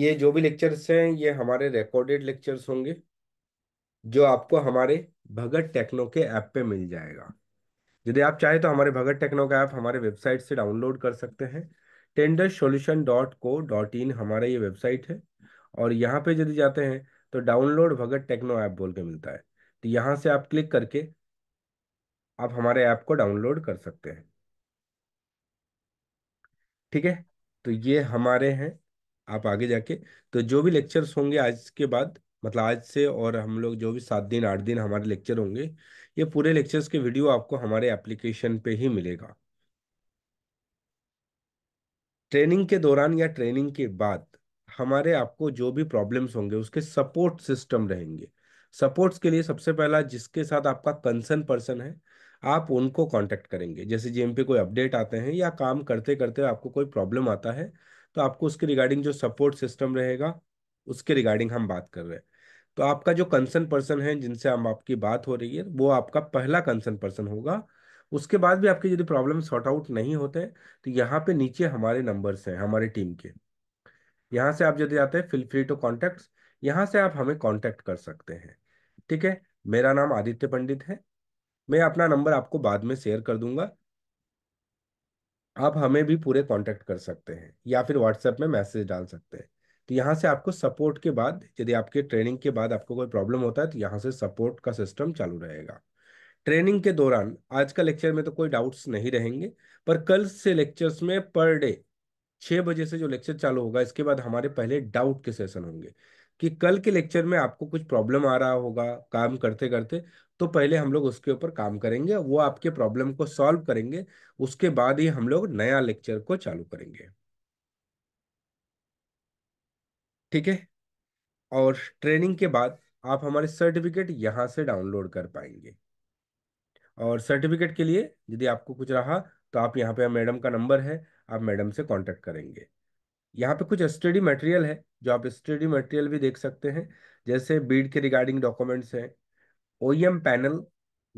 ये जो भी लेक्चर्स हैं ये हमारे रिकॉर्डेड लेक्चर्स होंगे जो आपको हमारे भगत टेक्नो के ऐप पे मिल जाएगा यदि आप चाहे तो हमारे भगत टेक्नो का ऐप हमारे वेबसाइट से डाउनलोड कर सकते हैं tender solution dot co dot in हमारा ये वेबसाइट है और यहाँ पे यदि जाते हैं तो डाउनलोड भगत टेक्नो ऐप बोल के मिलता है तो यहाँ से आप क्लिक करके आप हमारे ऐप को डाउनलोड कर सकते हैं ठीक है तो ये हमारे हैं आप आगे जाके तो जो भी लेक्चर्स होंगे आज के बाद मतलब आज से और हम लोग जो भी सात दिन आठ दिन हमारे लेक्चर होंगे ये पूरे लेक्चर्स के वीडियो आपको हमारे एप्लीकेशन पे ही मिलेगा ट्रेनिंग के दौरान या ट्रेनिंग के बाद हमारे आपको जो भी प्रॉब्लम्स होंगे उसके सपोर्ट सिस्टम रहेंगे सपोर्ट्स के लिए सबसे पहला जिसके साथ आपका कंसर्न पर्सन है आप उनको कांटेक्ट करेंगे जैसे पे कोई अपडेट आते हैं या काम करते करते आपको कोई प्रॉब्लम आता है तो आपको उसके रिगार्डिंग जो सपोर्ट सिस्टम रहेगा उसके रिगार्डिंग हम बात कर रहे हैं तो आपका जो कंसर्न पर्सन है जिनसे हम आपकी बात हो रही है वो आपका पहला कंसर्न पर्सन होगा उसके बाद भी आपके यदि प्रॉब्लम सॉर्ट आउट नहीं होते तो यहाँ पे नीचे हमारे नंबर्स हैं हमारे टीम के यहाँ से आप यदि आते हैं फिल फ्री टू कॉन्टेक्ट यहाँ से आप हमें कॉन्टेक्ट कर सकते हैं ठीक है मेरा नाम आदित्य पंडित है मैं अपना नंबर आपको बाद में शेयर कर दूंगा आप हमें भी पूरे कांटेक्ट कर सकते हैं या फिर व्हाट्सएप में मैसेज डाल सकते हैं तो यहाँ से आपको सपोर्ट के बाद यदि आपके ट्रेनिंग के बाद आपको कोई प्रॉब्लम होता है तो यहाँ से सपोर्ट का सिस्टम चालू रहेगा ट्रेनिंग के दौरान आज का लेक्चर में तो कोई डाउट्स नहीं रहेंगे पर कल से लेक्चर्स में पर डे छः बजे से जो लेक्चर चालू होगा इसके बाद हमारे पहले डाउट के सेशन होंगे कि कल के लेक्चर में आपको कुछ प्रॉब्लम आ रहा होगा काम करते करते तो पहले हम लोग उसके ऊपर काम करेंगे वो आपके प्रॉब्लम को सॉल्व करेंगे उसके बाद ही हम लोग नया लेक्चर को चालू करेंगे ठीक है और ट्रेनिंग के बाद आप हमारे सर्टिफिकेट यहां से डाउनलोड कर पाएंगे और सर्टिफिकेट के लिए यदि आपको कुछ रहा तो आप यहाँ पे मैडम का नंबर है आप मैडम से कॉन्टेक्ट करेंगे यहाँ पे कुछ स्टडी मटेरियल है जो आप स्टडी मटेरियल भी देख सकते हैं जैसे बीड के रिगार्डिंग डॉक्यूमेंट्स हैं ओ e पैनल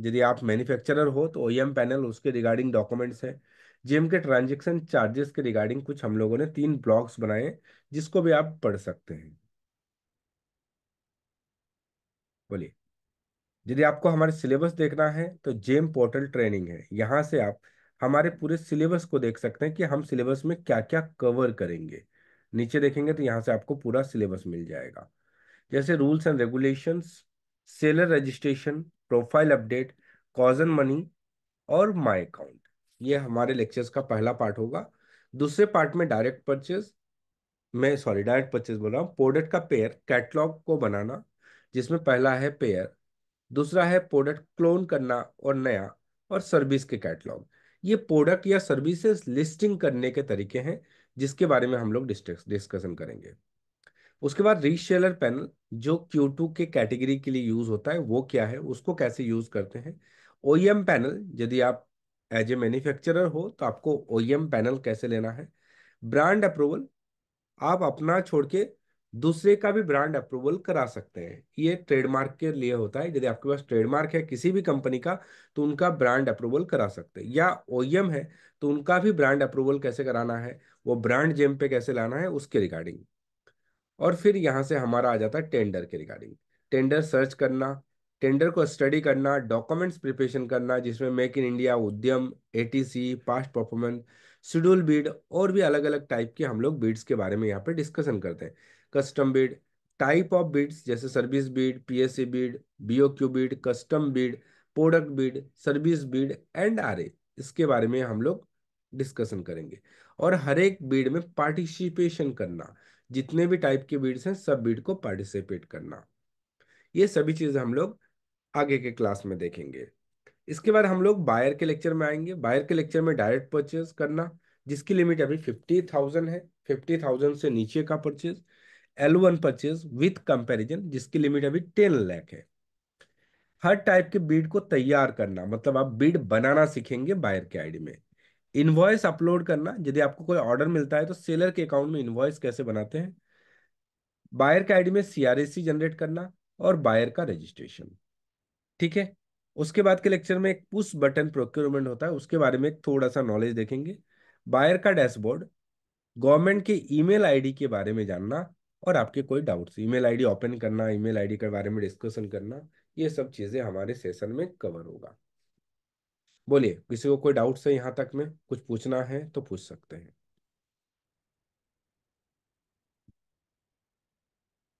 यदि आप मैन्युफैक्चरर हो तो ओ e पैनल उसके रिगार्डिंग डॉक्यूमेंट्स है जेम के ट्रांजेक्शन चार्जेस के रिगार्डिंग कुछ हम लोगों ने तीन ब्लॉग्स बनाए जिसको भी आप पढ़ सकते हैं बोलिए यदि आपको हमारे सिलेबस देखना है तो जेम पोर्टल ट्रेनिंग है यहाँ से आप हमारे पूरे सिलेबस को देख सकते हैं कि हम सिलेबस में क्या क्या कवर करेंगे नीचे देखेंगे तो यहाँ से आपको पूरा सिलेबस मिल जाएगा जैसे rules and regulation seller registration profile update caution money और माई अकाउंट ये हमारे लेक्चर्स का पहला पार्ट होगा दूसरे पार्ट में डायरेक्ट परचेज मैं सॉरी डायरेक्ट परचेज बोल रहा हूँ प्रोडक्ट का पेयर कैटलॉग को बनाना जिसमें पहला है पेयर दूसरा है प्रोडक्ट क्लोन करना और नया और सर्विस के कैटलॉग ये प्रोडक्ट या सर्विसेज लिस्टिंग करने के तरीके हैं जिसके बारे में हम लोग डिस्कशन करेंगे उसके बाद रीसेलर पैनल जो Q2 के कैटेगरी के लिए यूज होता है वो क्या है उसको कैसे यूज करते हैं ओ e पैनल यदि आप एज ए मैन्युफैक्चरर हो तो आपको ओ e पैनल कैसे लेना है ब्रांड अप्रूवल आप अपना छोड़ के दूसरे का भी ब्रांड अप्रूवल करा सकते हैं ये ट्रेडमार्क के लिए होता है यदि आपके पास ट्रेडमार्क है किसी भी कंपनी का तो उनका ब्रांड अप्रूवल करा सकते हैं या ओ e है तो उनका भी ब्रांड अप्रूवल कैसे कराना है वो ब्रांड जेम पे कैसे लाना है उसके रिगार्डिंग और फिर यहाँ से हमारा आ जाता है टेंडर के रिगार्डिंग टेंडर सर्च करना टेंडर को स्टडी करना डॉक्यूमेंट्स प्रिपरेशन करना जिसमें make in India Udyam A past performance schedule bid और भी अलग अलग टाइप के हम लोग बीड्स के बारे में यहाँ पे डिस्कशन करते हैं custom bid type of bids जैसे service bid PSC bid BOQ bid custom bid product bid service bid and RA इसके बारे में हम लोग डिस्कशन करेंगे और हर एक बीड में पार्टिसिपेशन करना जितने भी टाइप के बीड्स हैं सब बीड को पार्टिसिपेट करना ये सभी चीज़ हम लोग आगे के क्लास में देखेंगे इसके बाद हम लोग बायर के लेक्चर में आएंगे बायर के लेक्चर में डायरेक्ट परचेज करना जिसकी लिमिट अभी फिफ्टी थाउजेंड है फिफ्टी थाउजेंड से नीचे का purchase L one purchase with comparison जिसकी लिमिट अभी टेन लैख है हर टाइप के बीड को तैयार करना मतलब आप बीड बनाना सीखेंगे बायर के आईडी में इनवॉइस अपलोड करना यदि आपको कोई ऑर्डर मिलता है तो सेलर के अकाउंट में इनवॉइस कैसे बनाते हैं बायर के आईडी में सीआरएसी जनरेट e करना और बायर का रजिस्ट्रेशन ठीक है उसके बाद के लेक्चर में एक पुश बटन प्रोक्योरमेंट होता है उसके बारे में थोड़ा सा नॉलेज देखेंगे बायर का डैशबोर्ड गवर्नमेंट के ईमेल आईडी के बारे में जानना और आपके कोई डाउट्स ईमेल आईडी ओपन करना ईमेल आईडी के बारे में डिस्कशन करना ये सब चीज़ें हमारे सेशन में कवर होगा बोलिए किसी को कोई डाउट्स है यहाँ तक में कुछ पूछना है तो पूछ सकते हैं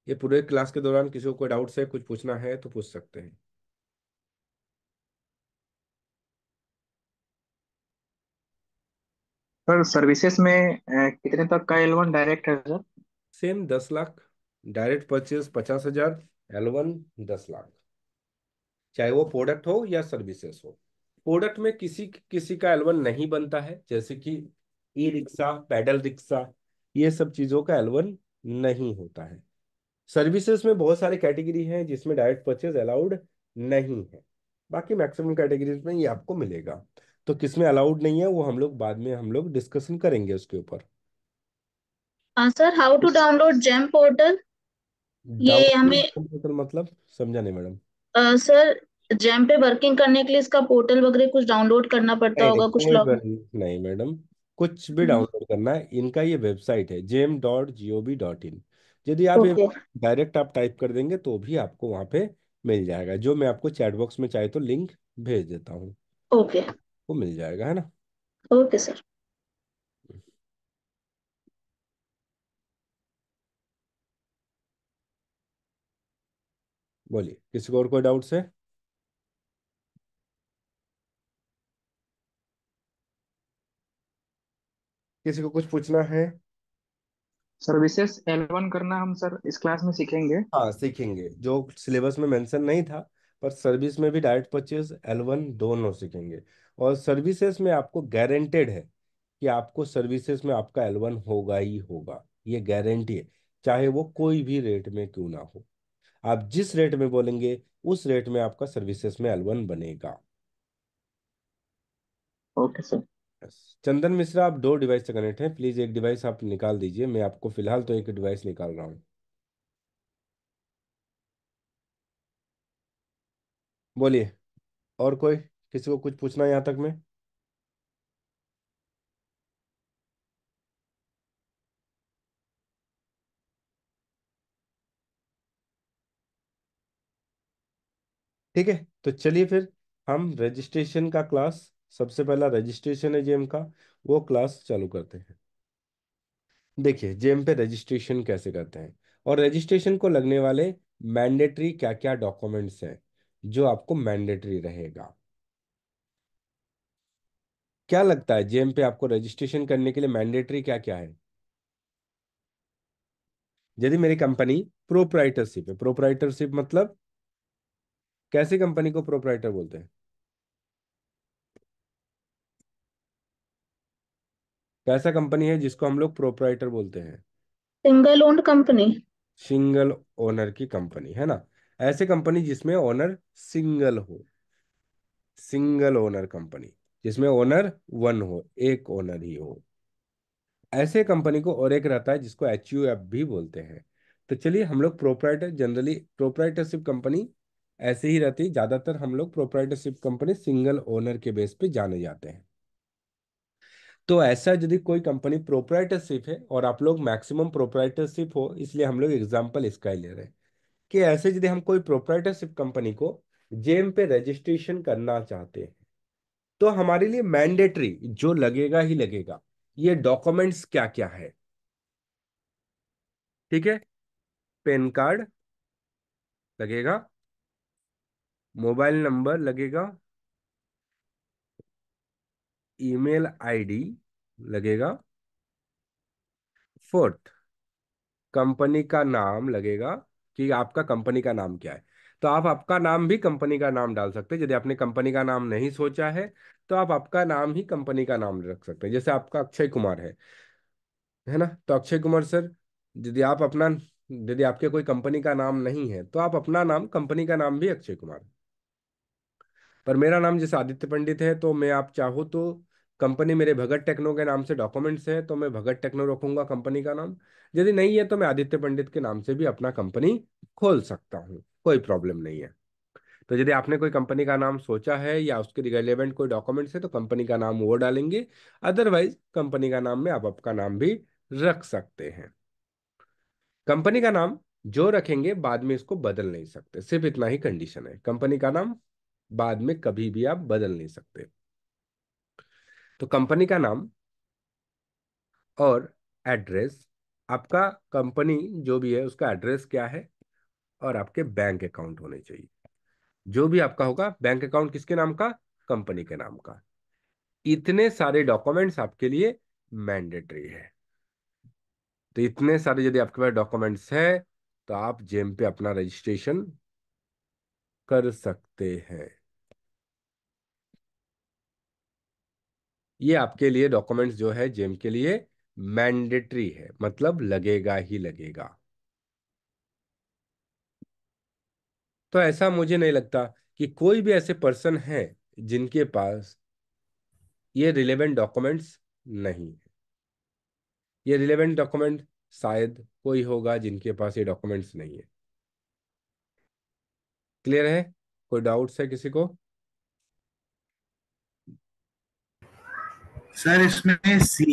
ये पूरे क्लास के दौरान किसी को कोई डाउट्स है कुछ पूछना है तो पूछ सकते हैं सर सर्विसेज में कितने तक का एल वन डायरेक्ट है सर सेम दस लाख डायरेक्ट परचेज पचास हजार एल वन दस लाख चाहे वो प्रोडक्ट हो या सर्विसेस हो प्रोडक्ट में किसी किसी का एलवन नहीं बनता है जैसे कि ई रिक्शा पैडल रिक्शा ये सब चीज़ों का एलवन नहीं होता है सर्विसेज में बहुत सारे कैटेगरी हैं जिसमें डायरेक्ट परचेज अलाउड नहीं है बाकी मैक्सिमम कैटेगरीज में ये आपको मिलेगा तो किसमें अलाउड नहीं है वो हम लोग बाद में हम लोग डिस्कशन करेंगे उसके ऊपर हाँ sir how to download GeM portal ये हमें पोर्टल मतलब समझा नहीं मैडम सर जेम पे वर्किंग करने के लिए इसका पोर्टल वगैरह कुछ डाउनलोड करना पड़ता होगा कुछ कोई लॉग नहीं मैडम कुछ भी डाउनलोड हम्म। करना है इनका ये वेबसाइट है GeM dot G O B dot in यदि आप ओके डायरेक्ट आप टाइप कर देंगे तो भी आपको वहां पे मिल जाएगा जो मैं आपको चैट बॉक्स में चाहे तो लिंक भेज देता हूँ ओके वो मिल जाएगा है ना ओके सर बोलिए किसी को और कोई डाउट है किसी को कुछ पूछना है सर्विसेस एल वन करना हम सर इस क्लास में सीखेंगे हाँ सीखेंगे जो सिलेबस में मेंशन नहीं था पर सर्विस में भी डायरेक्ट परचेज एल वन दोनों सीखेंगे और सर्विसेज में आपको गारंटेड है कि आपको सर्विसेज में आपका एल वन होगा ही होगा ये गारंटी है चाहे वो कोई भी रेट में क्यों ना हो आप जिस रेट में बोलेंगे उस रेट में आपका सर्विसेस में एलवन बनेगा ओके सर चंदन मिश्रा आप दो डिवाइस से कनेक्ट हैं प्लीज एक डिवाइस आप निकाल दीजिए मैं आपको फिलहाल तो एक डिवाइस निकाल रहा हूं बोलिए और कोई किसी को कुछ पूछना है तक में ठीक है तो चलिए फिर हम रजिस्ट्रेशन का क्लास सबसे पहला रजिस्ट्रेशन है जेम का वो क्लास चालू करते हैं देखिए जेम पे रजिस्ट्रेशन कैसे करते हैं और रजिस्ट्रेशन को लगने वाले मैंडेटरी क्या क्या डॉक्यूमेंट्स हैं जो आपको मैंडेटरी रहेगा क्या लगता है जेम पे आपको रजिस्ट्रेशन करने के लिए मैंडेटरी क्या क्या है यदि मेरी कंपनी प्रोपराइटरशिप है प्रोपराइटरशिप मतलब कैसी कंपनी को प्रोपराइटर बोलते हैं कैसा कंपनी है जिसको हम लोग प्रोपराइटर बोलते हैं single own company single owner की कंपनी है ना ऐसे कंपनी जिसमें ओनर सिंगल हो सिंगल ओनर कंपनी जिसमें ओनर वन हो एक ओनर ही हो ऐसे कंपनी को और एक रहता है जिसको एच भी बोलते हैं तो चलिए हम लोग प्रोपराइटर जनरली प्रोपराइटरशिप कंपनी ऐसे ही रहती है ज़्यादातर हम लोग प्रोप्राइटरशिप कंपनी सिंगल ओनर के बेस पे जाने जाते हैं तो ऐसा यदि कोई कंपनी प्रोप्राइटरशिप है और आप लोग मैक्सिमम प्रोप्राइटरशिप हो इसलिए हम लोग एग्जाम्पल इसका ही ले रहे हैं कि ऐसे यदि हम कोई प्रोप्राइटरशिप कंपनी को जेम पे रजिस्ट्रेशन करना चाहते हैं तो हमारे लिए मैंडेटरी जो लगेगा ही लगेगा ये डॉक्यूमेंट्स क्या क्या है ठीक है पेन कार्ड लगेगा मोबाइल नंबर लगेगा ईमेल आईडी लगेगा फोर्थ कंपनी का नाम लगेगा कि आपका कंपनी का नाम क्या है तो आप आपका नाम भी कंपनी का नाम डाल सकते हैं यदि आपने कंपनी का नाम नहीं सोचा है तो आप आपका नाम ही कंपनी का नाम रख सकते हैं जैसे आपका अक्षय कुमार है है ना तो अक्षय कुमार सर यदि आप अपना यदि आपके कोई कंपनी का नाम नहीं है तो आप अपना नाम कंपनी का नाम भी अक्षय कुमार पर मेरा नाम जैसे आदित्य पंडित है तो मैं आप चाहो तो कंपनी मेरे भगत टेक्नो के नाम से डॉक्यूमेंट्स है तो मैं भगत टेक्नो रखूंगा कंपनी का नाम यदि नहीं है तो मैं आदित्य पंडित के नाम से भी अपना कंपनी खोल सकता हूँ कोई प्रॉब्लम नहीं है तो यदि आपने कोई कंपनी का नाम सोचा है या उसके रिलेवेंट कोई डॉक्यूमेंट्स है तो कंपनी का नाम वो डालेंगे अदरवाइज कंपनी का नाम में आप आपका नाम भी रख सकते हैं कंपनी का नाम जो रखेंगे बाद में इसको बदल नहीं सकते सिर्फ इतना ही कंडीशन है कंपनी का नाम बाद में कभी भी आप बदल नहीं सकते तो कंपनी का नाम और एड्रेस आपका कंपनी जो भी है उसका एड्रेस क्या है और आपके बैंक अकाउंट होने चाहिए जो भी आपका होगा बैंक अकाउंट किसके नाम का कंपनी के नाम का इतने सारे डॉक्यूमेंट्स आपके लिए मैंडेटरी है तो इतने सारे यदि आपके पास डॉक्यूमेंट्स है तो आप जेम पे अपना रजिस्ट्रेशन कर सकते हैं ये आपके लिए डॉक्यूमेंट्स जो है जेम के लिए मैंडेटरी है मतलब लगेगा ही लगेगा तो ऐसा मुझे नहीं लगता कि कोई भी ऐसे पर्सन है जिनके पास ये रिलेवेंट डॉक्यूमेंट्स नहीं है ये रिलेवेंट डॉक्यूमेंट शायद कोई होगा जिनके पास ये डॉक्यूमेंट्स नहीं है क्लियर है कोई डाउट्स है किसी को सर इसमें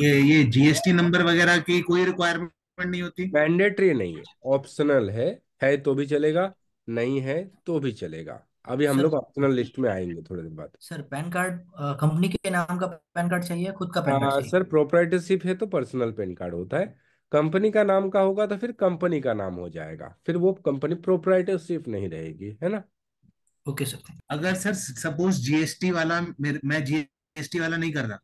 ये जीएसटी नंबर वगैरह की कोई रिक्वायरमेंट नहीं होती मैंडेटरी नहीं है ऑप्शनल है है तो भी चलेगा नहीं है तो भी चलेगा अभी हम लोग ऑप्शनल लिस्ट में आएंगे थोड़ी देर बाद सर पैन कार्ड कंपनी के नाम का पैन कार्ड चाहिए खुद का पैन कार्ड सर प्रोपराइटरशिप है तो पर्सनल पैन कार्ड होता है कंपनी का नाम का होगा तो फिर कंपनी का नाम हो जाएगा फिर वो कंपनी प्रोपराइटरशिप नहीं रहेगी है ना ओके सर अगर सर सपोज जीएसटी वाला मैं जीएसटी वाला नहीं कर रहा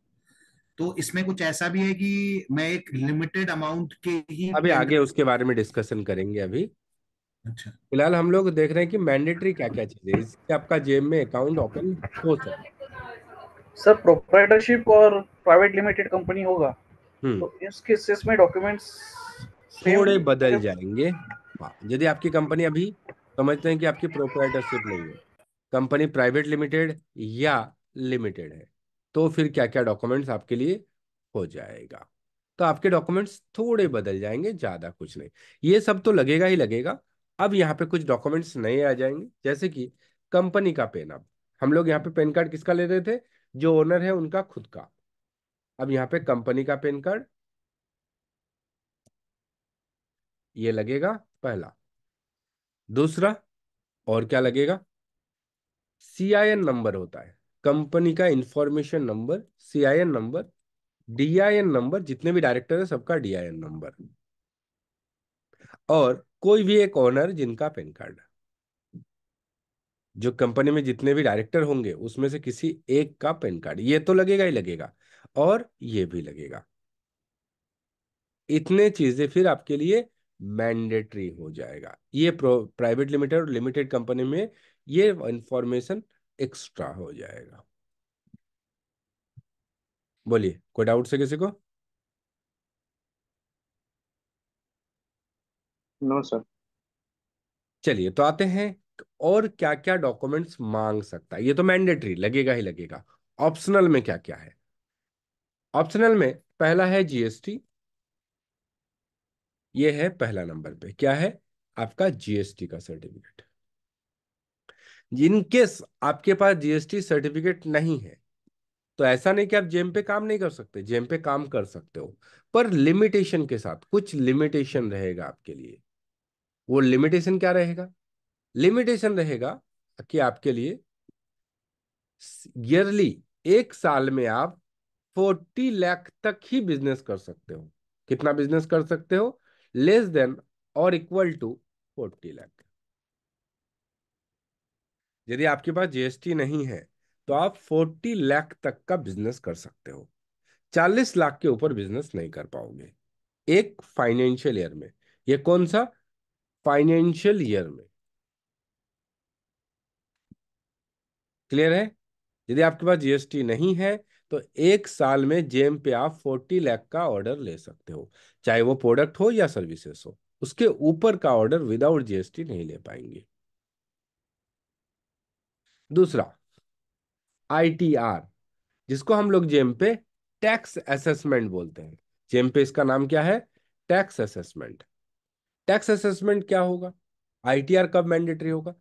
तो इसमें कुछ ऐसा भी है कि मैं एक लिमिटेड अमाउंट के ही अभी आगे उसके बारे में डिस्कशन करेंगे अभी अच्छा फिलहाल हम लोग देख रहे हैं कि मैंडेटरी क्या क्या चीजें इसके आपका जेब में अकाउंट ओपन हो सकता सर प्रोपराइटरशिप और प्राइवेट लिमिटेड कंपनी होगा हम्म। तो इस केसेस में डॉक्यूमेंट्स थोड़े बदल जाएंगे हाँ, यदि आपकी कंपनी अभी समझते हैं कि आपकी प्रोप्राइटरशिप नहीं है कंपनी प्राइवेट लिमिटेड या लिमिटेड है तो फिर क्या क्या डॉक्यूमेंट्स आपके लिए हो जाएगा तो आपके डॉक्यूमेंट्स थोड़े बदल जाएंगे ज़्यादा कुछ नहीं ये सब तो लगेगा ही लगेगा अब यहाँ पे कुछ डॉक्यूमेंट्स नए आ जाएंगे जैसे कि कंपनी का पेन अब हम लोग यहाँ पे पेन कार्ड किसका ले रहे थे जो ओनर है उनका खुद का अब यहां पे कंपनी का पेन कार्ड ये लगेगा पहला दूसरा और क्या लगेगा सीआईएन नंबर होता है कंपनी का information number CIN number DIN number जितने भी डायरेक्टर है सबका डीआईएन नंबर और कोई भी एक ऑनर जिनका पेन कार्ड जो कंपनी में जितने भी डायरेक्टर होंगे उसमें से किसी एक का पेन कार्ड ये तो लगेगा ही लगेगा और ये भी लगेगा इतने चीजें फिर आपके लिए मैंडेटरी हो जाएगा ये प्राइवेट लिमिटेड और लिमिटेड कंपनी में ये इंफॉर्मेशन एक्स्ट्रा हो जाएगा बोलिए कोई डाउट है किसी को नो सर चलिए तो आते हैं तो और क्या क्या डॉक्यूमेंट्स मांग सकता है ये तो मैंडेटरी लगेगा ही लगेगा ऑप्शनल में क्या क्या है ऑप्शनल में पहला है जीएसटी ये है पहला नंबर पे क्या है आपका जीएसटी का सर्टिफिकेट इनकेस आपके पास जीएसटी सर्टिफिकेट नहीं है तो ऐसा नहीं कि आप जेम पे काम नहीं कर सकते जेम पे काम कर सकते हो पर लिमिटेशन के साथ कुछ लिमिटेशन रहेगा आपके लिए वो लिमिटेशन क्या रहेगा लिमिटेशन रहेगा कि आपके लिए ईयरली एक साल में आप फोर्टी लैख तक ही बिजनेस कर सकते हो कितना बिजनेस कर सकते हो लेस देन और इक्वल टू फोर्टी लैख यदि आपके पास जीएसटी नहीं है तो आप फोर्टी लैख तक का बिजनेस कर सकते हो चालीस लाख के ऊपर बिजनेस नहीं कर पाओगे एक फाइनेंशियल ईयर में ये कौन सा फाइनेंशियल ईयर में क्लियर है यदि आपके पास जीएसटी नहीं है तो एक साल में जेम पे आप फोर्टी लैख का ऑर्डर ले सकते हो चाहे वो प्रोडक्ट हो या सर्विसेस हो उसके ऊपर का ऑर्डर विदाउट जीएसटी नहीं ले पाएंगे दूसरा आईटीआर जिसको हम लोग जेम पे टैक्स असेसमेंट बोलते हैं जेम पे इसका नाम क्या है टैक्स असेसमेंट टैक्स असेसमेंट क्या होगा आईटीआर कब मैंडेटरी होगा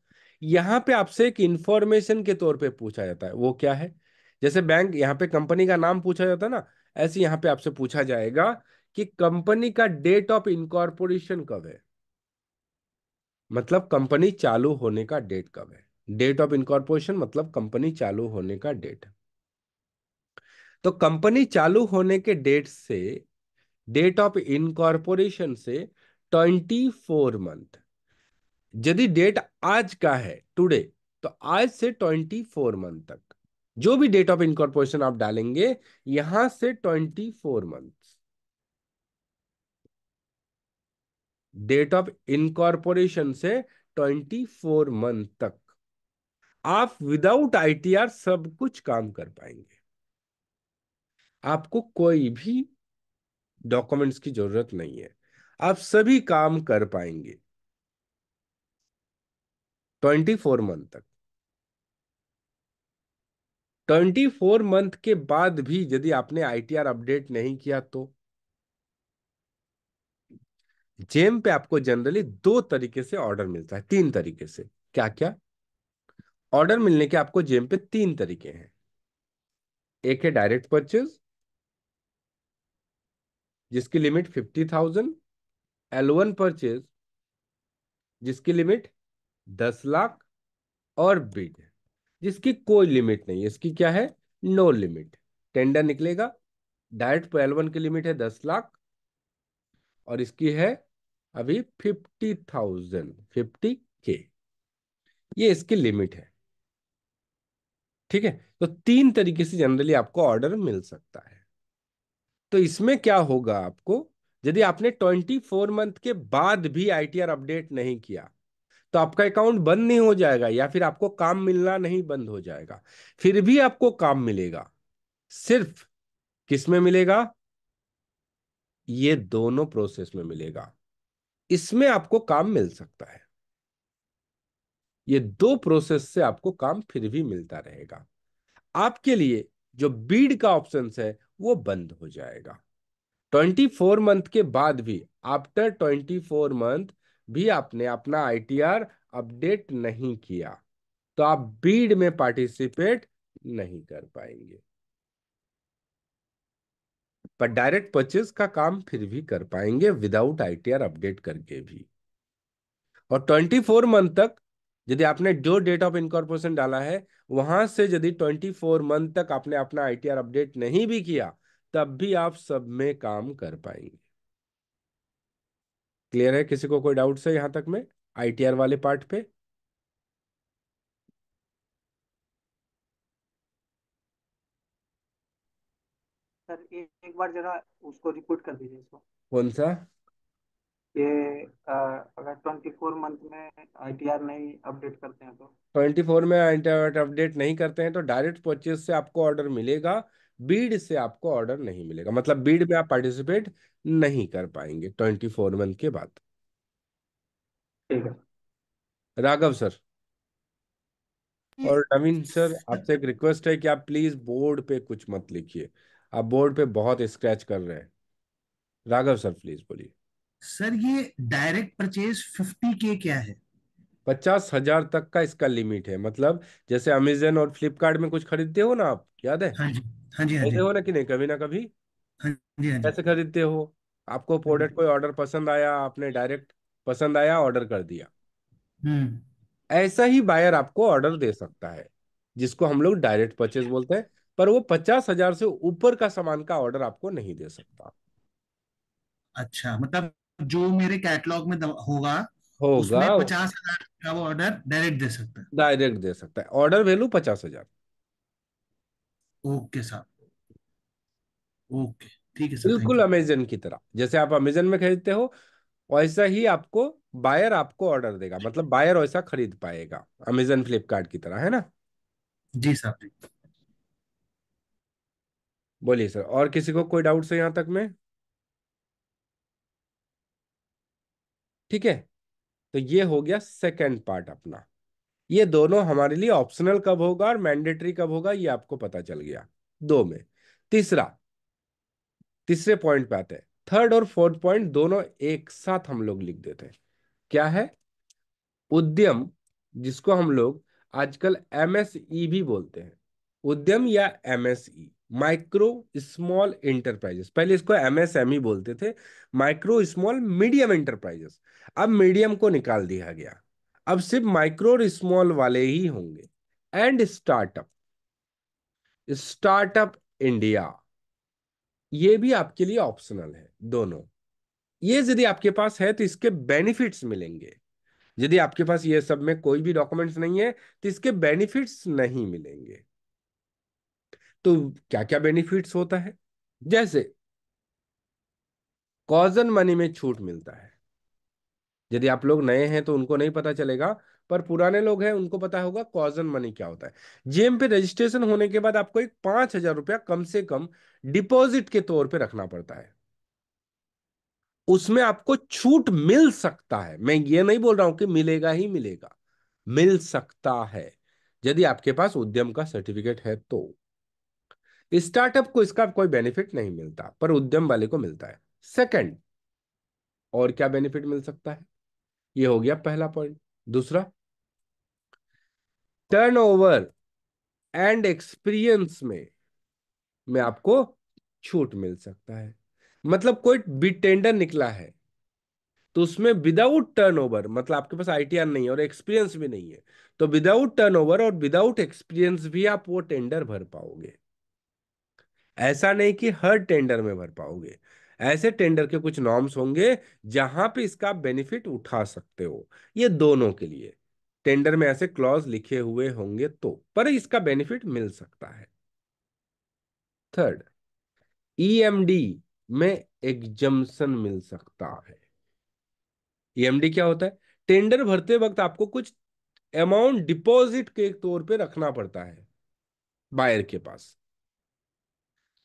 यहां पे आपसे एक इंफॉर्मेशन के तौर पे पूछा जाता है वो क्या है जैसे बैंक यहाँ पे कंपनी का नाम पूछा जाता है ना ऐसे यहाँ पे आपसे पूछा जाएगा कि कंपनी का डेट ऑफ इनकॉर्पोरेशन कब है मतलब कंपनी चालू होने का डेट कब है डेट ऑफ इनकॉर्पोरेशन मतलब कंपनी चालू होने का डेट तो कंपनी चालू होने के डेट से डेट ऑफ इनकॉर्पोरेशन से ट्वेंटी फोर मंथ यदि डेट आज का है टुडे तो आज से ट्वेंटी फोर मंथ तक जो भी डेट ऑफ इनकॉर्पोरेशन आप डालेंगे यहां से twenty four month date of incorporation से ट्वेंटी फोर मंथ तक आप विदाउट आईटीआर सब कुछ काम कर पाएंगे आपको कोई भी डॉक्यूमेंट्स की जरूरत नहीं है आप सभी काम कर पाएंगे ट्वेंटी फोर मंथ तक ट्वेंटी फोर मंथ के बाद भी यदि आपने आईटीआर अपडेट नहीं किया तो जेम पे आपको जनरली दो तरीके से ऑर्डर मिलता है तीन तरीके से क्या क्या ऑर्डर मिलने के आपको जेम पे तीन तरीके हैं एक है डायरेक्ट परचेज जिसकी limit fifty thousand L one purchase जिसकी लिमिट दस लाख और है जिसकी कोई लिमिट नहीं है इसकी क्या है नो लिमिट टेंडर निकलेगा डायरेक्ट एलवन तो की लिमिट है दस लाख और इसकी है अभी फिफ्टी थाउजेंड फिफ्टी के ये इसकी लिमिट है ठीक है तो तीन तरीके से जनरली आपको ऑर्डर मिल सकता है तो इसमें क्या होगा आपको यदि आपने ट्वेंटी फोर मंथ के बाद भी आईटीआर अपडेट नहीं किया तो आपका अकाउंट बंद नहीं हो जाएगा या फिर आपको काम मिलना नहीं बंद हो जाएगा फिर भी आपको काम मिलेगा सिर्फ किस में मिलेगा ये दोनों प्रोसेस में मिलेगा इसमें आपको काम मिल सकता है ये दो प्रोसेस से आपको काम फिर भी मिलता रहेगा आपके लिए जो बीड का ऑप्शन है वो बंद हो जाएगा 24 मंथ के बाद भी आफ्टर 24 मंथ भी आपने अपना आईटीआर अपडेट नहीं किया तो आप बीड में पार्टिसिपेट नहीं कर पाएंगे पर डायरेक्ट परचेज का काम फिर भी कर पाएंगे विदाउट आईटीआर अपडेट करके भी और ट्वेंटी फोर मंथ तक यदि आपने जो डेट ऑफ इनकॉर्पोरेशन डाला है वहां से यदि ट्वेंटी फोर मंथ तक आपने अपना आईटीआर अपडेट नहीं भी किया तब भी आप सब में काम कर पाएंगे क्लियर है किसी को कोई डाउट है यहां तक में आईटीआर वाले पार्ट पे सर एक बार जरा उसको रिपोर्ट कर दीजिए इसको कौन सा ये अगर ट्वेंटी फोर मंथ में आईटीआर नहीं अपडेट करते हैं तो ट्वेंटी फोर में आईटीआर अपडेट नहीं करते हैं तो डायरेक्ट परचेज से आपको ऑर्डर मिलेगा बीड से आपको ऑर्डर नहीं मिलेगा मतलब बीड में आप पार्टिसिपेट नहीं कर पाएंगे ट्वेंटी फोर मंथ के बाद राघव सर और नवीन सर हम्म। आपसे एक रिक्वेस्ट है कि आप प्लीज बोर्ड पे कुछ मत लिखिए आप बोर्ड पे बहुत स्क्रैच कर रहे हैं राघव सर प्लीज बोलिए सर ये डायरेक्ट परचेज फिफ्टी के क्या है पचास हजार तक का इसका लिमिट है मतलब जैसे अमेजन और फ्लिपकार्ट में कुछ खरीदते हो ना आप याद है हाँ जी हाँ जी हाँ जी हो ना कि नहीं कभी ना कभी हाँ जी हाँ जी कैसे खरीदते हो आपको प्रोडक्ट हाँ कोई ऑर्डर पसंद आया आपने डायरेक्ट पसंद आया ऑर्डर कर दिया हम्म। ऐसा ही बायर आपको ऑर्डर दे सकता है जिसको हम लोग डायरेक्ट परचेज बोलते हैं पर वो पचास हजार से ऊपर का सामान का ऑर्डर आपको नहीं दे सकता अच्छा मतलब जो मेरे कैटलॉग में होगा होगा पचास हजार का वो ऑर्डर डायरेक्ट दे सकता है डायरेक्ट दे सकता है ऑर्डर वैल्यू पचास हजार ओके साहब ओके ठीक है बिल्कुल अमेजन की तरह जैसे आप अमेजन में खरीदते हो वैसा ही आपको बायर आपको ऑर्डर देगा मतलब बायर वैसा खरीद पाएगा अमेजन फ्लिपकार्ट की तरह है ना जी सर बोलिए सर और किसी को कोई डाउट है यहाँ तक में ठीक है तो ये हो गया सेकेंड पार्ट अपना ये दोनों हमारे लिए ऑप्शनल कब होगा और मैंडेटरी कब होगा ये आपको पता चल गया दो में तीसरा तीसरे पॉइंट पे आते हैं थर्ड और फोर्थ पॉइंट दोनों एक साथ हम लोग लिख देते हैं क्या है उद्यम जिसको हम लोग आजकल एमएसई e भी बोलते हैं उद्यम या एमएसई माइक्रो स्मॉल इंटरप्राइजेस पहले इसको एमएसएमई बोलते थे माइक्रो स्मॉल मीडियम इंटरप्राइजेस अब मीडियम को निकाल दिया गया अब सिर्फ माइक्रो और स्मॉल वाले ही होंगे एंड स्टार्टअप स्टार्टअप इंडिया ये भी आपके लिए ऑप्शनल है दोनों ये यदि आपके पास है तो इसके बेनिफिट्स मिलेंगे यदि आपके पास ये सब में कोई भी डॉक्यूमेंट्स नहीं है तो इसके बेनिफिट्स नहीं मिलेंगे तो क्या क्या बेनिफिट्स होता है जैसे कॉजन मनी में छूट मिलता है यदि आप लोग नए हैं तो उनको नहीं पता चलेगा पर पुराने लोग हैं उनको पता होगा कॉजन मनी क्या होता है जेम पे रजिस्ट्रेशन होने के बाद आपको एक पांच हजार रुपया कम से कम डिपॉजिट के तौर पे रखना पड़ता है उसमें आपको छूट मिल सकता है मैं ये नहीं बोल रहा हूं कि मिलेगा ही मिलेगा मिल सकता है यदि आपके पास उद्यम का सर्टिफिकेट है तो स्टार्टअप को इसका कोई बेनिफिट नहीं मिलता पर उद्यम वाले को मिलता है सेकंड और क्या बेनिफिट मिल सकता है ये हो गया पहला पॉइंट दूसरा टर्नओवर एंड एक्सपीरियंस में मैं आपको छूट मिल सकता है मतलब कोई बी टेंडर निकला है तो उसमें विदाउट टर्नओवर मतलब आपके पास आईटीआर नहीं है और एक्सपीरियंस भी नहीं है तो विदाउट टर्नओवर और विदाउट एक्सपीरियंस भी आप वो टेंडर भर पाओगे ऐसा नहीं कि हर टेंडर में भर पाओगे ऐसे टेंडर के कुछ नॉर्म्स होंगे जहां पे इसका बेनिफिट उठा सकते हो ये दोनों के लिए टेंडर में ऐसे क्लॉज लिखे हुए होंगे तो पर इसका बेनिफिट मिल सकता है थर्ड ईएमडी e में एग्जम्पन मिल सकता है ईएमडी e क्या होता है टेंडर भरते वक्त आपको कुछ अमाउंट डिपॉजिट के तौर पे रखना पड़ता है बायर के पास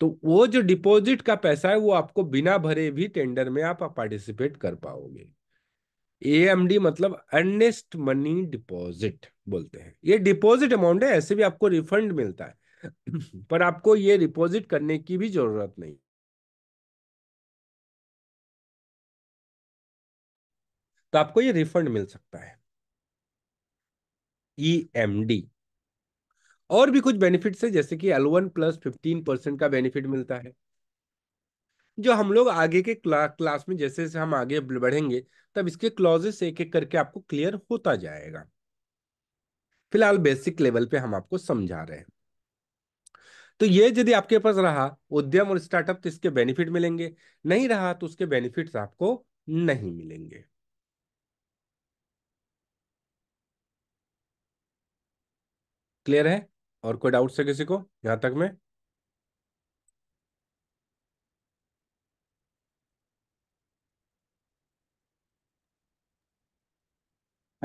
तो वो जो डिपॉजिट का पैसा है वो आपको बिना भरे भी टेंडर में आप पार्टिसिपेट कर पाओगे एएमडी मतलब अर्नेस्ट मनी डिपॉजिट बोलते हैं ये डिपॉजिट अमाउंट है ऐसे भी आपको रिफंड मिलता है पर आपको ये डिपॉजिट करने की भी जरूरत नहीं तो आपको ये रिफंड मिल सकता है ई e डी और भी कुछ बेनिफिट्स है जैसे कि L one plus fifteen percent का बेनिफिट मिलता है जो हम लोग आगे के क्ला, क्लास में जैसे जैसे हम आगे बढ़ेंगे तब इसके क्लॉजेस एक एक करके आपको क्लियर होता जाएगा फिलहाल बेसिक लेवल पे हम आपको समझा रहे हैं तो ये यदि आपके पास रहा उद्यम और स्टार्टअप तो इसके बेनिफिट मिलेंगे नहीं रहा तो उसके बेनिफिट्स आपको नहीं मिलेंगे क्लियर है और कोई डाउट है किसी को यहां तक में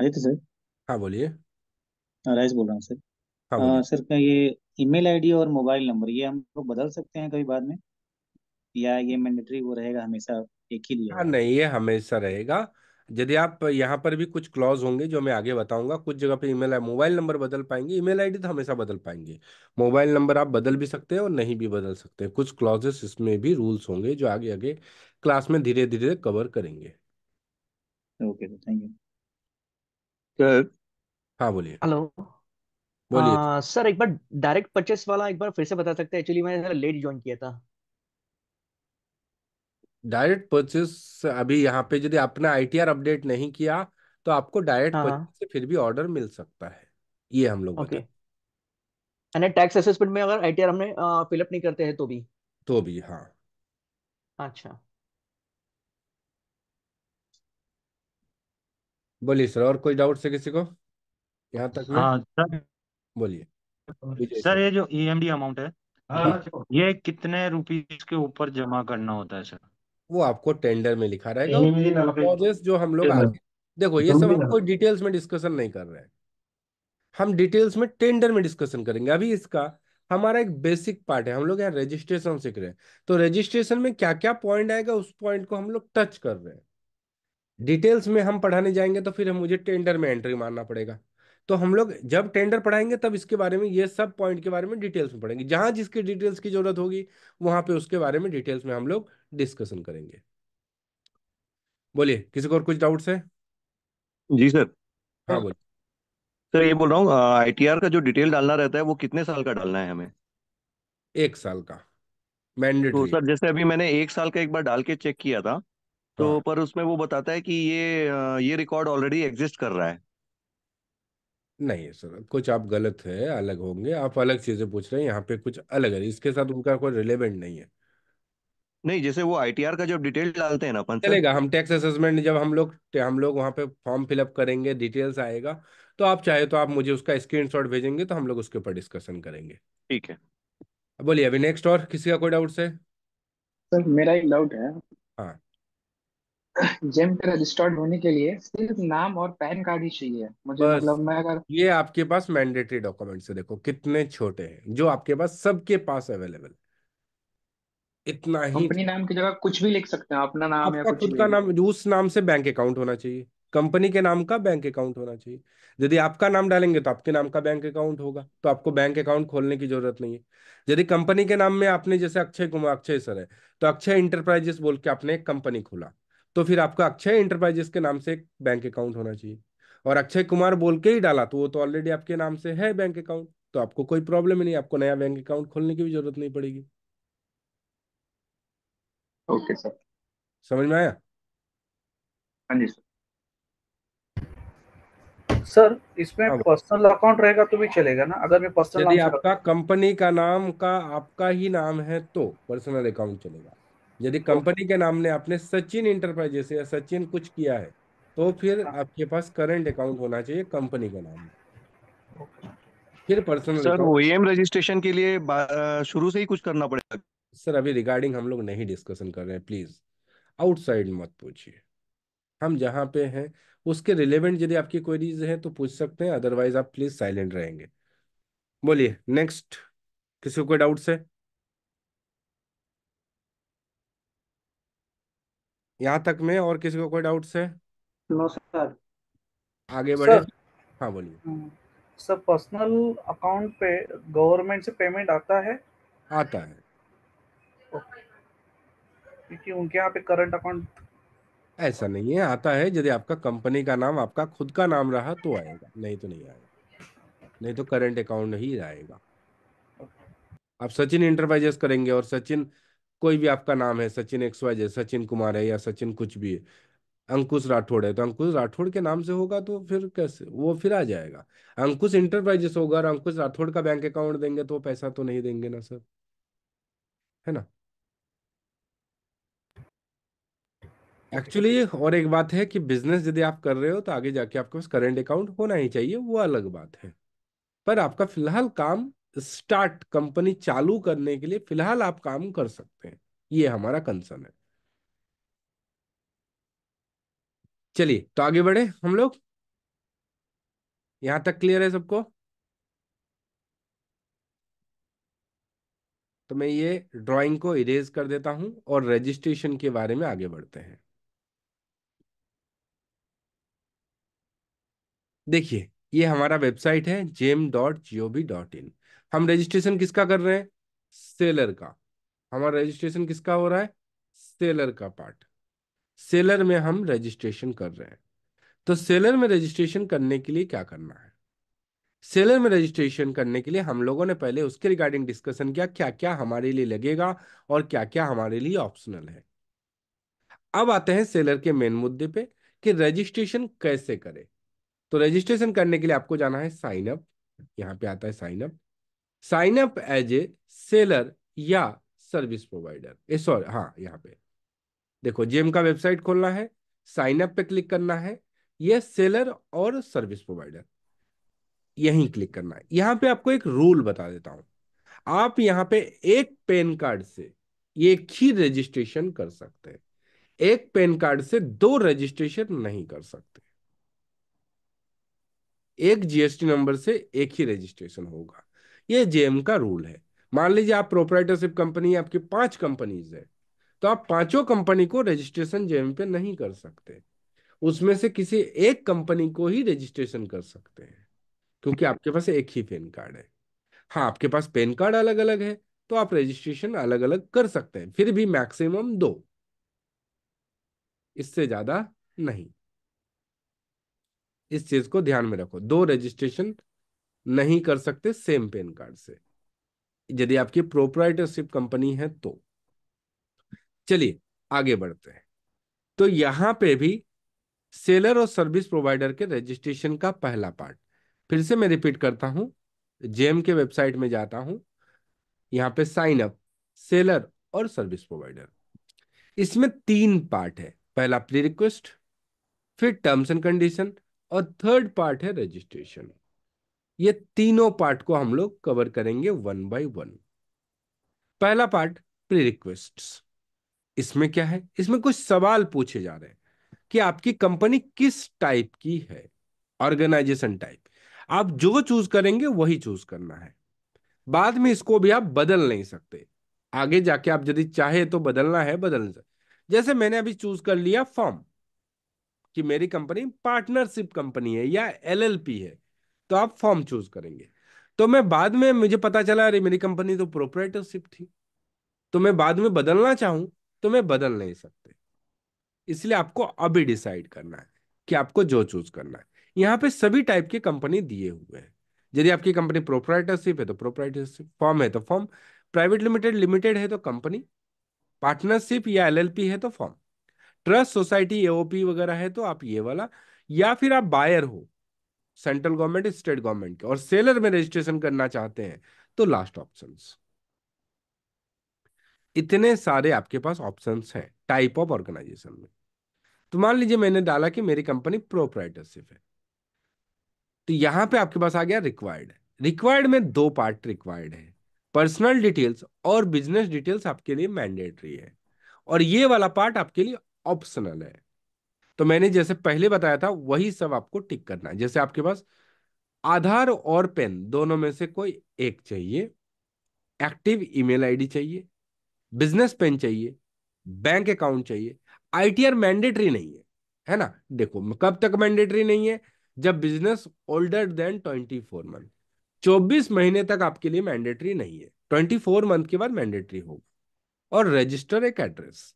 तो हाँ बोलिए हाँ, राइस बोल रहा हूँ सर हाँ आ, सर का ये ईमेल आईडी और मोबाइल नंबर ये हम लोग बदल सकते हैं कभी बाद में या ये मैंडेटरी वो रहेगा हमेशा एक ही लिया हाँ, नहीं ये हमेशा रहेगा यदि आप यहाँ पर भी कुछ क्लॉज होंगे जो मैं आगे बताऊंगा कुछ जगह पे ईमेल आई मोबाइल नंबर बदल पाएंगे ईमेल आईडी तो हमेशा बदल पाएंगे मोबाइल नंबर आप बदल भी सकते हैं और नहीं भी बदल सकते हैं कुछ क्लॉजेस इसमें भी रूल्स होंगे जो आगे आगे क्लास में धीरे धीरे कवर करेंगे ओके थैंक यू सर हाँ बोलिए हेलो बोलिए सर हाँ, एक बार डायरेक्ट परचेस वाला एक बार फिर से बता सकते हैं एक्चुअली मैंने लेट ज्वाइन किया था डायरेक्ट परचेस अभी यहाँ पे यदि आपने आईटीआर अपडेट नहीं किया तो आपको डायरेक्ट हाँ परचेस हाँ। से फिर भी ऑर्डर मिल सकता है ये हम लोग ओके बता यानी टैक्स असेसमेंट में अगर आईटीआर हमने फिलअप नहीं करते हैं तो भी तो भी हाँ अच्छा बोलिए सर और कोई डाउट से किसी को यहाँ तक में हाँ बोलिए विजय सर सर ये जो ईएमडी e अमाउंट है हाँ, ये हाँ, ये कितने रुपीस के ऊपर जमा करना होता है सर वो आपको टेंडर में लिखा रहेगा प्रोसेस तो जो हम लोग आगे देखो ये सब हम कोई डिटेल्स में डिस्कशन नहीं कर रहे हैं हम डिटेल्स में टेंडर में डिस्कशन करेंगे अभी इसका हमारा एक बेसिक पार्ट है हम लोग यहाँ रजिस्ट्रेशन सीख रहे हैं तो रजिस्ट्रेशन में क्या क्या पॉइंट आएगा उस पॉइंट को हम लोग टच कर रहे हैं डिटेल्स में हम पढ़ाने जाएंगे तो फिर हम मुझे टेंडर में एंट्री मारना पड़ेगा तो हम लोग जब टेंडर पढ़ाएंगे तब इसके बारे में ये सब पॉइंट के बारे में डिटेल्स में पढ़ेंगे जहां जिसकी डिटेल्स की जरूरत होगी वहां पे उसके बारे में डिटेल्स में हम लोग डिस्कशन करेंगे बोलिए किसी को और कुछ डाउट्स है जी सर हाँ बोलिए सर ये बोल रहा हूँ आई का जो डिटेल डालना रहता है वो कितने साल का डालना है हमें एक साल का तो सर जैसे अभी मैंने एक साल का एक बार डाल के चेक किया था तो हाँ। पर उसमें वो बताता है कि ये ये रिकॉर्ड ऑलरेडी एग्जिस्ट कर रहा है नहीं सर, कुछ आप गलत है, अलग होंगे। आप अलग चीज़ें पूछ रहे हैं, यहाँ पे कुछ अलग है। इसके साथ उनका कोई रिलेवेंट नहीं है। नहीं, जैसे वो आईटीआर का जब डिटेल डालते हैं ना अपन चलेगा हम टैक्स असेसमेंट जब हम लोग हम लोग वहाँ पे फॉर्म फिलअप करेंगे डिटेल्स आएगा तो आप चाहे तो आप मुझे उसका स्क्रीन भेजेंगे तो हम लोग उसके ऊपर डिस्कशन करेंगे ठीक है बोलिए अभी नेक्स्ट और किसी का कोई डाउट है सर मेरा एक डाउट है हाँ जेम पे रजिस्टर्ड होने के लिए सिर्फ नाम और पैन कार्ड ही चाहिए मुझे बस मतलब मैं अगर ये आपके पास मैंडेटरी डॉक्यूमेंट है देखो कितने छोटे हैं जो आपके पास सबके पास अवेलेबल इतना ही कंपनी नाम की जगह कुछ भी लिख सकते हैं अपना नाम या आपका कुछ खुद का नाम उस नाम से बैंक अकाउंट होना चाहिए कंपनी के नाम का बैंक अकाउंट होना चाहिए यदि आपका नाम डालेंगे तो आपके नाम का बैंक अकाउंट होगा तो आपको बैंक अकाउंट खोलने की जरूरत नहीं है यदि कंपनी के नाम में आपने जैसे अक्षय कुमार अक्षय सर है तो अक्षय इंटरप्राइजेस बोल के आपने एक कंपनी खोला तो फिर आपका अक्षय इंटरप्राइजेस के नाम से एक बैंक अकाउंट होना चाहिए और अक्षय कुमार बोल के ही डाला तो वो तो ऑलरेडी आपके नाम से है बैंक अकाउंट तो आपको कोई प्रॉब्लम ही नहीं आपको नया बैंक अकाउंट खोलने की भी जरूरत नहीं पड़ेगी ओके सर समझ में आया हाँ जी सर सर इसमें पर्सनल अकाउंट रहेगा तो भी चलेगा ना अगर मैं पर्सनल यदि आपका कंपनी का नाम का आपका ही नाम है तो पर्सनल अकाउंट चलेगा यदि तो कंपनी के नाम ने आपने सचिन इंटरप्राइजेस या सचिन कुछ किया है तो फिर हाँ। आपके पास करंट अकाउंट होना चाहिए कंपनी का नाम फिर पर्सनल सर ओएम रजिस्ट्रेशन के लिए शुरू से ही कुछ करना पड़ेगा सर अभी रिगार्डिंग हम लोग नहीं डिस्कशन कर रहे हैं प्लीज आउटसाइड मत पूछिए हम जहाँ पे हैं उसके रिलेवेंट यदि आपकी क्वेरीज हैं तो पूछ सकते हैं अदरवाइज आप प्लीज साइलेंट रहेंगे बोलिए नेक्स्ट किसी को डाउट है यहाँ तक में और किसी को कोई डाउट है नो सर आगे बढ़े हाँ बोलिए सर पर्सनल अकाउंट पे गवर्नमेंट से पेमेंट आता है आता है क्योंकि उनके यहाँ पे करंट अकाउंट ऐसा नहीं है आता है यदि आपका कंपनी का नाम आपका खुद का नाम रहा तो आएगा नहीं तो नहीं आएगा नहीं तो करंट अकाउंट ही आएगा आप सचिन इंटरप्राइजेस करेंगे और सचिन कोई भी आपका नाम है सचिन एक्स वाई जैसे सचिन कुमार है या सचिन कुछ भी है अंकुश राठौड़ है तो अंकुश राठौड़ के नाम से होगा तो फिर कैसे वो फिर आ जाएगा अंकुश इंटरप्राइजेस होगा और अंकुश राठौड़ का बैंक अकाउंट देंगे तो पैसा तो नहीं देंगे ना सर है ना एक्चुअली और एक बात है कि बिजनेस यदि आप कर रहे हो तो आगे जाके आपके पास करेंट अकाउंट होना ही चाहिए वो अलग बात है पर आपका फिलहाल काम स्टार्ट कंपनी चालू करने के लिए फिलहाल आप काम कर सकते हैं ये हमारा कंसर्न है चलिए तो आगे बढ़े हम लोग यहां तक क्लियर है सबको तो मैं ये ड्राइंग को इरेज कर देता हूं और रजिस्ट्रेशन के बारे में आगे बढ़ते हैं देखिए ये हमारा वेबसाइट है GeM dot gov dot in हम रजिस्ट्रेशन किसका कर रहे हैं सेलर का हमारा रजिस्ट्रेशन किसका हो रहा है सेलर का पार्ट सेलर में हम रजिस्ट्रेशन कर रहे हैं तो सेलर में रजिस्ट्रेशन करने के लिए क्या करना है सेलर में रजिस्ट्रेशन करने के लिए हम लोगों ने पहले उसके रिगार्डिंग डिस्कशन किया क्या क्या हमारे लिए लगेगा और क्या क्या हमारे लिए ऑप्शनल है अब आते हैं सेलर के मेन मुद्दे पे कि रजिस्ट्रेशन कैसे करें तो रजिस्ट्रेशन करने के लिए आपको जाना है साइनअप यहाँ पे आता है sign up sign up as a seller या सर्विस प्रोवाइडर सॉरी हाँ यहाँ पे देखो जेम का वेबसाइट खोलना है साइन अप पे क्लिक करना है यह सेलर और सर्विस प्रोवाइडर यही क्लिक करना है यहाँ पे आपको एक रूल बता देता हूं आप यहाँ पे एक पैन कार्ड से एक ही रजिस्ट्रेशन कर सकते हैं एक पैन कार्ड से दो रजिस्ट्रेशन नहीं कर सकते एक जीएसटी नंबर से एक ही रजिस्ट्रेशन होगा ये जेएम का रूल है मान लीजिए आप प्रोपराइटरशिप कंपनी आपकी पांच कंपनीज है तो आप पांचों कंपनी को रजिस्ट्रेशन जेएम पे नहीं कर सकते उसमें से किसी एक कंपनी को ही रजिस्ट्रेशन कर सकते हैं क्योंकि आपके पास एक ही पैन कार्ड है हाँ आपके पास पैन कार्ड अलग अलग है तो आप रजिस्ट्रेशन अलग अलग कर सकते हैं फिर भी मैक्सिमम दो इससे ज्यादा नहीं इस चीज को ध्यान में रखो दो रजिस्ट्रेशन नहीं कर सकते सेम पेन कार्ड से यदि आपकी प्रोपराइटरशिप कंपनी है तो चलिए आगे बढ़ते हैं तो यहां पे भी सेलर और सर्विस प्रोवाइडर के रजिस्ट्रेशन का पहला पार्ट फिर से मैं रिपीट करता हूं जेम के वेबसाइट में जाता हूं यहां पे साइन अप सेलर और सर्विस प्रोवाइडर इसमें तीन पार्ट है पहला प्री रिक्वेस्ट फिर टर्म्स एंड कंडीशन और थर्ड पार्ट है रजिस्ट्रेशन ये तीनों पार्ट को हम लोग कवर करेंगे वन बाय वन पहला पार्ट प्री रिक्वेस्ट इसमें क्या है इसमें कुछ सवाल पूछे जा रहे हैं कि आपकी कंपनी किस टाइप की है ऑर्गेनाइजेशन टाइप आप जो चूज करेंगे वही चूज करना है बाद में इसको भी आप बदल नहीं सकते आगे जाके आप यदि चाहे तो बदलना है बदल सकते जैसे मैंने अभी चूज कर लिया फॉर्म कि मेरी कंपनी पार्टनरशिप कंपनी है या एलएलपी है तो आप फॉर्म चूज करेंगे तो मैं बाद में मुझे पता चला अरे मेरी कंपनी तो प्रोपरेटरशिप थी तो मैं बाद में बदलना चाहूं तो मैं बदल नहीं सकते इसलिए आपको अभी डिसाइड करना है कि आपको जो चूज करना है यहाँ पे सभी टाइप के कंपनी दिए हुए हैं यदि आपकी कंपनी प्रोपराइटरशिप है तो प्रोपराइटरशिप फॉर्म है तो फॉर्म प्राइवेट लिमिटेड लिमिटेड है तो कंपनी पार्टनरशिप या एलएलपी है तो फॉर्म ट्रस्ट सोसाइटी एओपी वगैरह है तो आप ये वाला या फिर आप बायर हो सेंट्रल गवर्नमेंट स्टेट गवर्नमेंट के और सेलर में रजिस्ट्रेशन करना चाहते हैं तो लास्ट ऑप्शन इतने सारे आपके पास ऑप्शन हैं टाइप ऑफ ऑर्गेनाइजेशन में तो मान लीजिए मैंने डाला कि मेरी कंपनी प्रोपराइटरशिप है तो यहां पे आपके पास आ गया रिक्वायर्ड रिक्वायर्ड में दो पार्ट रिक्वायर्ड है पर्सनल डिटेल्स और बिजनेस डिटेल्स आपके लिए मैंडेटरी है और ये वाला पार्ट आपके लिए ऑप्शनल है तो मैंने जैसे पहले बताया था वही सब आपको टिक करना है जैसे आपके पास आधार और पेन दोनों में से कोई एक चाहिए एक्टिव ईमेल आईडी चाहिए बिजनेस पेन चाहिए बैंक अकाउंट चाहिए आईटीआर मैंडेटरी नहीं है है ना देखो कब तक मैंडेटरी नहीं है जब business older than twenty four month चौबीस महीने तक आपके लिए मैंडेटरी नहीं है ट्वेंटी फोर मंथ के बाद मैंडेटरी होगा और रजिस्टर एक एड्रेस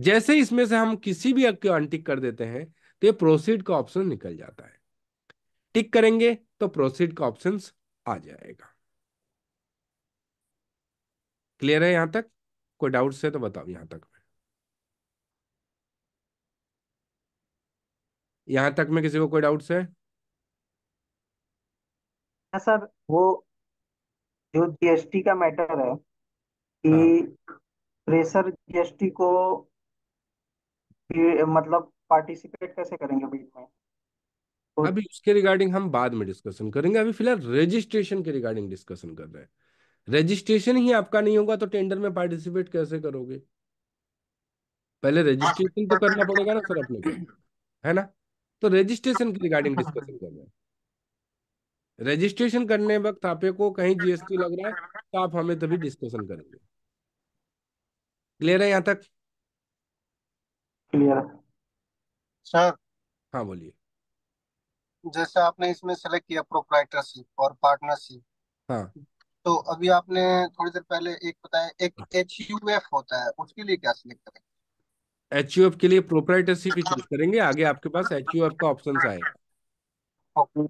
जैसे इसमें से हम किसी भी अक्यू अनटिक कर देते हैं तो ये प्रोसीड का ऑप्शन निकल जाता है टिक करेंगे तो प्रोसीड का ऑप्शन आ जाएगा क्लियर है यहां तक कोई डाउट है तो बताओ यहां तक यहां तक में किसी को कोई डाउट है हाँ सर वो जो जीएसटी का मैटर है कि हाँ। प्रेशर जीएसटी को मतलब पार्टिसिपेट कैसे करेंगे बीट में तो अभी उसके रिगार्डिंग हम बाद में डिस्कशन करेंगे अभी फिलहाल रजिस्ट्रेशन के रिगार्डिंग डिस्कशन कर रहे हैं रजिस्ट्रेशन ही आपका नहीं होगा तो टेंडर में पार्टिसिपेट कैसे करोगे पहले रजिस्ट्रेशन तो करना पड़ेगा ना सर अपने को है ना तो रजिस्ट्रेशन के रिगार्डिंग डिस्कशन कर रहे हैं रजिस्ट्रेशन करने वक्त आपे को कहीं जीएसटी लग रहा है तो आप हमें तभी डिस्कशन करेंगे क्लियर है यहाँ तक क्लियर सर हाँ बोलिए जैसे आपने इसमें सेलेक्ट किया प्रोप्राइटरशिप और पार्टनरशिप हाँ तो अभी आपने थोड़ी देर पहले एक बताया एक एच यू एफ होता है उसके लिए क्या सिलेक्ट करें एच यू एफ के लिए प्रोप्राइटरशिप ही चूज करेंगे आगे आपके पास एच यू एफ का ऑप्शन आएगा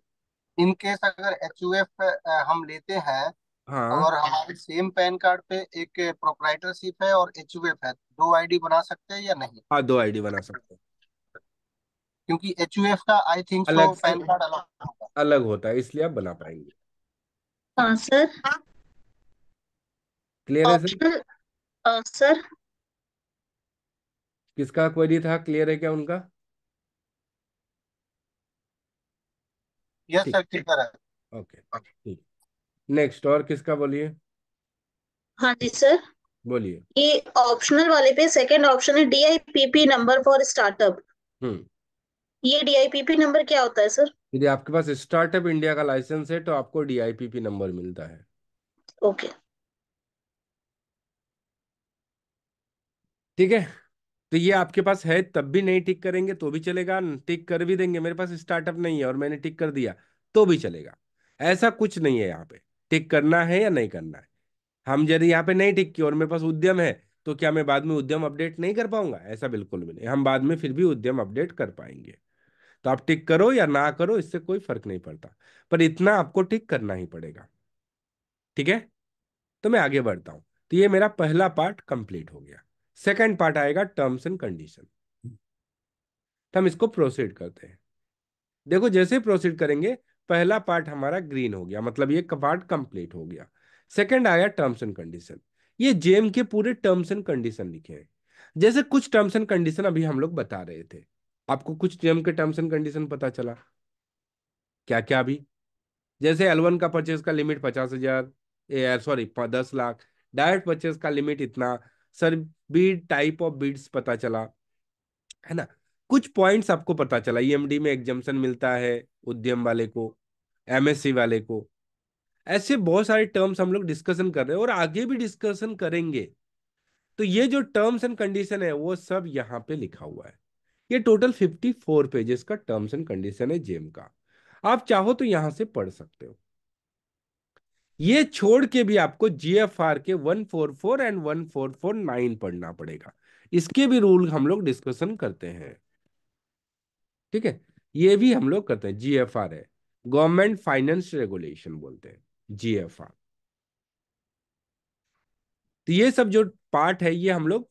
इनकेस अगर एच यू एफ हम लेते हैं हाँ और हमारे सेम पैन कार्ड पे एक प्रोप्राइटरशिप है और एचयूएफ है दो आईडी बना सकते हैं या नहीं हाँ दो आईडी बना सकते हैं क्योंकि एचयूएफ का आई थिंक अलग सो से पैन कार्ड अलग होगा अलग होता है इसलिए आप बना पाएंगे हाँ सर क्लियर है सर सर किसका क्वेरी था क्लियर है क्या उनका यस सर ठीक है ओके ठीक नेक्स्ट और किसका बोलिए हाँ जी सर बोलिए ये ऑप्शनल वाले पे सेकंड ऑप्शन है डीआईपीपी नंबर फॉर स्टार्टअप ये डीआईपीपी नंबर क्या होता है सर यदि आपके पास स्टार्टअप इंडिया का लाइसेंस है तो आपको डीआईपीपी नंबर मिलता है ओके ठीक है तो ये आपके पास है तब भी नहीं टिक करेंगे तो भी चलेगा टिक कर भी देंगे मेरे पास स्टार्टअप नहीं है और मैंने टिक कर दिया तो भी चलेगा ऐसा कुछ नहीं है यहाँ पे टिक करना है या नहीं करना है हम यदि यहाँ पे नहीं टिक किया और मेरे पास उद्यम है तो क्या मैं बाद में उद्यम अपडेट नहीं कर पाऊंगा ऐसा बिल्कुल भी नहीं हम बाद में फिर भी उद्यम अपडेट कर पाएंगे तो आप टिक करो या ना करो इससे कोई फर्क नहीं पड़ता पर इतना आपको टिक करना ही पड़ेगा ठीक है तो मैं आगे बढ़ता हूं तो ये मेरा पहला पार्ट कंप्लीट हो गया सेकंड पार्ट आएगा टर्म्स एंड कंडीशन हम इसको प्रोसीड करते हैं देखो जैसे प्रोसीड करेंगे पहला पार्ट हमारा ग्रीन हो गया मतलब ये पार्ट कंप्लीट हो गया सेकंड आया टर्म्स एंड कंडीशन ये जेम के पूरे टर्म्स एंड कंडीशन लिखे हैं जैसे कुछ टर्म्स एंड कंडीशन अभी हम लोग बता रहे थे आपको कुछ जेम के टर्म्स एंड कंडीशन पता चला क्या क्या अभी जैसे एल का परचेज का लिमिट पचास हजार सॉरी दस लाख डायरेक्ट परचेज का लिमिट इतना sir bid type of bids पता चला है ना कुछ पॉइंट्स आपको पता चला ईएमडी e में एग्जाम्पन मिलता है उद्यम वाले को एमएससी वाले को ऐसे बहुत सारे टर्म्स हम लोग डिस्कशन कर रहे हैं और आगे भी डिस्कशन करेंगे तो ये जो टर्म्स एंड कंडीशन है वो सब यहाँ पे लिखा हुआ है ये टोटल 54 पेजेस का टर्म्स एंड कंडीशन है जेम का आप चाहो तो यहां से पढ़ सकते हो ये छोड़ के भी आपको जीएफआर के 144 एंड 1449 पढ़ना पड़ेगा इसके भी रूल हम लोग डिस्कशन करते हैं ठीक है ये भी हम लोग करते हैं जीएफआर है गवर्नमेंट फाइनेंस रेगुलेशन बोलते हैं जीएफआर तो ये सब जो पार्ट है ये हम लोग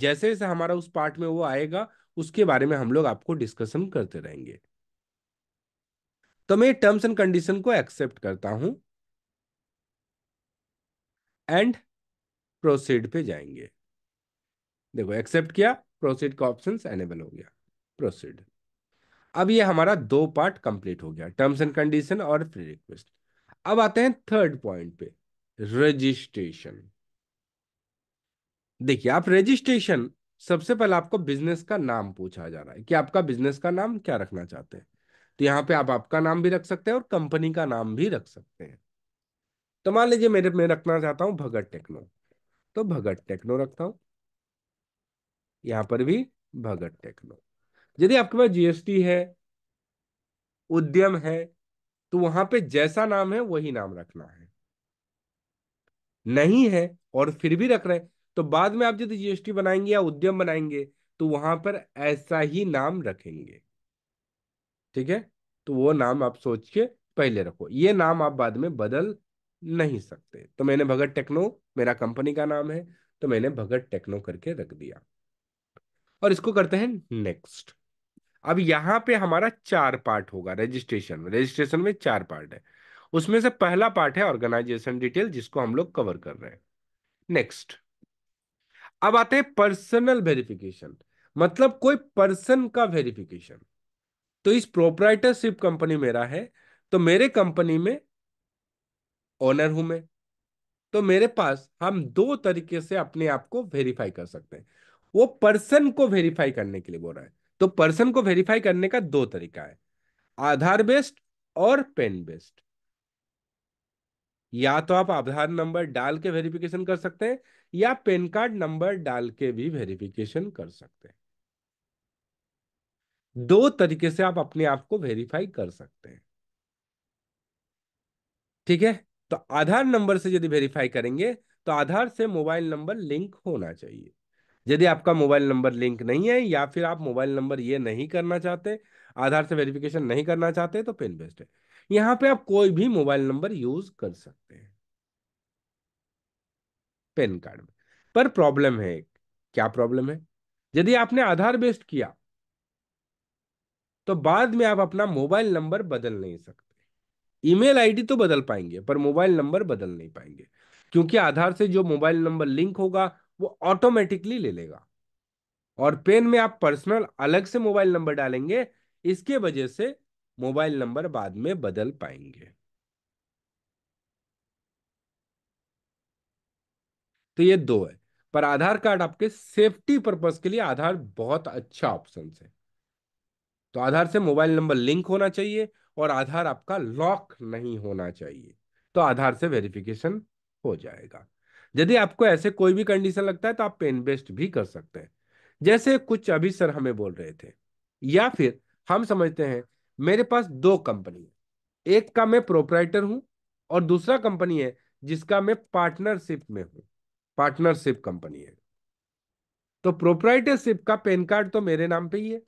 जैसे जैसे हमारा उस पार्ट में वो आएगा उसके बारे में हम लोग आपको डिस्कशन करते रहेंगे तो मैं टर्म्स एंड कंडीशन को एक्सेप्ट करता हूं एंड प्रोसीड पे जाएंगे देखो एक्सेप्ट किया प्रोसीड का ऑप्शन एनेबल हो गया प्रोसीड अब ये हमारा दो पार्ट कंप्लीट हो गया टर्म्स एंड कंडीशन और फ्री रिक्वेस्ट अब आते हैं थर्ड पॉइंट पे रजिस्ट्रेशन देखिए आप रजिस्ट्रेशन सबसे पहले आपको बिजनेस का नाम पूछा जा रहा है कि आपका बिजनेस का नाम क्या रखना चाहते हैं तो यहाँ पे आप आपका नाम भी रख सकते हैं और कंपनी का नाम भी रख सकते हैं तो मान लीजिए मेरे मैं रखना चाहता हूं भगत टेक्नो तो भगत टेक्नो रखता हूं यहां पर भी भगत टेक्नो यदि आपके पास जीएसटी है उद्यम है तो वहां पे जैसा नाम है वही नाम रखना है नहीं है और फिर भी रख रहे हैं तो बाद में आप यदि जीएसटी बनाएंगे या उद्यम बनाएंगे तो वहां पर ऐसा ही नाम रखेंगे ठीक है तो वो नाम आप सोच के पहले रखो ये नाम आप बाद में बदल नहीं सकते तो मैंने भगत टेक्नो मेरा कंपनी का नाम है तो मैंने भगत टेक्नो करके रख दिया और इसको करते हैं नेक्स्ट अब यहाँ पे हमारा चार पार्ट होगा रजिस्ट्रेशन में रजिस्ट्रेशन में चार पार्ट है उसमें से पहला पार्ट है ऑर्गेनाइजेशन डिटेल जिसको हम लोग कवर कर रहे हैं नेक्स्ट अब आते हैं पर्सनल वेरिफिकेशन मतलब कोई पर्सन का वेरिफिकेशन तो इस प्रोपराइटरशिप कंपनी मेरा है तो मेरे कंपनी में ओनर हूं मैं तो मेरे पास हम दो तरीके से अपने आप को वेरीफाई कर सकते हैं वो पर्सन को वेरीफाई करने के लिए बोल रहा है तो पर्सन को वेरीफाई करने का दो तरीका है आधार बेस्ड और पेन बेस्ड या तो आप आधार नंबर डाल के वेरिफिकेशन कर सकते हैं या पेन कार्ड नंबर डाल के भी वेरिफिकेशन कर सकते हैं दो तरीके से आप अपने आप को वेरीफाई कर सकते हैं ठीक है तो आधार नंबर से यदि वेरीफाई करेंगे तो आधार से मोबाइल नंबर लिंक होना चाहिए यदि आपका मोबाइल नंबर लिंक नहीं है या फिर आप मोबाइल नंबर ये नहीं करना चाहते आधार से वेरिफिकेशन नहीं करना चाहते तो पिन बेस्ट है यहाँ पे आप कोई भी मोबाइल नंबर यूज कर सकते हैं पेन कार्ड में पर प्रॉब्लम है एक क्या प्रॉब्लम है यदि आपने आधार बेस्ड किया तो बाद में आप अपना मोबाइल नंबर बदल नहीं सकते ईमेल आईडी तो बदल पाएंगे पर मोबाइल नंबर बदल नहीं पाएंगे क्योंकि आधार से जो मोबाइल नंबर लिंक होगा वो ऑटोमेटिकली ले लेगा और पेन में आप पर्सनल अलग से मोबाइल नंबर डालेंगे इसके वजह से मोबाइल नंबर बाद में बदल पाएंगे तो ये दो है पर आधार कार्ड आपके सेफ्टी पर्पस के लिए आधार बहुत अच्छा ऑप्शन है तो आधार से मोबाइल नंबर लिंक होना चाहिए और आधार आपका लॉक नहीं होना चाहिए तो आधार से वेरिफिकेशन हो जाएगा यदि आपको ऐसे कोई भी कंडीशन लगता है तो आप पेन बेस्ड भी कर सकते हैं जैसे कुछ अभी सर हमें बोल रहे थे या फिर हम समझते हैं मेरे पास दो कंपनी है एक का मैं प्रोपराइटर हूं और दूसरा कंपनी है जिसका मैं पार्टनरशिप में हूं पार्टनरशिप कंपनी है तो प्रोपराइटरशिप का पेन कार्ड तो मेरे नाम पे ही है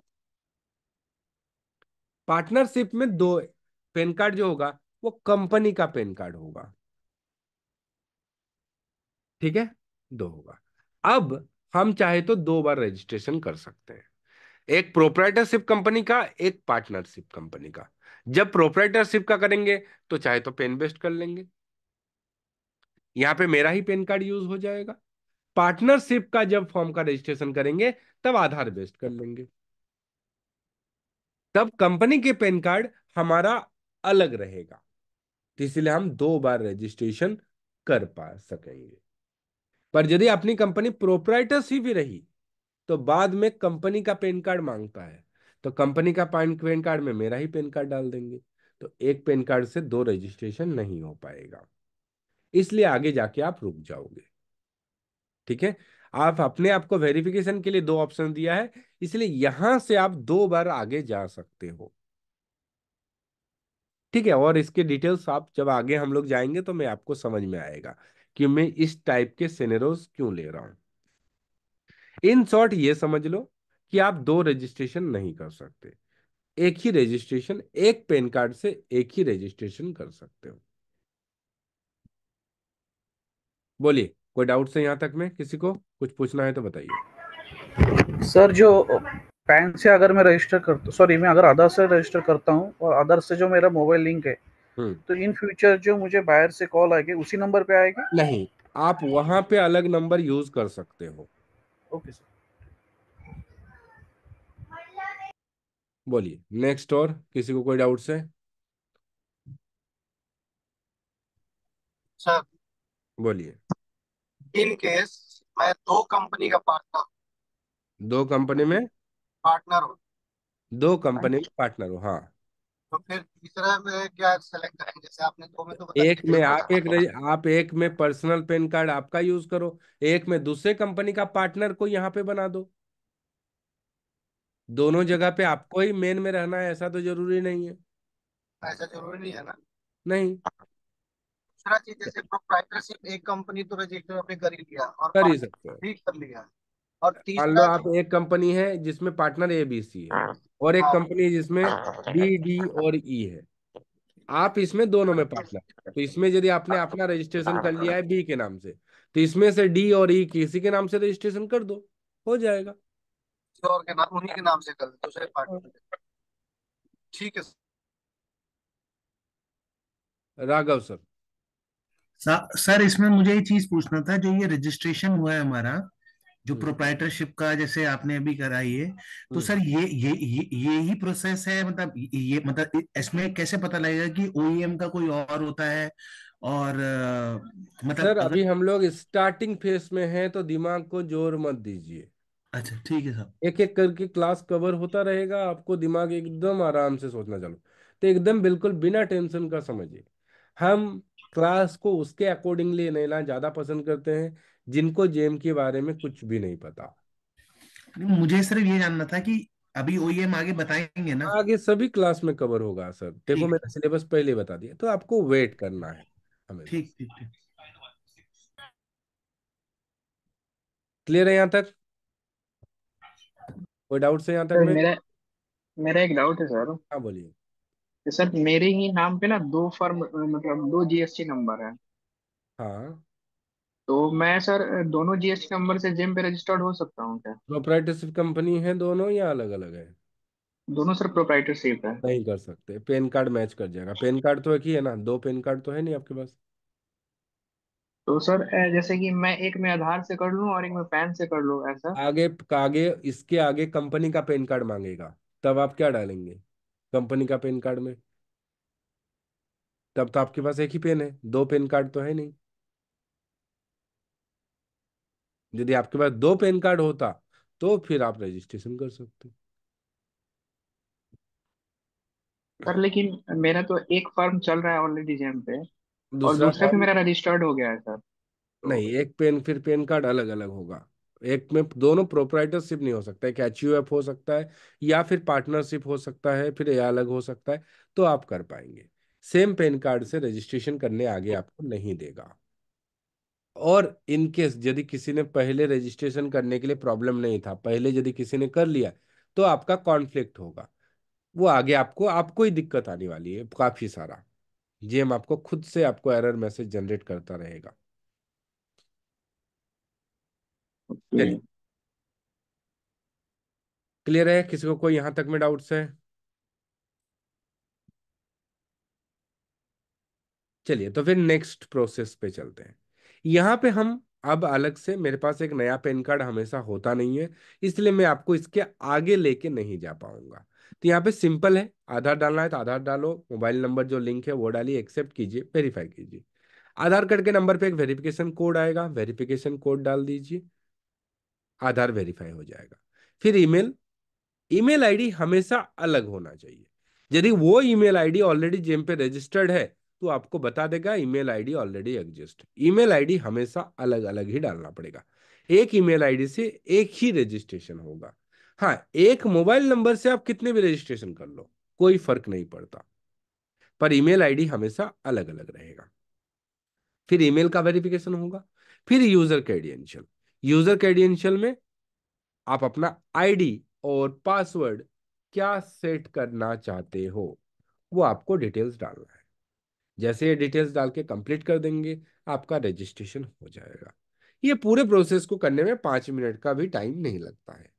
पार्टनरशिप में दो पेन कार्ड जो होगा वो कंपनी का पेन कार्ड होगा ठीक है दो होगा अब हम चाहे तो दो बार रजिस्ट्रेशन कर सकते हैं एक प्रोपराइटरशिप कंपनी का एक पार्टनरशिप कंपनी का जब प्रोपराइटरशिप का करेंगे तो चाहे तो पेन बेस्ट कर लेंगे यहां पे मेरा ही पेन कार्ड यूज हो जाएगा पार्टनरशिप का जब फॉर्म का रजिस्ट्रेशन करेंगे तब आधार बेस्ट कर लेंगे तब कंपनी के पेन कार्ड हमारा अलग रहेगा तो इसलिए हम दो बार रजिस्ट्रेशन कर पा सकेंगे पर यदि अपनी कंपनी प्रोपराइटरशिप ही रही तो बाद में कंपनी का पेन कार्ड मांगता है तो कंपनी का पैन कार्ड में मेरा ही पेन कार्ड डाल देंगे तो एक पेन कार्ड से दो रजिस्ट्रेशन नहीं हो पाएगा इसलिए आगे जाके आप रुक जाओगे ठीक है आप अपने आप को वेरिफिकेशन के लिए दो ऑप्शन दिया है इसलिए यहां से आप दो बार आगे जा सकते हो ठीक है और इसके डिटेल्स आप जब आगे हम लोग जाएंगे तो मैं आपको समझ में आएगा कि मैं इस टाइप के सेनेरोस क्यों ले रहा हूं इन शॉर्ट ये समझ लो कि आप दो रजिस्ट्रेशन नहीं कर सकते एक ही रजिस्ट्रेशन एक पेन कार्ड से एक ही रजिस्ट्रेशन कर सकते हो बोलिए कोई डाउट है यहां तक में किसी को कुछ पूछना है तो बताइए सर जो पैन से अगर मैं रजिस्टर करता सॉरी मैं अगर आधार से रजिस्टर करता हूँ और आधार से जो मेरा मोबाइल लिंक है हम्म। तो इन फ्यूचर जो मुझे बाहर से कॉल आएगी उसी नंबर पे आएगी नहीं आप वहां पे अलग नंबर यूज कर सकते हो ओके सर बोलिए नेक्स्ट और किसी को कोई डाउट है सर बोलिए इन केस मैं दो कंपनी का पार्टनर दो कंपनी में पार्टनर हूँ दो कंपनी में पार्टनर हूँ हाँ तो फिर तीसरा में क्या सेलेक्ट करेंगे जैसे आपने दो में तो बता एक में आप एक रज- आप एक में पर्सनल पेन कार्ड आपका यूज करो एक में दूसरे कंपनी का पार्टनर को यहाँ पे बना दो दोनों जगह पे आपको ही मेन में रहना है ऐसा तो जरूरी नहीं है ऐसा जरूरी नहीं है ना नहीं दूसरा चीज जैसे प्रोप्राइटरशिप एक कंपनी तो रजिस्टर अपने कर ही लिया और कर ही सकते हो कर लिया और मान हाँ, लो आप एक कंपनी है जिसमें पार्टनर ए बी सी है हाँ। और एक कंपनी जिसमें बी डी और ई e है आप इसमें दोनों में पार्टनर तो इसमें यदि आपने अपना रजिस्ट्रेशन कर लिया है बी के नाम से तो इसमें से डी और ई e किसी के नाम से रजिस्ट्रेशन कर दो हो जाएगा और के नाम उन्हीं के नाम से कर दूसरे तो पार्टनर ठीक है राघव सर सर इसमें मुझे ये चीज पूछना था जो ये रजिस्ट्रेशन हुआ है हमारा जो प्रोप्राइटरशिप हम्म। का जैसे आपने अभी कराई है तो हम्म। सर ये ये ये, ये ही प्रोसेस है मतलब ये मतलब इसमें कैसे पता लगेगा कि ओईएम e का कोई और होता है और मतलब सर अभी हम लोग स्टार्टिंग फेज में हैं तो दिमाग को जोर मत दीजिए अच्छा ठीक है सर एक एक करके क्लास कवर होता रहेगा आपको दिमाग एकदम आराम से सोचना चालू तो एकदम बिल्कुल बिना टेंशन का समझिए हम क्लास को उसके अकॉर्डिंगली लेना ज़्यादा पसंद करते हैं जिनको जेम के बारे में कुछ भी नहीं पता मुझे सिर्फ ये जानना था कि अभी ओएम e आगे बताएंगे ना आगे सभी क्लास में कवर होगा सर देखो मैंने सिलेबस पहले बता दिया तो आपको वेट करना है हमें ठीक ठीक क्लियर है यहाँ तक कोई डाउट से यहाँ तक मेरा मेरा एक डाउट है सर हाँ बोलिए सर मेरे ही नाम पे ना दो फर्म मतलब दो जीएसटी नंबर है हाँ तो मैं सर दोनों जीएसटी नंबर से जेम पे रजिस्टर्ड हो सकता हूँ क्या प्रोप्राइटरशिप कंपनी है दोनों या अलग अलग है दोनों सर प्रोप्राइटरशिप है नहीं कर सकते पैन कार्ड मैच कर जाएगा पैन कार्ड तो एक ही है ना दो पैन कार्ड तो है नहीं आपके पास तो सर जैसे कि मैं एक में आधार से कर लूं और एक में पैन से कर लूं ऐसा आगे आगे इसके आगे कंपनी का पैन कार्ड मांगेगा तब आप क्या डालेंगे कंपनी का पैन कार्ड में तब तो आपके पास एक ही पेन है दो पेन कार्ड तो है नहीं यदि आपके पास दो पैन कार्ड होता तो फिर आप रजिस्ट्रेशन कर सकते पर लेकिन मेरा तो एक फॉर्म चल रहा है ऑलरेडी जेम पे दूसरा और दूसरा भी मेरा रजिस्टर्ड हो गया है सर नहीं एक पेन फिर पेन कार्ड अलग अलग होगा एक में दोनों प्रोपराइटरशिप नहीं हो सकता है एच यू एफ हो सकता है या फिर पार्टनरशिप हो सकता है फिर या अलग हो सकता है तो आप कर पाएंगे सेम पेन कार्ड से रजिस्ट्रेशन करने आगे तो आपको नहीं देगा और इनकेस यदि किसी ने पहले रजिस्ट्रेशन करने के लिए प्रॉब्लम नहीं था पहले यदि किसी ने कर लिया तो आपका कॉन्फ्लिक्ट होगा वो आगे आपको आपको ही दिक्कत आने वाली है काफ़ी सारा जी हम आपको खुद से आपको एरर मैसेज जनरेट करता रहेगा क्लियर है किसी को कोई यहां तक में डाउट्स है चलिए तो फिर नेक्स्ट प्रोसेस पे चलते हैं यहाँ पे हम अब अलग से मेरे पास एक नया पैन कार्ड हमेशा होता नहीं है इसलिए मैं आपको इसके आगे लेके नहीं जा पाऊंगा तो यहाँ पे सिंपल है आधार डालना है तो आधार डालो मोबाइल नंबर जो लिंक है वो डालिए एक्सेप्ट कीजिए वेरीफाई कीजिए आधार कार्ड के नंबर पे एक वेरिफिकेशन कोड आएगा वेरिफिकेशन कोड डाल दीजिए आधार वेरीफाई हो जाएगा फिर ईमेल ईमेल आईडी हमेशा अलग होना चाहिए यदि वो ईमेल आईडी ऑलरेडी जेम पे रजिस्टर्ड है तो आपको बता देगा email ID already exist email ID हमेशा अलग अलग ही डालना पड़ेगा एक ईमेल आईडी से एक ही रजिस्ट्रेशन होगा हाँ एक मोबाइल नंबर से आप कितने भी रजिस्ट्रेशन कर लो कोई फर्क नहीं पड़ता पर ईमेल आईडी हमेशा अलग अलग रहेगा फिर ईमेल का वेरिफिकेशन होगा फिर यूजर क्रेडियंशियल यूजर क्रेडियंशियल में आप अपना आईडी और पासवर्ड क्या सेट करना चाहते हो वो आपको डिटेल्स डालना है जैसे ये डिटेल्स डाल के कंप्लीट कर देंगे आपका रजिस्ट्रेशन हो जाएगा ये पूरे प्रोसेस को करने में पांच मिनट का भी टाइम नहीं लगता है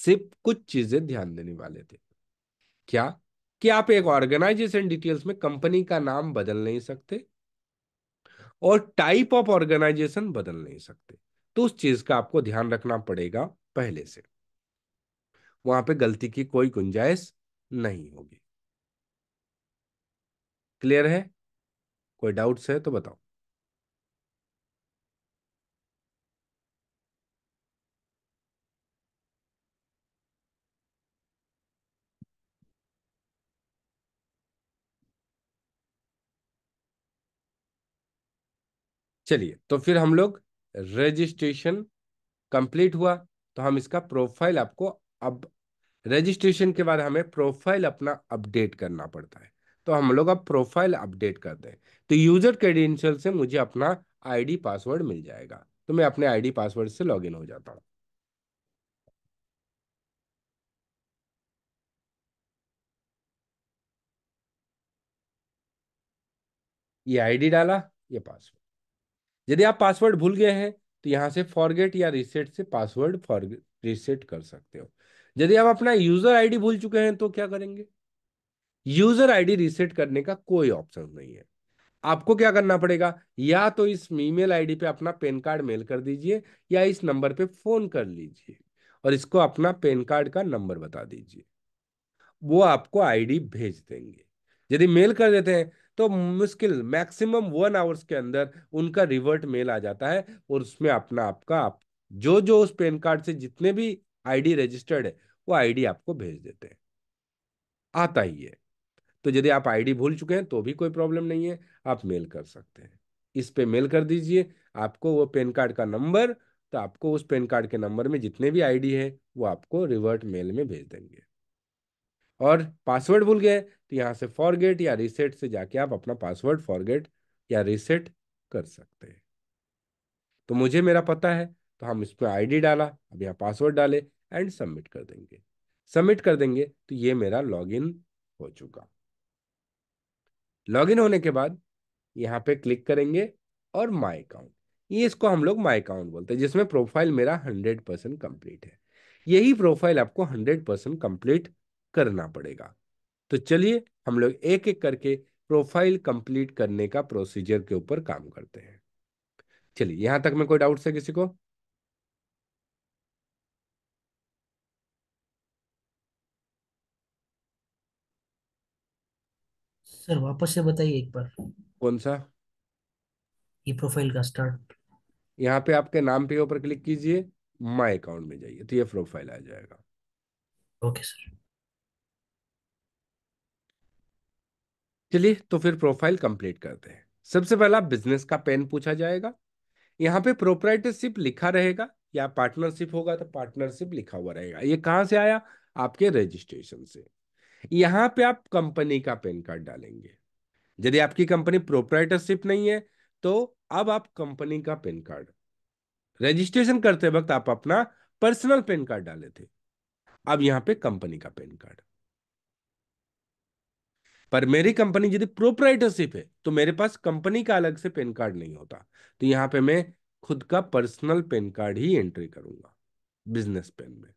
सिर्फ कुछ चीजें ध्यान देने वाले थे क्या कि आप एक ऑर्गेनाइजेशन डिटेल्स में कंपनी का नाम बदल नहीं सकते और टाइप ऑफ ऑर्गेनाइजेशन बदल नहीं सकते तो उस चीज का आपको ध्यान रखना पड़ेगा पहले से वहां पे गलती की कोई गुंजाइश नहीं होगी क्लियर है कोई डाउट्स है तो बताओ चलिए तो फिर हम लोग रजिस्ट्रेशन कंप्लीट हुआ तो हम इसका प्रोफाइल आपको अब रजिस्ट्रेशन के बाद हमें प्रोफाइल अपना अपडेट करना पड़ता है तो हम लोग अब प्रोफाइल अपडेट कर दें तो यूजर क्रेडेंशियल से मुझे अपना आईडी पासवर्ड मिल जाएगा तो मैं अपने आईडी पासवर्ड से लॉगिन हो जाता हूँ ये आईडी डाला ये पासवर्ड यदि आप पासवर्ड भूल गए हैं तो यहाँ से फॉरगेट या रिसेट से पासवर्ड फॉरगेट रिसेट कर सकते हो यदि आप अपना यूजर आईडी भूल चुके हैं तो क्या करेंगे यूजर आईडी रीसेट करने का कोई ऑप्शन नहीं है आपको क्या करना पड़ेगा या तो इस ईमेल आईडी पे अपना पैन कार्ड मेल कर दीजिए या इस नंबर पे फोन कर लीजिए और इसको अपना पैन कार्ड का नंबर बता दीजिए वो आपको आईडी भेज देंगे यदि मेल कर देते हैं तो मुश्किल मैक्सिमम वन आवर्स के अंदर उनका रिवर्ट मेल आ जाता है और उसमें अपना आपका आप जो जो उस पैन कार्ड से जितने भी आईडी रजिस्टर्ड है वो आईडी आपको भेज देते हैं आता ही है तो यदि आप आईडी भूल चुके हैं तो भी कोई प्रॉब्लम नहीं है आप मेल कर सकते हैं इस पे मेल कर दीजिए आपको वो पेन कार्ड का नंबर तो आपको उस पेन कार्ड के नंबर में जितने भी आईडी है वो आपको रिवर्ट मेल में भेज देंगे और पासवर्ड भूल गए तो यहाँ से फॉरगेट या रिसेट से जाके आप अपना पासवर्ड फॉरगेट या रिसेट कर सकते हैं तो मुझे मेरा पता है तो हम इस पर आई डाला अब यहाँ पासवर्ड डाले एंड सबमिट कर देंगे सबमिट कर देंगे तो ये मेरा लॉग हो चुका लॉगिन होने के बाद यहाँ पे क्लिक करेंगे और माई अकाउंट ये इसको हम लोग माई अकाउंट बोलते हैं जिसमें प्रोफाइल मेरा हंड्रेड परसेंट कम्प्लीट है यही प्रोफाइल आपको हंड्रेड परसेंट कम्प्लीट करना पड़ेगा तो चलिए हम लोग एक एक करके प्रोफाइल कंप्लीट करने का प्रोसीजर के ऊपर काम करते हैं चलिए यहाँ तक में कोई डाउट है किसी को सर वापस से बताइए एक बार कौन सा ये प्रोफाइल का स्टार्ट यहाँ पे आपके नाम पे ऊपर क्लिक कीजिए माय अकाउंट में जाइए तो ये प्रोफाइल आ जाएगा ओके सर चलिए तो फिर प्रोफाइल कंप्लीट करते हैं सबसे पहला बिजनेस का पेन पूछा जाएगा यहाँ पे प्रोपराइटरशिप लिखा रहेगा या पार्टनरशिप होगा तो पार्टनरशिप लिखा हुआ रहेगा ये कहाँ से आया आपके रजिस्ट्रेशन से यहां पे आप कंपनी का पैन कार्ड डालेंगे यदि आपकी कंपनी प्रोपराइटरशिप नहीं है तो अब आप कंपनी का पैन कार्ड रजिस्ट्रेशन करते वक्त आप अपना पर्सनल पैन कार्ड डाले थे अब यहां पे कंपनी का पैन कार्ड पर मेरी कंपनी यदि प्रोपराइटरशिप है तो मेरे पास कंपनी का अलग से पैन कार्ड नहीं होता तो यहां पे मैं खुद का पर्सनल पैन कार्ड ही एंट्री करूंगा बिजनेस पेन में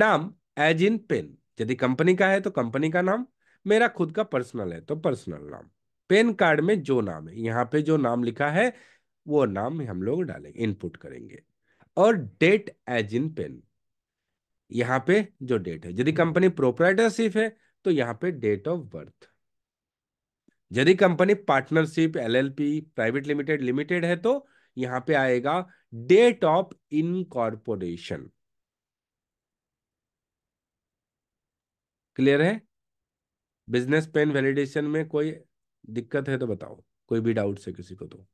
नाम एज इन पेन यदि कंपनी का है तो कंपनी का नाम मेरा खुद का पर्सनल है तो पर्सनल नाम पेन कार्ड में जो नाम है यहाँ पे जो नाम लिखा है वो नाम हम लोग डालेंगे इनपुट करेंगे और डेट एज इन पेन यहाँ पे जो डेट है यदि कंपनी प्रोपराइटरशिप है तो यहाँ पे डेट ऑफ बर्थ यदि company partnership LLP private limited limited है तो यहाँ पे आएगा डेट ऑफ इनकॉर्पोरेशन क्लियर है बिजनेस पेन वैलिडेशन में कोई दिक्कत है तो बताओ कोई भी डाउट है किसी को तो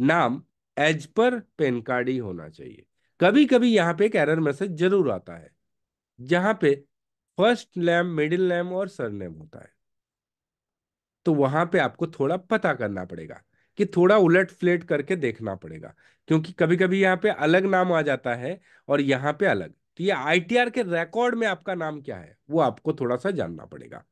नाम एज पर पेन कार्ड ही होना चाहिए कभी कभी यहां पे एक एरर मैसेज जरूर आता है जहां पे फर्स्ट नेम मिडिल नेम और सर नेम होता है तो वहां पे आपको थोड़ा पता करना पड़ेगा कि थोड़ा उलट फ्लेट करके देखना पड़ेगा क्योंकि कभी कभी यहाँ पे अलग नाम आ जाता है और यहाँ पे अलग तो ये आईटीआर के रिकॉर्ड में आपका नाम क्या है वो आपको थोड़ा सा जानना पड़ेगा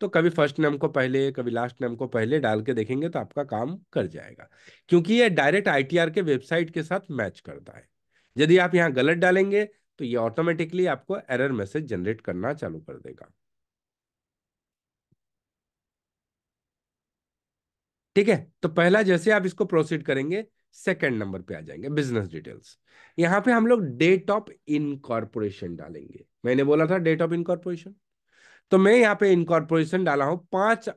तो कभी फर्स्ट नेम को पहले कभी लास्ट नेम को पहले डाल के देखेंगे तो आपका काम कर जाएगा क्योंकि ये डायरेक्ट आईटीआर के वेबसाइट के साथ मैच करता है यदि आप यहाँ गलत डालेंगे तो ये ऑटोमेटिकली आपको एरर मैसेज जनरेट करना चालू कर देगा ठीक है तो पहला जैसे आप इसको प्रोसीड करेंगे सेकंड नंबर पे आ जाएंगे बिजनेस डिटेल्स यहाँ पे हम लोग डेट ऑफ इनकॉर्पोरेशन डालेंगे मैंने बोला था डेट ऑफ इनकॉर्पोरेशन तो मैं यहाँ पे इनकॉर्पोरेशन डाला हूं पांच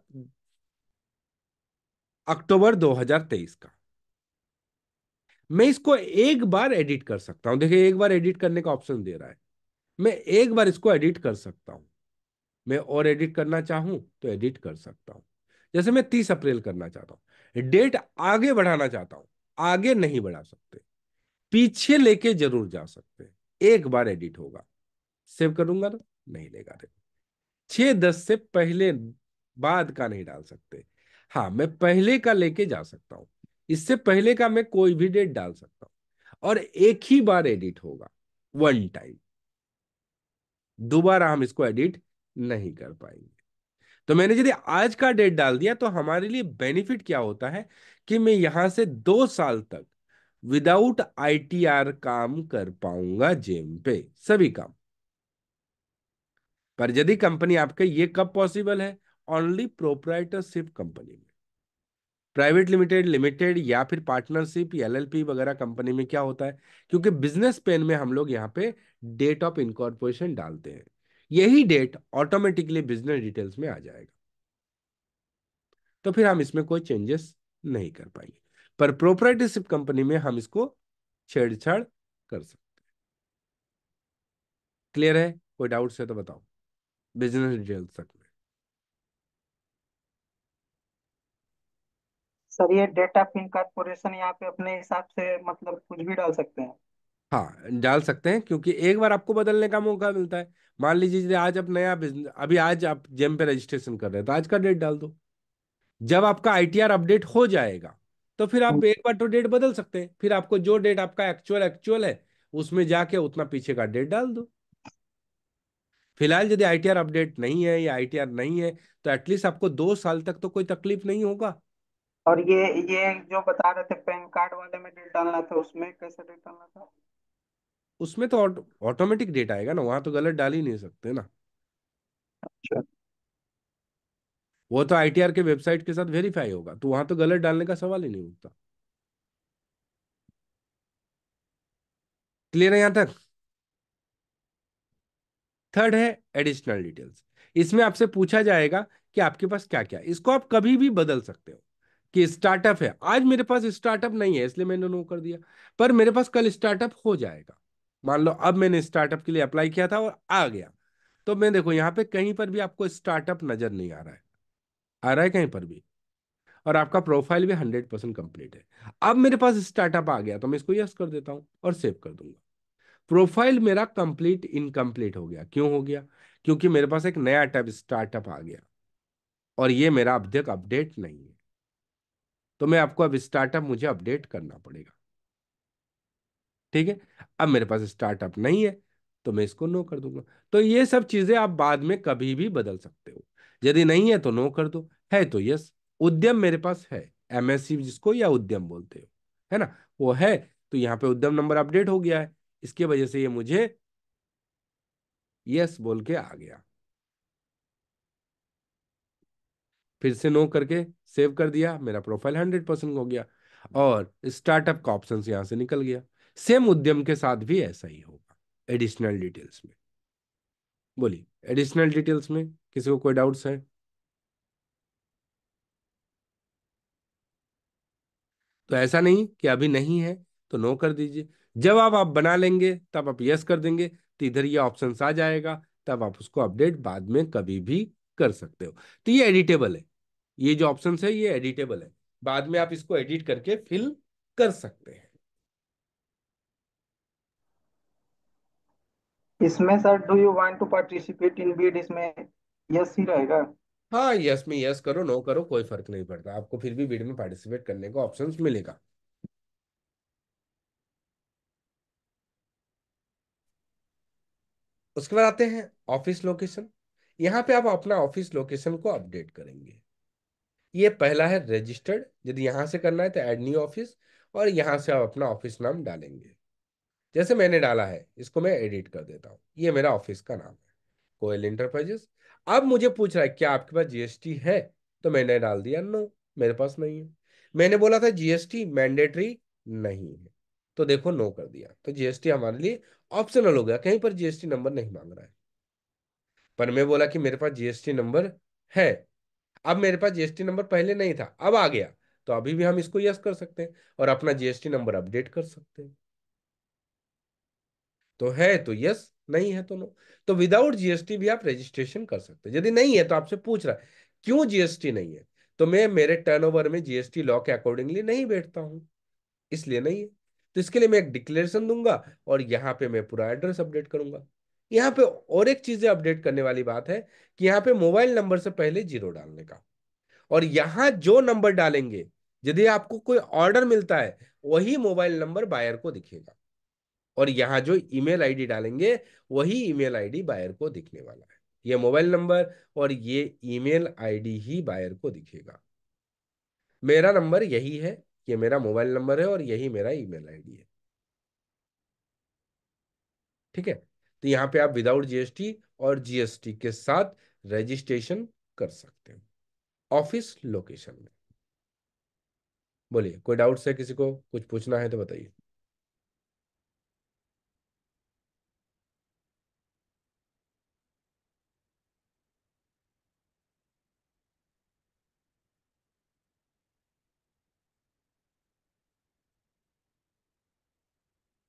अक्टूबर 2023 का मैं इसको एक बार एडिट कर सकता हूं देखिए एक बार एडिट करने का ऑप्शन दे रहा है मैं एक बार इसको एडिट कर सकता हूं मैं और एडिट करना चाहूं तो एडिट कर सकता हूं जैसे मैं तीस अप्रैल करना चाहता हूँ डेट आगे बढ़ाना चाहता हूं आगे नहीं बढ़ा सकते पीछे लेके जरूर जा सकते एक बार एडिट होगा सेव करूंगा ना नहीं लेगा देखो छह दस से पहले बाद का नहीं डाल सकते हाँ मैं पहले का लेके जा सकता हूं इससे पहले का मैं कोई भी डेट डाल सकता हूं और एक ही बार एडिट होगा वन टाइम दोबारा हम इसको एडिट नहीं कर पाएंगे तो मैंने यदि आज का डेट डाल दिया तो हमारे लिए बेनिफिट क्या होता है कि मैं यहां से दो साल तक विदाउट आईटीआर काम कर पाऊंगा जेम पे सभी काम पर यदि कंपनी आपके ये कब पॉसिबल है ओनली प्रोपराइटरशिप कंपनी में प्राइवेट लिमिटेड लिमिटेड या फिर पार्टनरशिप एल एलएलपी वगैरह कंपनी में क्या होता है क्योंकि बिजनेस पेन में हम लोग यहाँ पे डेट ऑफ इनकॉर्पोरेशन डालते हैं यही डेट ऑटोमेटिकली बिजनेस डिटेल्स में आ जाएगा तो फिर हम इसमें कोई चेंजेस नहीं कर पाएंगे पर प्रोपराइटरशिप कंपनी में हम इसको छेड़छाड़ कर सकते हैं क्लियर है कोई डाउट्स है तो बताओ बिजनेस डिटेल्स तक में सर ये डेट ऑफ इनकॉर्पोरेशन यहाँ पे अपने हिसाब से मतलब कुछ भी डाल सकते हैं हाँ डाल सकते हैं क्योंकि एक बार आपको बदलने का मौका मिलता है मान लीजिए आज आप नया बिजनेस अभी आज आप जेम पे रजिस्ट्रेशन कर रहे हैं तो आज का डेट डाल दो जब आपका आईटीआर अपडेट हो जाएगा तो फिर आप हम्म। एक बार तो डेट बदल सकते हैं फिर आपको जो डेट आपका एक्चुअल एक्चुअल है उसमें जाके उतना पीछे का डेट डाल दो फिलहाल यदि आईटीआर अपडेट नहीं है या आईटीआर नहीं है तो एटलीस्ट आपको दो साल तक तो कोई तकलीफ नहीं होगा और ये ये जो बता रहे थे पैन कार्ड वाले में डेट डालना था उसमें कैसे डेट डालना था उसमें तो ऑटोमेटिक आट, डेटा आएगा ना वहां तो गलत डाल ही नहीं सकते ना अच्छा। वो तो आईटीआर के वेबसाइट के साथ वेरीफाई होगा तो वहां तो गलत डालने का सवाल ही नहीं उठता क्लियर है यहां तक थर्ड है एडिशनल डिटेल्स इसमें आपसे पूछा जाएगा कि आपके पास क्या क्या इसको आप कभी भी बदल सकते हो कि स्टार्टअप है आज मेरे पास स्टार्टअप नहीं है इसलिए मैंने नो कर दिया पर मेरे पास कल स्टार्टअप हो जाएगा मान लो अब मैंने स्टार्टअप के लिए अप्लाई किया था और आ गया तो मैं देखो यहाँ पे कहीं पर भी आपको स्टार्टअप नजर नहीं आ रहा है आ रहा है कहीं पर भी और आपका प्रोफाइल भी हंड्रेड परसेंट कंप्लीट है अब मेरे पास स्टार्टअप आ गया तो मैं इसको यस कर देता हूँ और सेव कर दूंगा प्रोफाइल मेरा कंप्लीट इनकम्प्लीट हो गया क्यों हो गया क्योंकि मेरे पास एक नया टाइप स्टार्टअप आ गया और ये मेरा अब तक अपडेट नहीं है तो मैं आपको अब स्टार्टअप मुझे अपडेट करना पड़ेगा ठीक है अब मेरे पास स्टार्टअप नहीं है तो मैं इसको नो कर दूंगा तो ये सब चीजें आप बाद में कभी भी बदल सकते हो यदि नहीं है तो नो कर दो है तो यस उद्यम मेरे पास है एमएससी जिसको या उद्यम बोलते हो है ना वो है तो यहाँ पे उद्यम नंबर अपडेट हो गया है इसके वजह से ये मुझे यस बोल के आ गया फिर से नो करके सेव कर दिया मेरा प्रोफाइल हंड्रेड परसेंट हो गया और स्टार्टअप का ऑप्शन यहां से निकल गया सेम उद्यम के साथ भी ऐसा ही होगा एडिशनल डिटेल्स में बोलिए एडिशनल डिटेल्स में किसी को कोई डाउट्स है तो ऐसा नहीं कि अभी नहीं है तो नो कर दीजिए जब आप आप बना लेंगे तब आप यस कर देंगे तो इधर ये ऑप्शन आ जाएगा तब आप उसको अपडेट बाद में कभी भी कर सकते हो तो ये एडिटेबल है ये जो ऑप्शन है ये एडिटेबल है बाद में आप इसको एडिट करके फिल कर सकते हैं इसमें sir do you want to participate in bid इसमें यस ही रहेगा हाँ यस में यस करो नो करो कोई फर्क नहीं पड़ता आपको फिर भी बीड e में पार्टिसिपेट करने का ऑप्शन मिलेगा उसके बाद आते हैं ऑफिस लोकेशन यहाँ पे आप अपना ऑफिस लोकेशन को अपडेट करेंगे ये पहला है रजिस्टर्ड यदि यहां से करना है तो एड न्यू ऑफिस और यहां से आप अपना ऑफिस नाम डालेंगे जैसे मैंने डाला है इसको मैं एडिट कर देता हूँ ये मेरा ऑफिस का नाम है कोयल इंटरप्राइजेस अब मुझे पूछ रहा है क्या आपके पास जीएसटी है तो मैंने डाल दिया नो मेरे पास नहीं है मैंने बोला था जीएसटी मैंडेटरी नहीं है तो देखो नो कर दिया तो जीएसटी हमारे लिए ऑप्शनल हो गया कहीं पर जीएसटी नंबर नहीं मांग रहा है पर मैं बोला कि मेरे पास जीएसटी नंबर है अब मेरे पास जीएसटी नंबर पहले नहीं था अब आ गया तो अभी भी हम इसको यस कर सकते हैं और अपना जीएसटी नंबर अपडेट कर सकते हैं तो है तो यस नहीं है तो नो तो विदाउट जीएसटी भी आप रजिस्ट्रेशन कर सकते हैं यदि नहीं है तो आपसे पूछ रहा है क्यों जीएसटी नहीं है तो मैं मेरे टर्नओवर में जीएसटी लॉ के अकॉर्डिंगली नहीं बैठता हूँ इसलिए नहीं है तो इसके लिए मैं एक डिक्लेरेशन दूंगा और यहाँ पे मैं पूरा एड्रेस अपडेट करूंगा यहाँ पे और एक चीज अपडेट करने वाली बात है कि यहाँ पे मोबाइल नंबर से पहले जीरो डालने का और यहाँ जो नंबर डालेंगे यदि आपको कोई ऑर्डर मिलता है वही मोबाइल नंबर बायर को दिखेगा और यहाँ जो ईमेल आईडी डालेंगे वही ईमेल आईडी बायर को दिखने वाला है ये मोबाइल नंबर और ये ईमेल आईडी ही बायर को दिखेगा मेरा नंबर यही है ये मेरा मोबाइल नंबर है और यही मेरा ईमेल आईडी है ठीक है तो यहाँ पे आप विदाउट जीएसटी और जीएसटी के साथ रजिस्ट्रेशन कर सकते हो ऑफिस लोकेशन में बोलिए कोई डाउट्स है किसी को कुछ पूछना है तो बताइए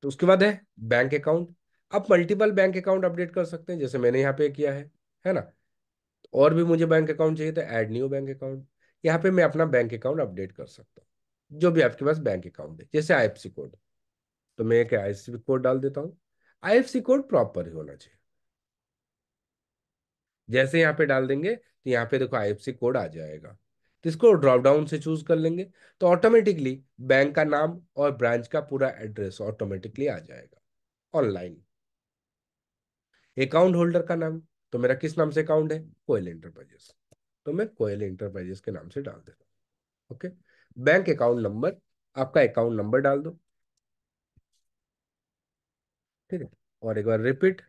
तो उसके बाद है बैंक अकाउंट आप मल्टीपल बैंक अकाउंट अपडेट कर सकते हैं जैसे मैंने यहाँ पे किया है है ना और भी मुझे बैंक अकाउंट चाहिए तो ऐड न्यू बैंक अकाउंट यहाँ पे मैं अपना बैंक अकाउंट अपडेट कर सकता हूँ जो भी आपके पास बैंक अकाउंट है जैसे आई कोड तो मैं एक आई कोड डाल देता हूँ आई कोड प्रॉपर ही होना चाहिए जैसे यहाँ पे डाल देंगे तो यहाँ पे देखो आई कोड आ जाएगा तो इसको ड्रॉप डाउन से चूज कर लेंगे तो ऑटोमेटिकली बैंक का नाम और ब्रांच का पूरा एड्रेस ऑटोमेटिकली आ जाएगा ऑनलाइन अकाउंट होल्डर का नाम तो मेरा किस नाम से अकाउंट है कोयल इंटरप्राइजेस तो मैं कोयल इंटरप्राइजेस के नाम से डाल देता हूँ ओके बैंक अकाउंट नंबर आपका अकाउंट नंबर डाल दो ठीक है और एक बार रिपीट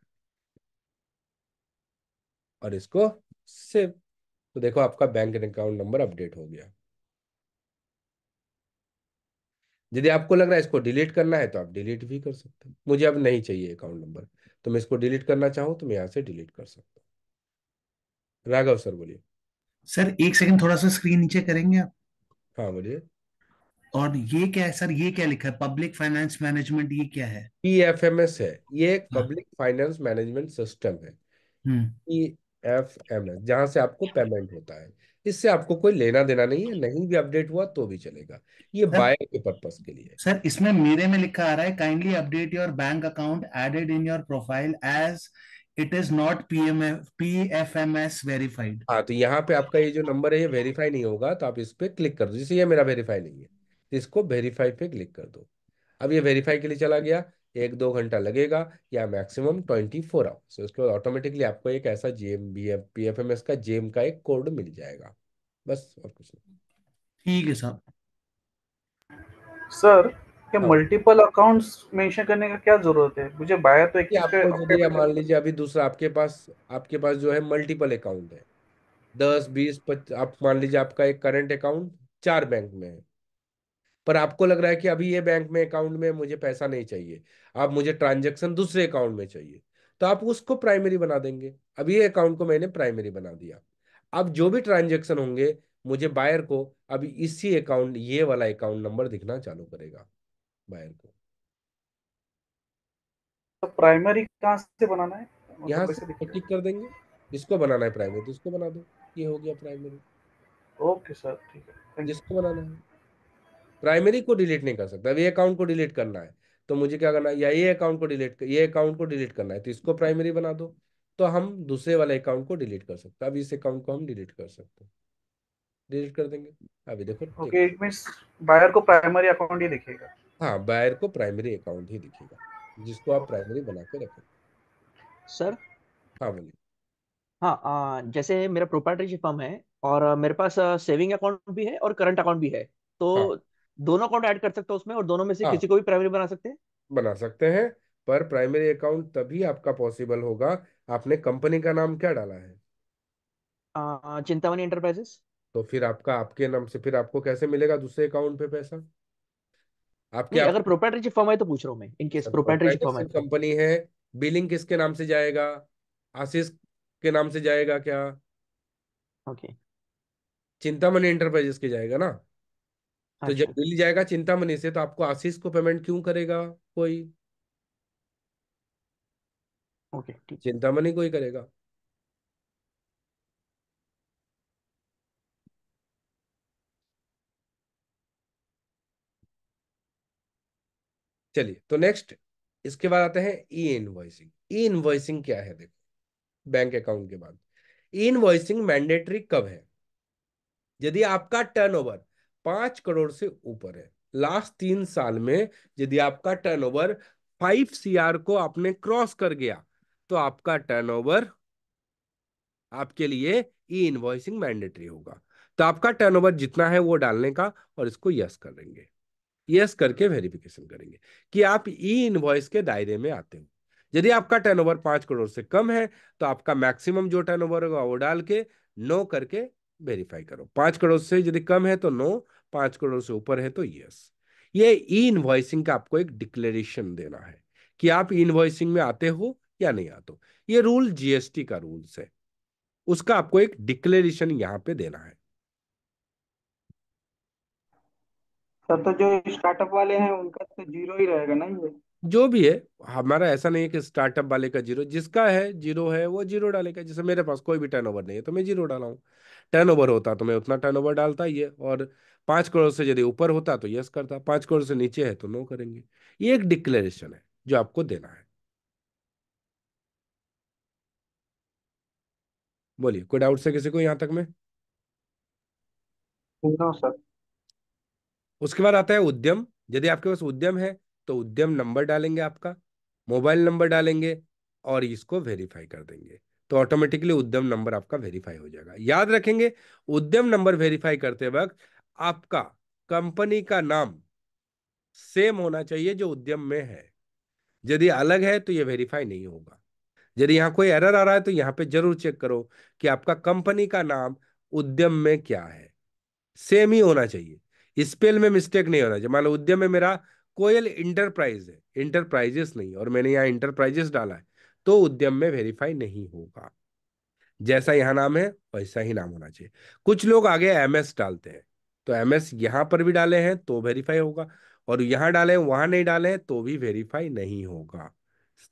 और इसको सेव तो देखो आपका बैंक अकाउंट नंबर अपडेट हो गया यदि आपको लग रहा है इसको डिलीट करना है तो आप डिलीट भी कर सकते हैं मुझे अब नहीं चाहिए अकाउंट नंबर तो मैं इसको डिलीट करना चाहूँ तो मैं यहाँ से डिलीट कर सकता हूँ राघव सर बोलिए सर एक सेकंड थोड़ा सा स्क्रीन नीचे करेंगे आप हाँ बोलिए और ये क्या है सर ये क्या लिखा है पब्लिक फाइनेंस मैनेजमेंट ये क्या है एस है ये एक हाँ। पब्लिक फाइनेंस मैनेजमेंट सिस्टम है हम्म। एफ एम एस जहां से आपको पेमेंट होता है इससे आपको कोई लेना देना नहीं है नहीं भी अपडेट हुआ तो भी चलेगा ये बायर के पर्पज के लिए सर इसमें मेरे में लिखा आ रहा है kindly update your bank account added in your profile as it is not P P M F F M S verified हाँ तो यहाँ पे आपका ये जो नंबर है ये वेरीफाई नहीं होगा तो आप इस पे क्लिक कर दो जैसे ये मेरा वेरीफाई नहीं है इसको वेरीफाई पे क्लिक कर दो अब ये वेरीफाई के लिए चला गया एक दो घंटा लगेगा या मैक्सिमम ट्वेंटी फोर आवर्स उसके बाद ऑटोमेटिकली आपको एक ऐसा GeM B F P F M S का जेम का एक कोड मिल जाएगा बस और कुछ नहीं ठीक है साहब सर मल्टीपल अकाउंट्स मेंशन करने का क्या जरूरत है मुझे बाया तो एक आपको मान लीजिए अभी दूसरा आपके पास आपके पास जो है मल्टीपल अकाउंट है दस बीस पच आप मान लीजिए आपका एक करंट अकाउंट चार बैंक में है पर आपको लग रहा है कि अभी ये बैंक में अकाउंट में मुझे पैसा नहीं चाहिए आप मुझे ट्रांजेक्शन दूसरे अकाउंट में चाहिए तो आप उसको प्राइमरी बना देंगे अब ये अकाउंट को मैंने प्राइमरी बना दिया अब जो भी ट्रांजेक्शन होंगे मुझे बायर को अभी इसी अकाउंट ये वाला अकाउंट नंबर दिखना चालू करेगा बायर को तो प्राइमरी कहाँ से बनाना है मतलब यहाँ से क्लिक कर देंगे इसको बनाना है प्राइमरी तो इसको बना दो ये हो गया प्राइमरी ओके सर ठीक है जिसको बनाना है प्राइमरी को डिलीट नहीं कर सकता अब ये अकाउंट को डिलीट करना है तो मुझे क्या करना है या ये अकाउंट को डिलीट ये अकाउंट को डिलीट करना है तो इसको प्राइमरी बना दो तो हम दूसरे वाले अकाउंट को डिलीट कर सकते अब इस अकाउंट को हम डिलीट कर सकते हैं डिलीट कर देंगे अभी देखो ओके इट मींस बायर को प्राइमरी अकाउंट ही दिखेगा हाँ बायर को प्राइमरी अकाउंट ही दिखेगा जिसको आप प्राइमरी बना के रखें सर हाँ बोलिए हाँ आ, जैसे मेरा प्रोपर्टी फर्म है और मेरे पास सेविंग अकाउंट भी है और करंट अकाउंट भी है तो हाँ. दोनों अकाउंट ऐड कर सकते हो उसमें और दोनों में से हाँ। किसी को भी प्राइमरी बना सकते हैं बना सकते हैं पर प्राइमरी अकाउंट तभी आपका पॉसिबल होगा आपने कंपनी का नाम क्या डाला है आ, चिंतामणि एंटरप्राइजेस तो फिर आपका आपके नाम से फिर आपको कैसे मिलेगा दूसरे अकाउंट पे पैसा आपके नहीं, आप... अगर प्रोप्राइटरी फर्म है तो पूछ रहा हूँ मैं इन प्रोप्राइटरी फर्म है कंपनी तो। है बिलिंग किसके नाम से जाएगा आशीष के नाम से जाएगा क्या ओके चिंतामणि एंटरप्राइजेस के जाएगा ना हाँ तो जब मिल जाएगा चिंतामणि से तो आपको आशीष को पेमेंट क्यों करेगा कोई ओके ठीक चिंतामणि कोई करेगा चलिए तो नेक्स्ट इसके बाद आते हैं ई इनवॉइसिंग ई इनवॉइसिंग क्या है देखो बैंक अकाउंट के बाद ई इनवॉइसिंग मैंडेटरी कब है यदि आपका टर्नओवर पांच करोड़ से ऊपर है लास्ट तीन साल में यदि आपका टर्नओवर फाइव सीआर को आपने क्रॉस कर गया तो आपका टर्नओवर आपके लिए ई इनवॉइसिंग मैंडेटरी होगा तो आपका टर्नओवर जितना है वो डालने का और इसको यस कर देंगे यस करके वेरिफिकेशन करेंगे कि आप ई इनवॉइस के दायरे में आते हो यदि आपका टर्नओवर पांच करोड़ से कम है तो आपका मैक्सिमम जो टर्नओवर होगा वो डाल के नो करके वेरीफाई करो पांच करोड़ से यदि कम है तो नो पांच करोड़ से ऊपर है तो यस ये ई इनवॉइसिंग का आपको एक डिक्लेरेशन देना है कि आप इनवॉइसिंग में आते हो या नहीं आते ये रूल जीएसटी का रूल्स है उसका आपको एक डिक्लेरेशन यहाँ पे देना है सर तो जो स्टार्टअप वाले हैं उनका तो जीरो ही रहेगा ना ये जो भी है हमारा ऐसा नहीं है कि स्टार्टअप वाले का जीरो जिसका है जीरो है वो जीरो डालेगा जैसे मेरे पास कोई भी टर्नओवर नहीं है तो मैं जीरो डाला हूँ टर्न होता तो मैं उतना टर्नओवर डालता ये और पाँच करोड़ से यदि ऊपर होता तो यस करता पाँच करोड़ से नीचे है तो नो करेंगे ये एक डिक्लेरेशन है जो आपको देना है बोलिए कोई डाउट से किसी को यहां तक में नो सर उसके बाद आता है उद्यम यदि आपके पास उद्यम है तो उद्यम नंबर डालेंगे आपका मोबाइल नंबर डालेंगे और इसको वेरीफाई कर देंगे तो ऑटोमेटिकली उद्यम नंबर आपका वेरीफाई हो जाएगा याद रखेंगे उद्यम नंबर वेरीफाई करते वक्त आपका कंपनी का नाम सेम होना चाहिए जो उद्यम में है यदि अलग है तो ये वेरीफाई नहीं होगा यदि यहाँ कोई एरर आ रहा है तो यहाँ पे जरूर चेक करो कि आपका कंपनी का नाम उद्यम में क्या है सेम ही होना चाहिए स्पेल में मिस्टेक नहीं होना चाहिए मान लो उद्यम में मेरा कोयल इंटरप्राइज है इंटरप्राइजेस नहीं और मैंने यहाँ इंटरप्राइजेस डाला है तो उद्यम में वेरीफाई नहीं होगा जैसा यहाँ नाम है वैसा ही नाम होना चाहिए कुछ लोग आगे एम एस डालते हैं तो एम एस यहाँ पर भी डाले हैं तो वेरीफाई होगा और यहाँ डाले हैं नहीं डाले हैं तो भी वेरीफाई नहीं होगा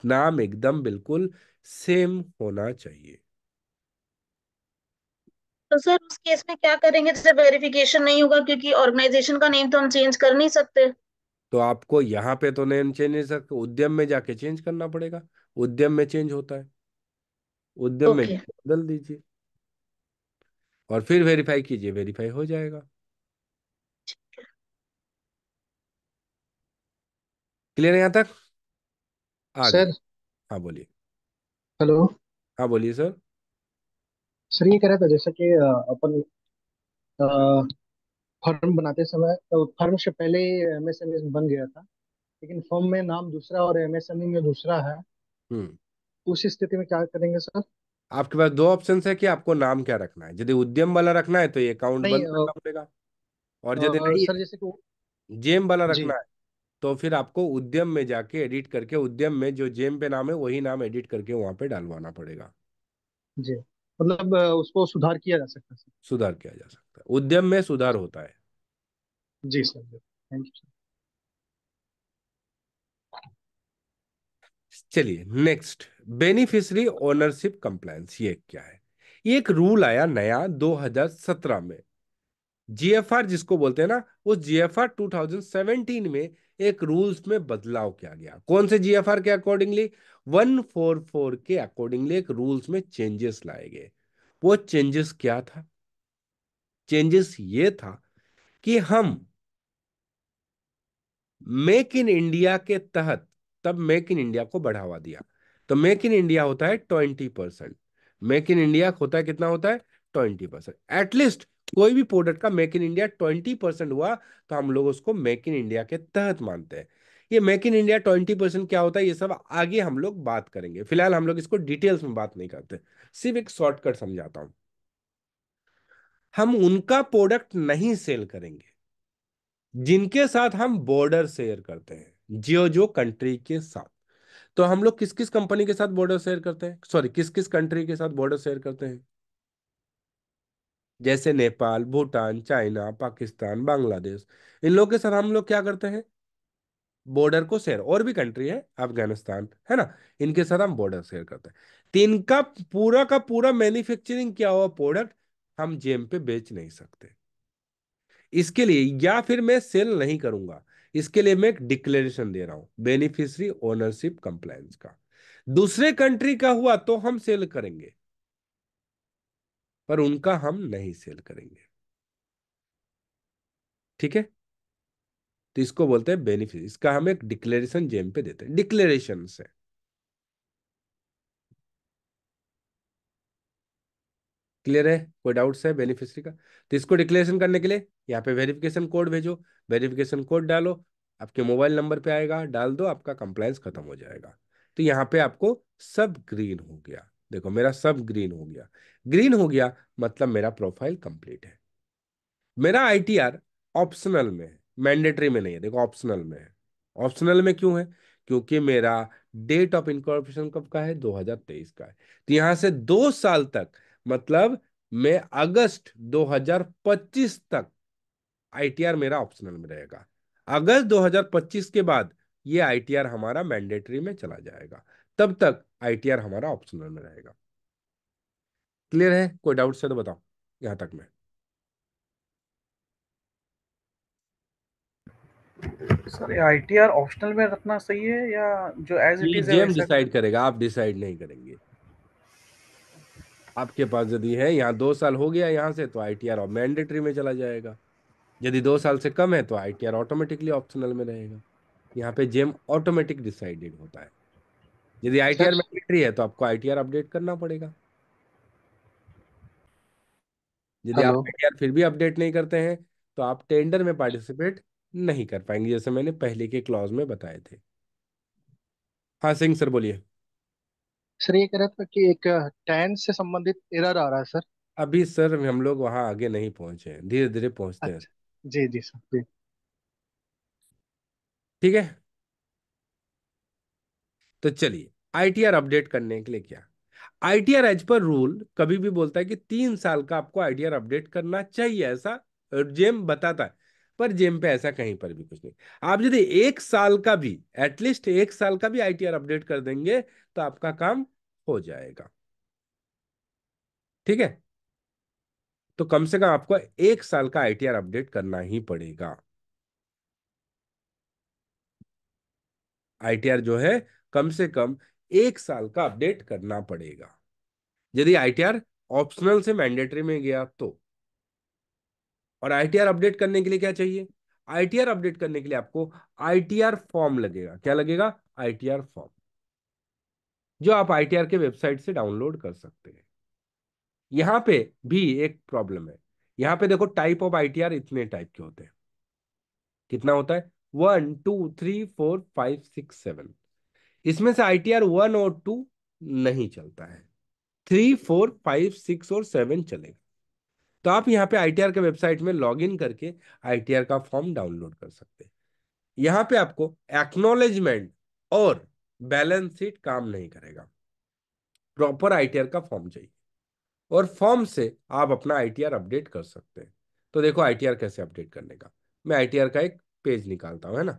नाम एकदम बिल्कुल सेम होना चाहिए तो सर उस केस में क्या करेंगे जैसे वेरिफिकेशन नहीं होगा क्योंकि ऑर्गेनाइजेशन का नेम तो हम चेंज कर नहीं सकते तो आपको यहाँ पे तो नेम चेंज नहीं सकते उद्यम में जाके चेंज करना पड़ेगा उद्यम में चेंज होता है उद्यम में बदल दीजिए और फिर वेरीफाई कीजिए वेरीफाई हो जाएगा क्लियर यहां तक सर हाँ बोलिए हेलो हाँ बोलिए सर सर ये कह रहा था जैसे कि अपन फर्म बनाते समय तो फर्म से पहले ही एमएसएमई e बन गया था लेकिन फर्म में नाम दूसरा और एमएसएमई e में दूसरा है हम्म। उस स्थिति में क्या करेंगे सर आपके पास दो ऑप्शन है कि आपको नाम क्या रखना है यदि उद्यम वाला रखना है तो ये अकाउंट बंद करना पड़ेगा और यदि सर जैसे कि जेम वाला रखना है तो फिर आपको उद्यम में जाके एडिट करके उद्यम में जो जेम पे नाम है वही नाम एडिट करके वहां पे डालवाना पड़ेगा जी मतलब उसको सुधार किया जा सकता है सुधार किया जा सकता है उद्यम में सुधार होता है जी सर थैंक यू चलिए नेक्स्ट बेनिफिशरी ओनरशिप कंप्लायंस ये क्या है ये एक रूल आया नया 2017 में जीएफआर जिसको बोलते हैं ना उस जीएफआर 2017 में एक रूल्स में बदलाव किया गया कौन से जीएफआर के अकॉर्डिंगली 144 के अकॉर्डिंगली एक रूल्स में चेंजेस लाए गए वो चेंजेस क्या था चेंजेस ये था कि हम मेक इन इंडिया के तहत तब मेक इन इंडिया को बढ़ावा दिया तो मेक इन इंडिया होता है twenty percent make in India होता है कितना होता है ट्वेंटी परसेंट एटलीस्ट कोई भी प्रोडक्ट का make in India twenty percent हुआ तो हम लोग उसको मेक इन इंडिया के तहत मानते हैं ये make in India twenty percent क्या होता है ये सब आगे हम लोग बात करेंगे फिलहाल हम लोग इसको डिटेल्स में बात नहीं करते सिर्फ एक शॉर्टकट समझाता हूं हम उनका प्रोडक्ट नहीं सेल करेंगे जिनके साथ हम बॉर्डर शेयर करते हैं जियो जो कंट्री के साथ तो हम लोग किस किस कंपनी के साथ बॉर्डर शेयर करते हैं सॉरी किस किस कंट्री के साथ बॉर्डर शेयर करते हैं जैसे नेपाल भूटान चाइना पाकिस्तान बांग्लादेश इन लोगों के साथ हम लोग क्या करते हैं बॉर्डर को शेयर और भी कंट्री है अफगानिस्तान है ना इनके साथ हम बॉर्डर शेयर करते हैं तीन तो का पूरा का पूरा मैन्युफैक्चरिंग किया हुआ प्रोडक्ट हम जेम पे बेच नहीं सकते इसके लिए या फिर मैं सेल नहीं करूंगा इसके लिए मैं एक डिक्लेरेशन दे रहा हूं बेनिफिशरी ओनरशिप कंप्लायंस का दूसरे कंट्री का हुआ तो हम सेल करेंगे पर उनका हम नहीं सेल करेंगे ठीक है तो इसको बोलते हैं बेनिफिट इसका हम एक डिक्लेरेशन जेम पे देते हैं डिक्लेरेशन से क्लियर है कोई डाउट्स है बेनिफिशरी का तो इसको डिक्लेरेशन करने के लिए यहाँ पे वेरिफिकेशन कोड भेजो वेरिफिकेशन कोड डालो आपके मोबाइल नंबर पे आएगा डाल दो आपका कंप्लायंस खत्म हो जाएगा तो यहाँ पे आपको सब ग्रीन हो गया देखो मेरा सब ग्रीन हो गया ग्रीन हो गया मतलब मेरा प्रोफाइल कंप्लीट है मेरा आईटीआर ऑप्शनल में है मैंडेटरी में नहीं है देखो ऑप्शनल में है ऑप्शनल में क्यों है क्योंकि मेरा डेट ऑफ इनकॉर्पोरेशन कब का है 2023 का है तो यहां से दो साल तक मतलब मैं अगस्त 2025 तक आईटीआर मेरा ऑप्शनल में रहेगा अगस्त 2025 के बाद ये आईटीआर हमारा मैंडेटरी में चला जाएगा तब तक आईटीआर हमारा ऑप्शनल में रहेगा क्लियर है कोई डाउट है तो बताओ यहां तक में सर आईटीआर ऑप्शनल में रखना सही है या जो एज इट इज डिसाइड करेगा आप डिसाइड नहीं करेंगे आपके पास यदि है यहाँ दो साल हो गया यहाँ से तो आई टी आर मैंडेटरी में चला जाएगा यदि दो साल से कम है तो I T R automatically optional में रहेगा यहाँ पे जेम ऑटोमेटिक डिसाइडेड होता है यदि आईटीआर मैंडेटरी है तो आपको आई टी आर अपडेट करना पड़ेगा यदि आप आईटीआर फिर भी अपडेट नहीं करते हैं तो आप टेंडर में पार्टिसिपेट नहीं कर पाएंगे जैसे मैंने पहले के क्लॉज में बताए थे हाँ सिंह सर बोलिए सर ये कह रहा था कि एक टैन से संबंधित एरर आ रहा है सर अभी सर हम लोग वहां आगे नहीं पहुंचे धीरे धीरे पहुंचते हैं अच्छा, जी जी सर जी ठीक है तो चलिए आईटीआर अपडेट करने के लिए क्या आईटीआर एज पर रूल कभी भी बोलता है कि तीन साल का आपको आईटीआर अपडेट करना चाहिए ऐसा जेम बताता है पर जेम पे ऐसा कहीं पर भी कुछ नहीं आप यदि एक साल का भी एटलीस्ट एक साल का भी आईटीआर अपडेट कर देंगे तो आपका काम हो जाएगा ठीक है तो कम से कम आपको एक साल का आईटीआर अपडेट करना ही पड़ेगा आईटीआर जो है कम से कम एक साल का अपडेट करना पड़ेगा यदि आईटीआर ऑप्शनल से मैंडेटरी में गया तो और आईटीआर अपडेट करने के लिए क्या चाहिए आईटीआर अपडेट करने के लिए आपको आईटीआर फॉर्म लगेगा क्या लगेगा आईटीआर फॉर्म जो आप आईटीआर के वेबसाइट से डाउनलोड कर सकते हैं यहां पे भी एक प्रॉब्लम है यहां पे देखो टाइप ऑफ आईटीआर इतने टाइप के होते हैं कितना होता है one two three four five six seven इसमें से आई टी आर वन और टू नहीं चलता है थ्री फोर फाइव सिक्स और सेवन चलेगा तो आप यहाँ पे आई टी आर के वेबसाइट में लॉग इन करके आई टी आर का फॉर्म डाउनलोड कर सकते हैं यहाँ पे आपको एक्नोलेजमेंट और बैलेंस शीट काम नहीं करेगा प्रॉपर आई टी आर का फॉर्म चाहिए और फॉर्म से आप अपना आई टी आर अपडेट कर सकते हैं तो देखो आई टी आर कैसे अपडेट करने का मैं आई टी आर का एक पेज निकालता हूँ है ना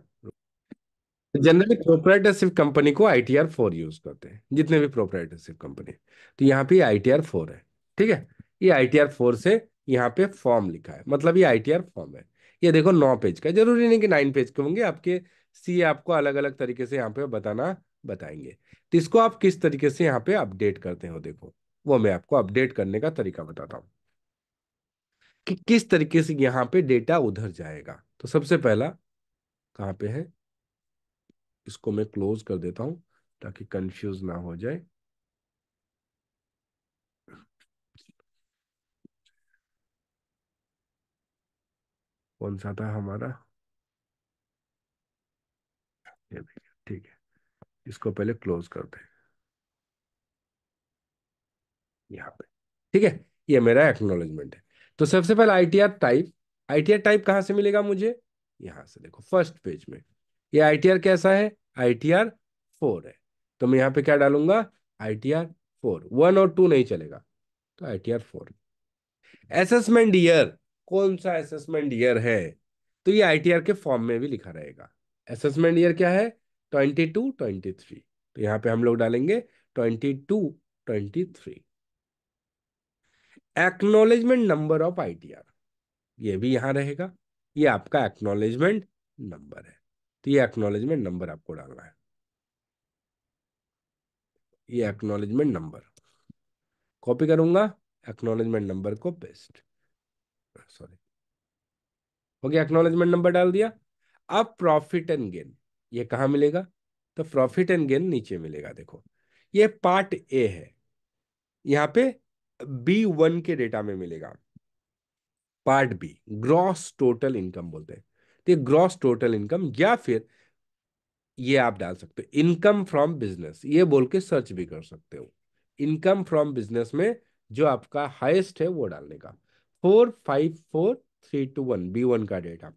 जनरली प्रोपराइटरशिप कंपनी को I T R four use करते हैं जितने भी प्रोपराइटरशिप कंपनी तो यहाँ पे आई टी आर फोर है ठीक है ये आई टी आर फोर से यहाँ पे फॉर्म लिखा है मतलब ये आई टी आर फॉर्म है ये देखो नौ पेज का जरूरी नहीं कि नाइन पेज के होंगे आपके सी आपको अलग अलग तरीके से यहाँ पे बताना बताएंगे तो इसको आप किस तरीके से यहाँ पे अपडेट करते हो देखो वो मैं आपको अपडेट करने का तरीका बताता हूँ कि किस तरीके से यहाँ पे डेटा उधर जाएगा तो सबसे पहला कहाँ पे है इसको मैं क्लोज कर देता हूं ताकि कंफ्यूज ना हो जाए कौन सा था हमारा ये देखिए ठीक है इसको पहले क्लोज कर दे यहाँ पे ठीक है ये मेरा एक्नोलेजमेंट है तो सबसे पहले आईटीआर टाइप आईटीआर टाइप कहां से मिलेगा मुझे यहां से देखो फर्स्ट पेज में ये आई कैसा है आई टी आर फोर है तो मैं यहाँ पे क्या डालूंगा I T R four one और टू नहीं चलेगा तो I T R four assessment year कौन सा असेसमेंट ईयर है तो ये आई टी आर के फॉर्म में भी लिखा रहेगा असेसमेंट ईयर क्या है ट्वेंटी टू ट्वेंटी थ्री तो यहाँ पे हम लोग डालेंगे twenty two twenty three acknowledgement number of I T R ये भी यहाँ रहेगा ये आपका एक्नोलेजमेंट नंबर है तो ये एक्नोलेजमेंट नंबर आपको डालना है ये एक्नोलेजमेंट नंबर कॉपी करूंगा एक्नोलेजमेंट नंबर को paste sorry okay acknowledgement number डाल दिया अब प्रॉफिट एंड गेन ये कहा मिलेगा तो प्रॉफिट एंड गेन नीचे मिलेगा देखो ये पार्ट ए है यहाँ पे बी वन के डेटा में मिलेगा part B gross total income बोलते हैं तो ग्रॉस टोटल इनकम या फिर ये आप डाल सकते हो इनकम फ्रॉम बिजनेस ये बोल के सर्च भी कर सकते हो इनकम फ्रॉम बिजनेस में जो आपका हाईएस्ट है वो डालने का four five four three two one B one का data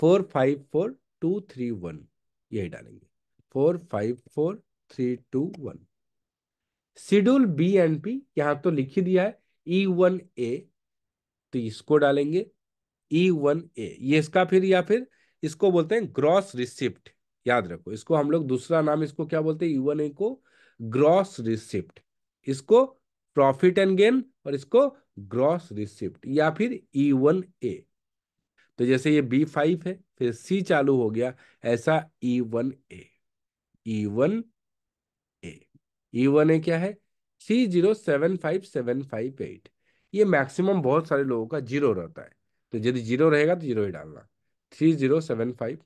four five four two three one यही डालेंगे four five four three two one schedule B and P यहां तो लिख ही दिया है ई वन ए तो इसको डालेंगे ई वन ए ये इसका फिर या फिर इसको बोलते हैं ग्रॉस रिसिप्ट याद रखो इसको हम लोग दूसरा नाम इसको क्या बोलते हैं ई वन ए को ग्रॉस रिसिप्ट इसको प्रॉफिट एंड गेन और इसको ग्रॉस रिसिप्ट या फिर ई वन ए तो जैसे ये बी फाइव है फिर सी चालू हो गया ऐसा E one A E one A E one A क्या है C zero seven five seven five eight ये मैक्सिमम बहुत सारे लोगों का जीरो रहता है तो यदि जीरो रहेगा तो जीरो ही डालना three zero seven five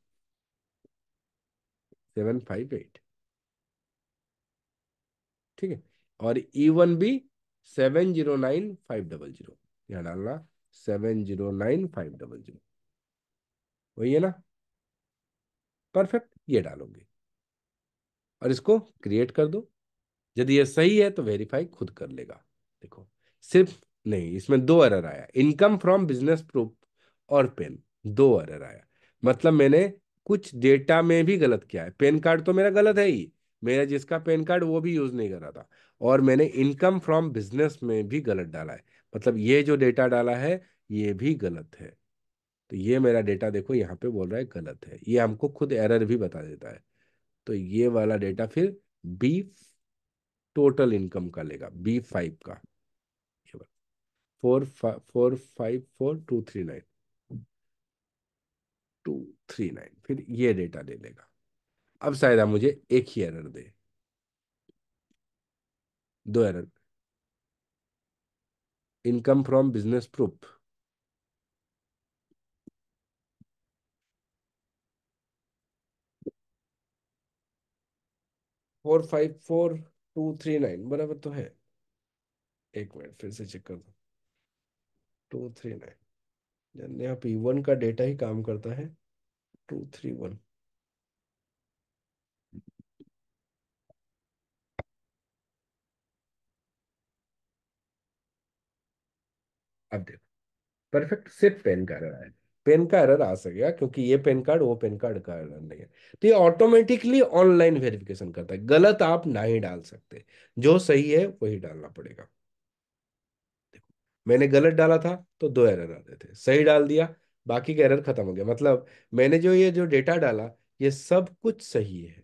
seven five eight ठीक है और ई वन भी seven zero nine five double zero यहां डालना seven zero nine five double zero वही है ना परफेक्ट ये डालोगे और इसको क्रिएट कर दो यदि ये सही है तो वेरीफाई खुद कर लेगा देखो सिर्फ नहीं इसमें दो एरर आया इनकम फ्रॉम बिजनेस प्रूफ और पेन दो एरर आया मतलब मैंने कुछ डेटा में भी गलत किया है पेन कार्ड तो मेरा गलत है ही मेरा जिसका पेन कार्ड वो भी यूज़ नहीं कर रहा था और मैंने इनकम फ्रॉम बिजनेस में भी गलत डाला है मतलब ये जो डेटा डाला है ये भी गलत है तो ये मेरा डेटा देखो यहाँ पे बोल रहा है गलत है ये हमको खुद एरर भी बता देता है तो ये वाला डेटा फिर बी टोटल इनकम का लेगा बी फाइव का four four five four two three nine two three nine फिर ये डेटा ले लेगा अब शायद आप मुझे एक ही एरर दे दो error income from business proof four five four two three nine बराबर तो है एक मिनट फिर से चेक कर दो टू थ्री नाइन यहाँ पी वन का डेटा ही काम करता है टू थ्री वन अब देखो परफेक्ट सिर्फ पेन का एरर आया पेन का एरर आ सकेगा क्योंकि ये पेन कार्ड वो पेन कार्ड का एरर नहीं है तो ये ऑटोमेटिकली ऑनलाइन वेरिफिकेशन करता है गलत आप ना ही डाल सकते जो सही है वही डालना पड़ेगा मैंने गलत डाला था तो दो एरर आते थे सही डाल दिया बाकी का एरर खत्म हो गया मतलब मैंने जो ये जो डेटा डाला ये सब कुछ सही है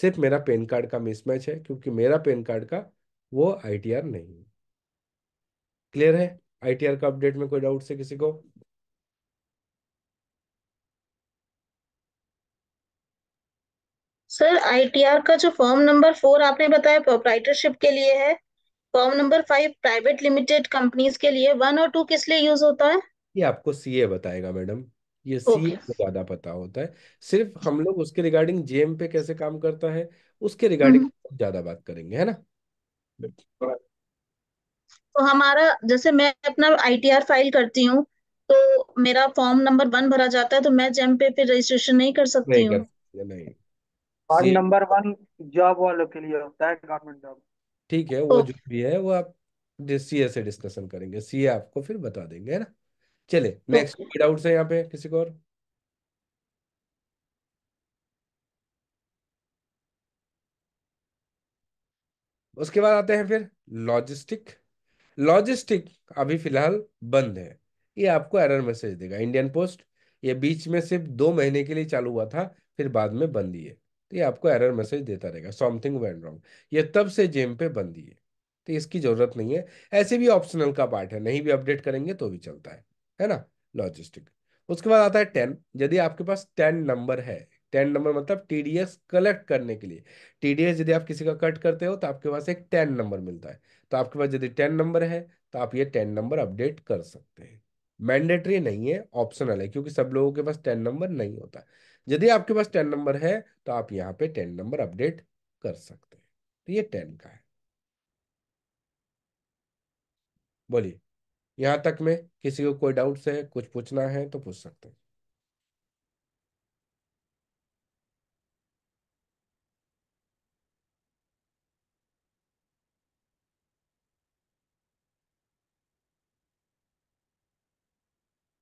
सिर्फ मेरा पेन कार्ड का मिसमैच है क्योंकि मेरा पेन कार्ड का वो आईटीआर नहीं है क्लियर है आईटीआर का अपडेट में कोई डाउट से किसी को सर आईटीआर का जो फॉर्म नंबर फोर आपने बताया प्रोप्राइटरशिप के लिए है form number five private limited companies के लिए वन और टू किस लिए यूज होता है ये आपको सीए बताएगा मैडम ये सीए को ज्यादा पता होता है सिर्फ हम लोग उसके रिगार्डिंग जेएम पे कैसे काम करता है उसके रिगार्डिंग हम्म। ज्यादा बात करेंगे है ना तो हमारा जैसे मैं अपना आईटीआर फाइल करती हूँ तो मेरा फॉर्म नंबर वन भरा जाता है तो मैं जेम पे फिर रजिस्ट्रेशन नहीं कर सकती हूँ कर नहीं फॉर्म नंबर वन जॉब वालों के लिए होता है गवर्नमेंट जॉब ठीक है वो तो जो भी है वो आप सीए से डिस्कशन करेंगे सीए आपको फिर बता देंगे है ना चले नेक्स्ट तो कोई डाउट है यहाँ पे किसी को और उसके बाद आते हैं फिर लॉजिस्टिक लॉजिस्टिक अभी फिलहाल बंद है ये आपको एरर मैसेज देगा इंडियन पोस्ट ये बीच में सिर्फ दो महीने के लिए चालू हुआ था फिर बाद में बंद ये तो ये आपको एरर मैसेज देता रहेगा समथिंग वेन रॉन्ग ये तब से जेम पे बंदी है तो इसकी ज़रूरत नहीं है ऐसे भी ऑप्शनल का पार्ट है नहीं भी अपडेट करेंगे तो भी चलता है है ना लॉजिस्टिक उसके बाद आता है टेन यदि आपके पास टेन नंबर है टेन नंबर मतलब टी कलेक्ट करने के लिए टी यदि आप किसी का कट करते हो तो आपके पास एक टेन नंबर मिलता है तो आपके पास यदि टेन नंबर है तो आप ये टेन नंबर अपडेट कर सकते हैं मैंडेटरी नहीं है ऑप्शनल है क्योंकि सब लोगों के पास टेन नंबर नहीं होता यदि आपके पास टेन नंबर है तो आप यहाँ पे टेन नंबर अपडेट कर सकते हैं तो ये टेन का है बोलिए यहां तक में किसी को कोई डाउट है कुछ पूछना है तो पूछ सकते हैं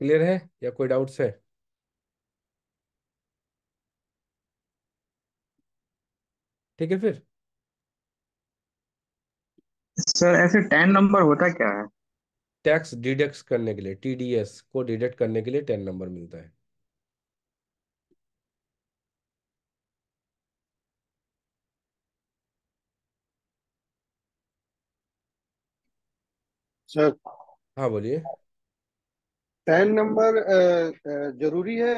क्लियर है या कोई डाउट्स है ठीक है फिर सर ऐसे टेन नंबर होता क्या है टैक्स डिडक्ट करने के लिए टीडीएस को डिडक्ट करने के लिए टेन नंबर मिलता है सर हाँ बोलिए टेन नंबर जरूरी है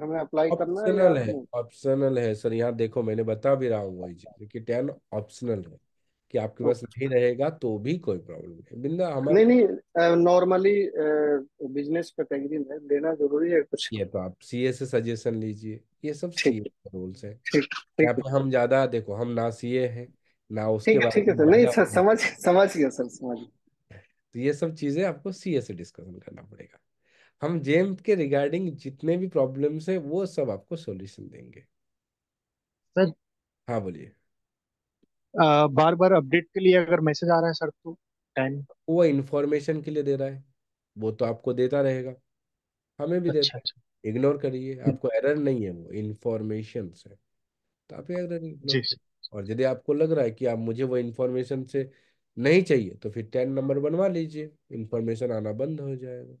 हमें अप्लाई करना ऑप्शनल है ऑप्शनल है सर यहाँ देखो मैंने बता भी रहा हूँ वही चीज कि टेन ऑप्शनल है कि आपके पास नहीं रहेगा तो भी कोई प्रॉब्लम नहीं बिंदा हमारे नहीं नहीं नॉर्मली बिजनेस कैटेगरी में लेना जरूरी है कुछ ये तो आप सीए से सजेशन लीजिए ये सब सीए रूल्स है यहाँ पे हम ज्यादा देखो हम ना सीए है ना उसके बाद ठीक है सर नहीं सर समझ समझ गया सर समझ तो ये सब चीजें आपको सीए से डिस्कशन करना पड़ेगा हम जेम के रिगार्डिंग जितने भी प्रॉब्लम्स है वो सब आपको सॉल्यूशन देंगे सर हाँ बोलिए बार बार अपडेट के लिए अगर मैसेज आ रहा है सर तो टाइम वो इन्फॉर्मेशन के लिए दे रहा है वो तो आपको देता रहेगा हमें भी अच्छा देता अच्छा इग्नोर करिए हम्म। आपको एरर नहीं है वो इन्फॉर्मेशन से तो आप एरर जी और यदि आपको लग रहा है कि आप मुझे वो इन्फॉर्मेशन से नहीं चाहिए तो फिर टेन नंबर बनवा लीजिए इन्फॉर्मेशन आना बंद हो जाएगा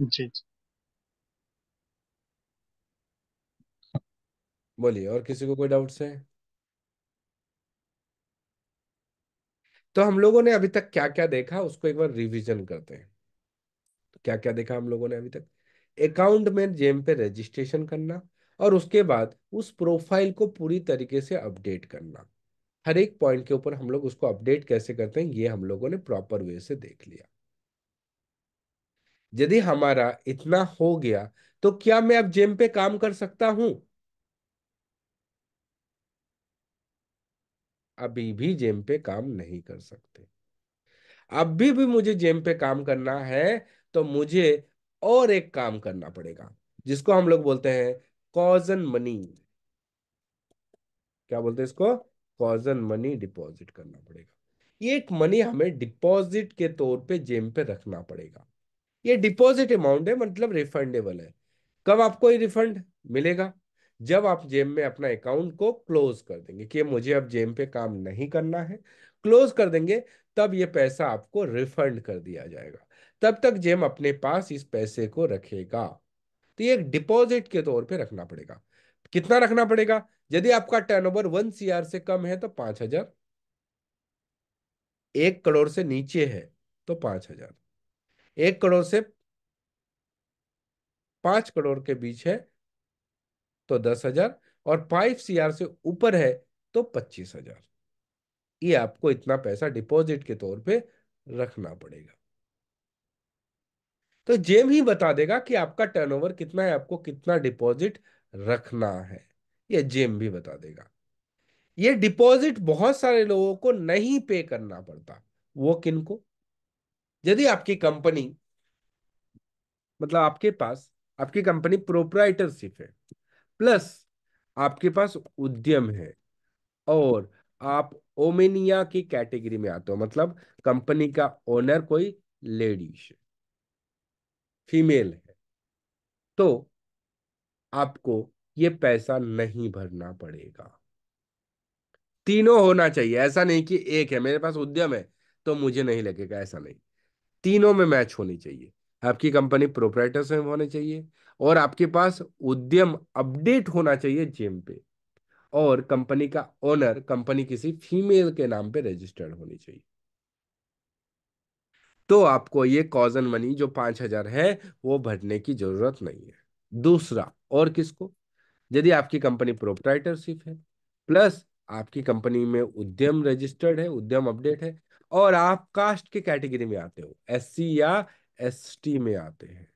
जी जी। बोलिए और किसी को कोई डाउट्स है तो हम लोगों ने अभी तक क्या क्या देखा उसको एक बार रिवीजन करते हैं तो क्या क्या देखा हम लोगों ने अभी तक अकाउंट में जेम पे रजिस्ट्रेशन करना और उसके बाद उस प्रोफाइल को पूरी तरीके से अपडेट करना हर एक पॉइंट के ऊपर हम लोग उसको अपडेट कैसे करते हैं ये हम लोगों ने प्रॉपर वे से देख लिया यदि हमारा इतना हो गया तो क्या मैं अब जेम पे काम कर सकता हूं अभी भी जेम पे काम नहीं कर सकते अभी भी मुझे जेम पे काम करना है तो मुझे और एक काम करना पड़ेगा जिसको हम लोग बोलते हैं कॉजन मनी क्या बोलते हैं इसको कॉजन मनी डिपॉजिट करना पड़ेगा ये एक मनी हमें डिपॉजिट के तौर पे जेम पे रखना पड़ेगा ये डिपॉजिट अमाउंट है मतलब रिफंडेबल है कब आपको ये रिफंड मिलेगा जब आप जेम में अपना अकाउंट को क्लोज कर देंगे कि मुझे अब जेम पे काम नहीं करना है क्लोज कर देंगे तब ये पैसा आपको रिफंड कर दिया जाएगा तब तक जेम अपने पास इस पैसे को रखेगा तो ये डिपॉजिट के तौर पे रखना पड़ेगा कितना रखना पड़ेगा यदि आपका टर्नओवर वन सीआर से कम है तो पांच हजार एक करोड़ से नीचे है तो पांच हजार एक करोड़ से पांच करोड़ के बीच है तो दस हजार और फाइव सीआर से ऊपर है तो पच्चीस हजार ये आपको इतना पैसा डिपॉजिट के तौर पे रखना पड़ेगा तो जेम ही बता देगा कि आपका टर्नओवर कितना है आपको कितना डिपॉजिट रखना है ये जेम भी बता देगा ये डिपॉजिट बहुत सारे लोगों को नहीं पे करना पड़ता वो किनको यदि आपकी कंपनी मतलब आपके पास आपकी कंपनी प्रोप्राइटरशिप है प्लस आपके पास उद्यम है और आप ओमेनिया की कैटेगरी में आते हो मतलब कंपनी का ओनर कोई लेडीज फीमेल है तो आपको ये पैसा नहीं भरना पड़ेगा तीनों होना चाहिए ऐसा नहीं कि एक है मेरे पास उद्यम है तो मुझे नहीं लगेगा ऐसा नहीं तीनों में मैच होनी चाहिए आपकी कंपनी प्रोपराइटर्स में होनी चाहिए और आपके पास उद्यम अपडेट होना चाहिए जेम पे और कंपनी का ओनर कंपनी किसी फीमेल के नाम पे रजिस्टर्ड होनी चाहिए तो आपको ये कॉजन मनी जो पांच हजार है वो भरने की जरूरत नहीं है दूसरा और किसको यदि आपकी कंपनी प्रोपराइटरशिप है प्लस आपकी कंपनी में उद्यम रजिस्टर्ड है उद्यम अपडेट है और आप कास्ट के कैटेगरी में आते हो एससी या एसटी में आते हैं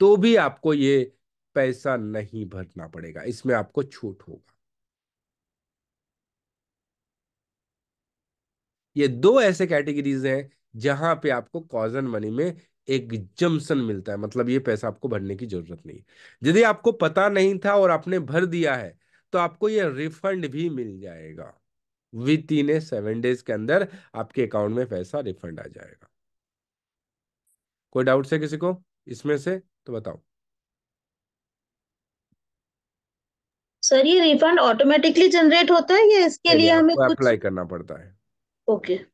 तो भी आपको ये पैसा नहीं भरना पड़ेगा इसमें आपको छूट होगा ये दो ऐसे कैटेगरीज हैं जहां पे आपको कॉजन मनी में एक जम्सन मिलता है मतलब ये पैसा आपको भरने की जरूरत नहीं यदि आपको पता नहीं था और आपने भर दिया है तो आपको ये रिफंड भी मिल जाएगा within a seven days के अंदर आपके अकाउंट में पैसा रिफंड आ जाएगा कोई डाउट है किसी को इसमें से तो बताओ सर ये रिफंड ऑटोमेटिकली जनरेट होता है या इसके लिए हमें कुछ अप्लाई करना पड़ता है ओके okay.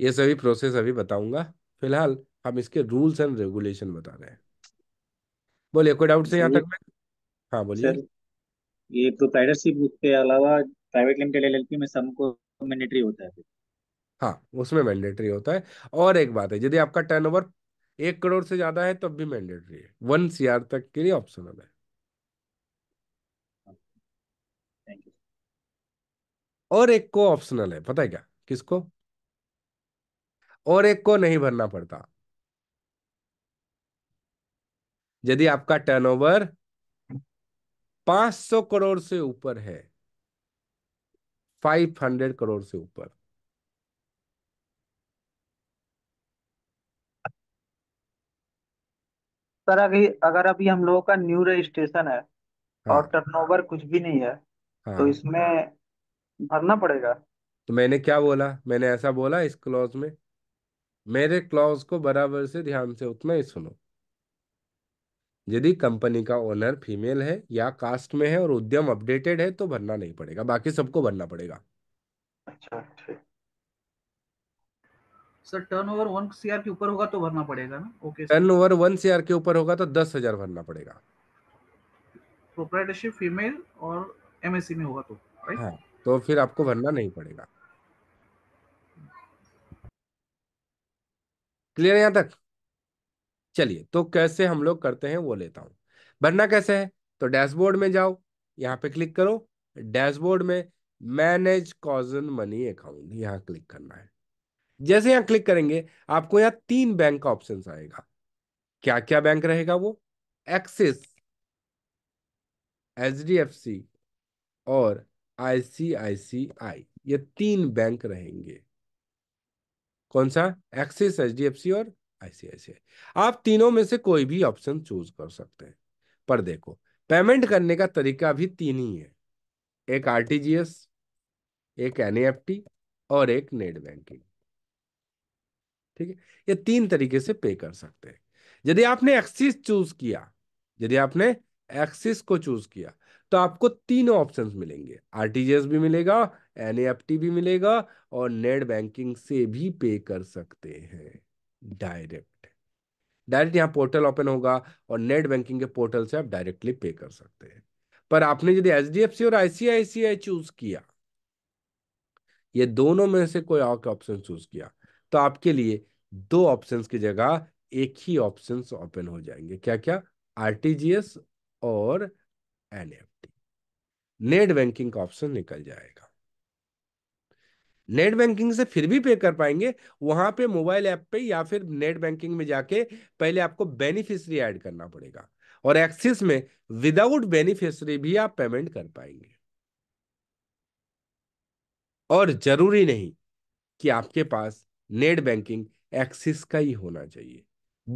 ये सभी प्रोसेस अभी बताऊंगा फिलहाल हम इसके रूल्स एंड रेगुलेशन बता रहे हैं बोलिए कोई डाउट से यहाँ तक में हाँ बोलिए ये प्रोप्राइटरशिप तो के अलावा प्राइवेट लिमिटेड एलएलपी में सबको मैंडेटरी होता है हाँ उसमें मैंडेटरी होता है और एक बात है यदि आपका टर्नओवर एक करोड़ से ज्यादा है तब भी मैंडेटरी है वन सीआर तक के लिए ऑप्शनल है और एक को ऑप्शनल है पता है क्या किसको और एक को नहीं भरना पड़ता यदि आपका टर्नओवर 500 करोड़ से ऊपर है फाइव हंड्रेड करोड़ से ऊपर सर अगर अगर अभी हम लोगों का न्यू रजिस्ट्रेशन है हाँ और टर्नओवर कुछ भी नहीं है तो हाँ। इसमें भरना पड़ेगा तो मैंने क्या बोला मैंने ऐसा बोला इस क्लॉज में मेरे क्लॉज को बराबर से ध्यान से उतना ही सुनो यदि कंपनी का ओनर फीमेल है या कास्ट में है और उद्यम अपडेटेड है तो भरना नहीं पड़ेगा बाकी सबको भरना पड़ेगा अच्छा सर टर्नओवर 1 के ऊपर होगा तो भरना पड़ेगा ना ओके टर्नओवर 1 के ऊपर होगा तो भरना पड़ेगा प्रोपराइटरशिप फीमेल और एमएससी में होगा तो राइट हाँ तो फिर आपको भरना नहीं पड़ेगा क्लियर यहाँ तक चलिए तो कैसे हम लोग करते हैं वो लेता हूं भरना कैसे है तो डैशबोर्ड में जाओ यहाँ पे क्लिक करो डैशबोर्ड में मैनेज कॉजन मनी अकाउंट यहाँ क्लिक करना है जैसे यहाँ क्लिक करेंगे आपको यहाँ तीन बैंक का ऑप्शन आएगा क्या क्या बैंक रहेगा वो Axis H D F C और आईसीआईसीआई ये तीन बैंक रहेंगे कौन सा Axis H D F C और आईसीआईसीआई आप तीनों में से कोई भी ऑप्शन चूज कर सकते हैं पर देखो पेमेंट करने का तरीका भी तीन ही है एक आरटीजीएस एक एनईएफटी और एक नेट बैंकिंग ठीक है ये तीन तरीके से पे कर सकते हैं यदि आपने एक्सिस चूज किया यदि आपने एक्सिस को चूज किया तो आपको तीनों ऑप्शंस मिलेंगे आरटीजीएस भी मिलेगा एनएफटी भी मिलेगा और नेट बैंकिंग से भी पे कर सकते हैं डायरेक्ट डायरेक्ट यहाँ पोर्टल ओपन होगा और नेट बैंकिंग के पोर्टल से आप डायरेक्टली पे कर सकते हैं पर आपने यदि एच और आईसीआईसीआई चूज किया ये दोनों में से कोई और ऑप्शन चूज किया तो आपके लिए दो ऑप्शन की जगह एक ही ऑप्शन ओपन हो जाएंगे क्या क्या आरटीजीएस और एन नेट बैंकिंग का ऑप्शन निकल जाएगा नेट बैंकिंग से फिर भी पे कर पाएंगे वहां पे मोबाइल ऐप पे या फिर नेट बैंकिंग में जाके पहले आपको बेनिफिशरी ऐड करना पड़ेगा और एक्सिस में विदाउट बेनिफिशरी भी आप पेमेंट कर पाएंगे और जरूरी नहीं कि आपके पास नेट बैंकिंग एक्सिस का ही होना चाहिए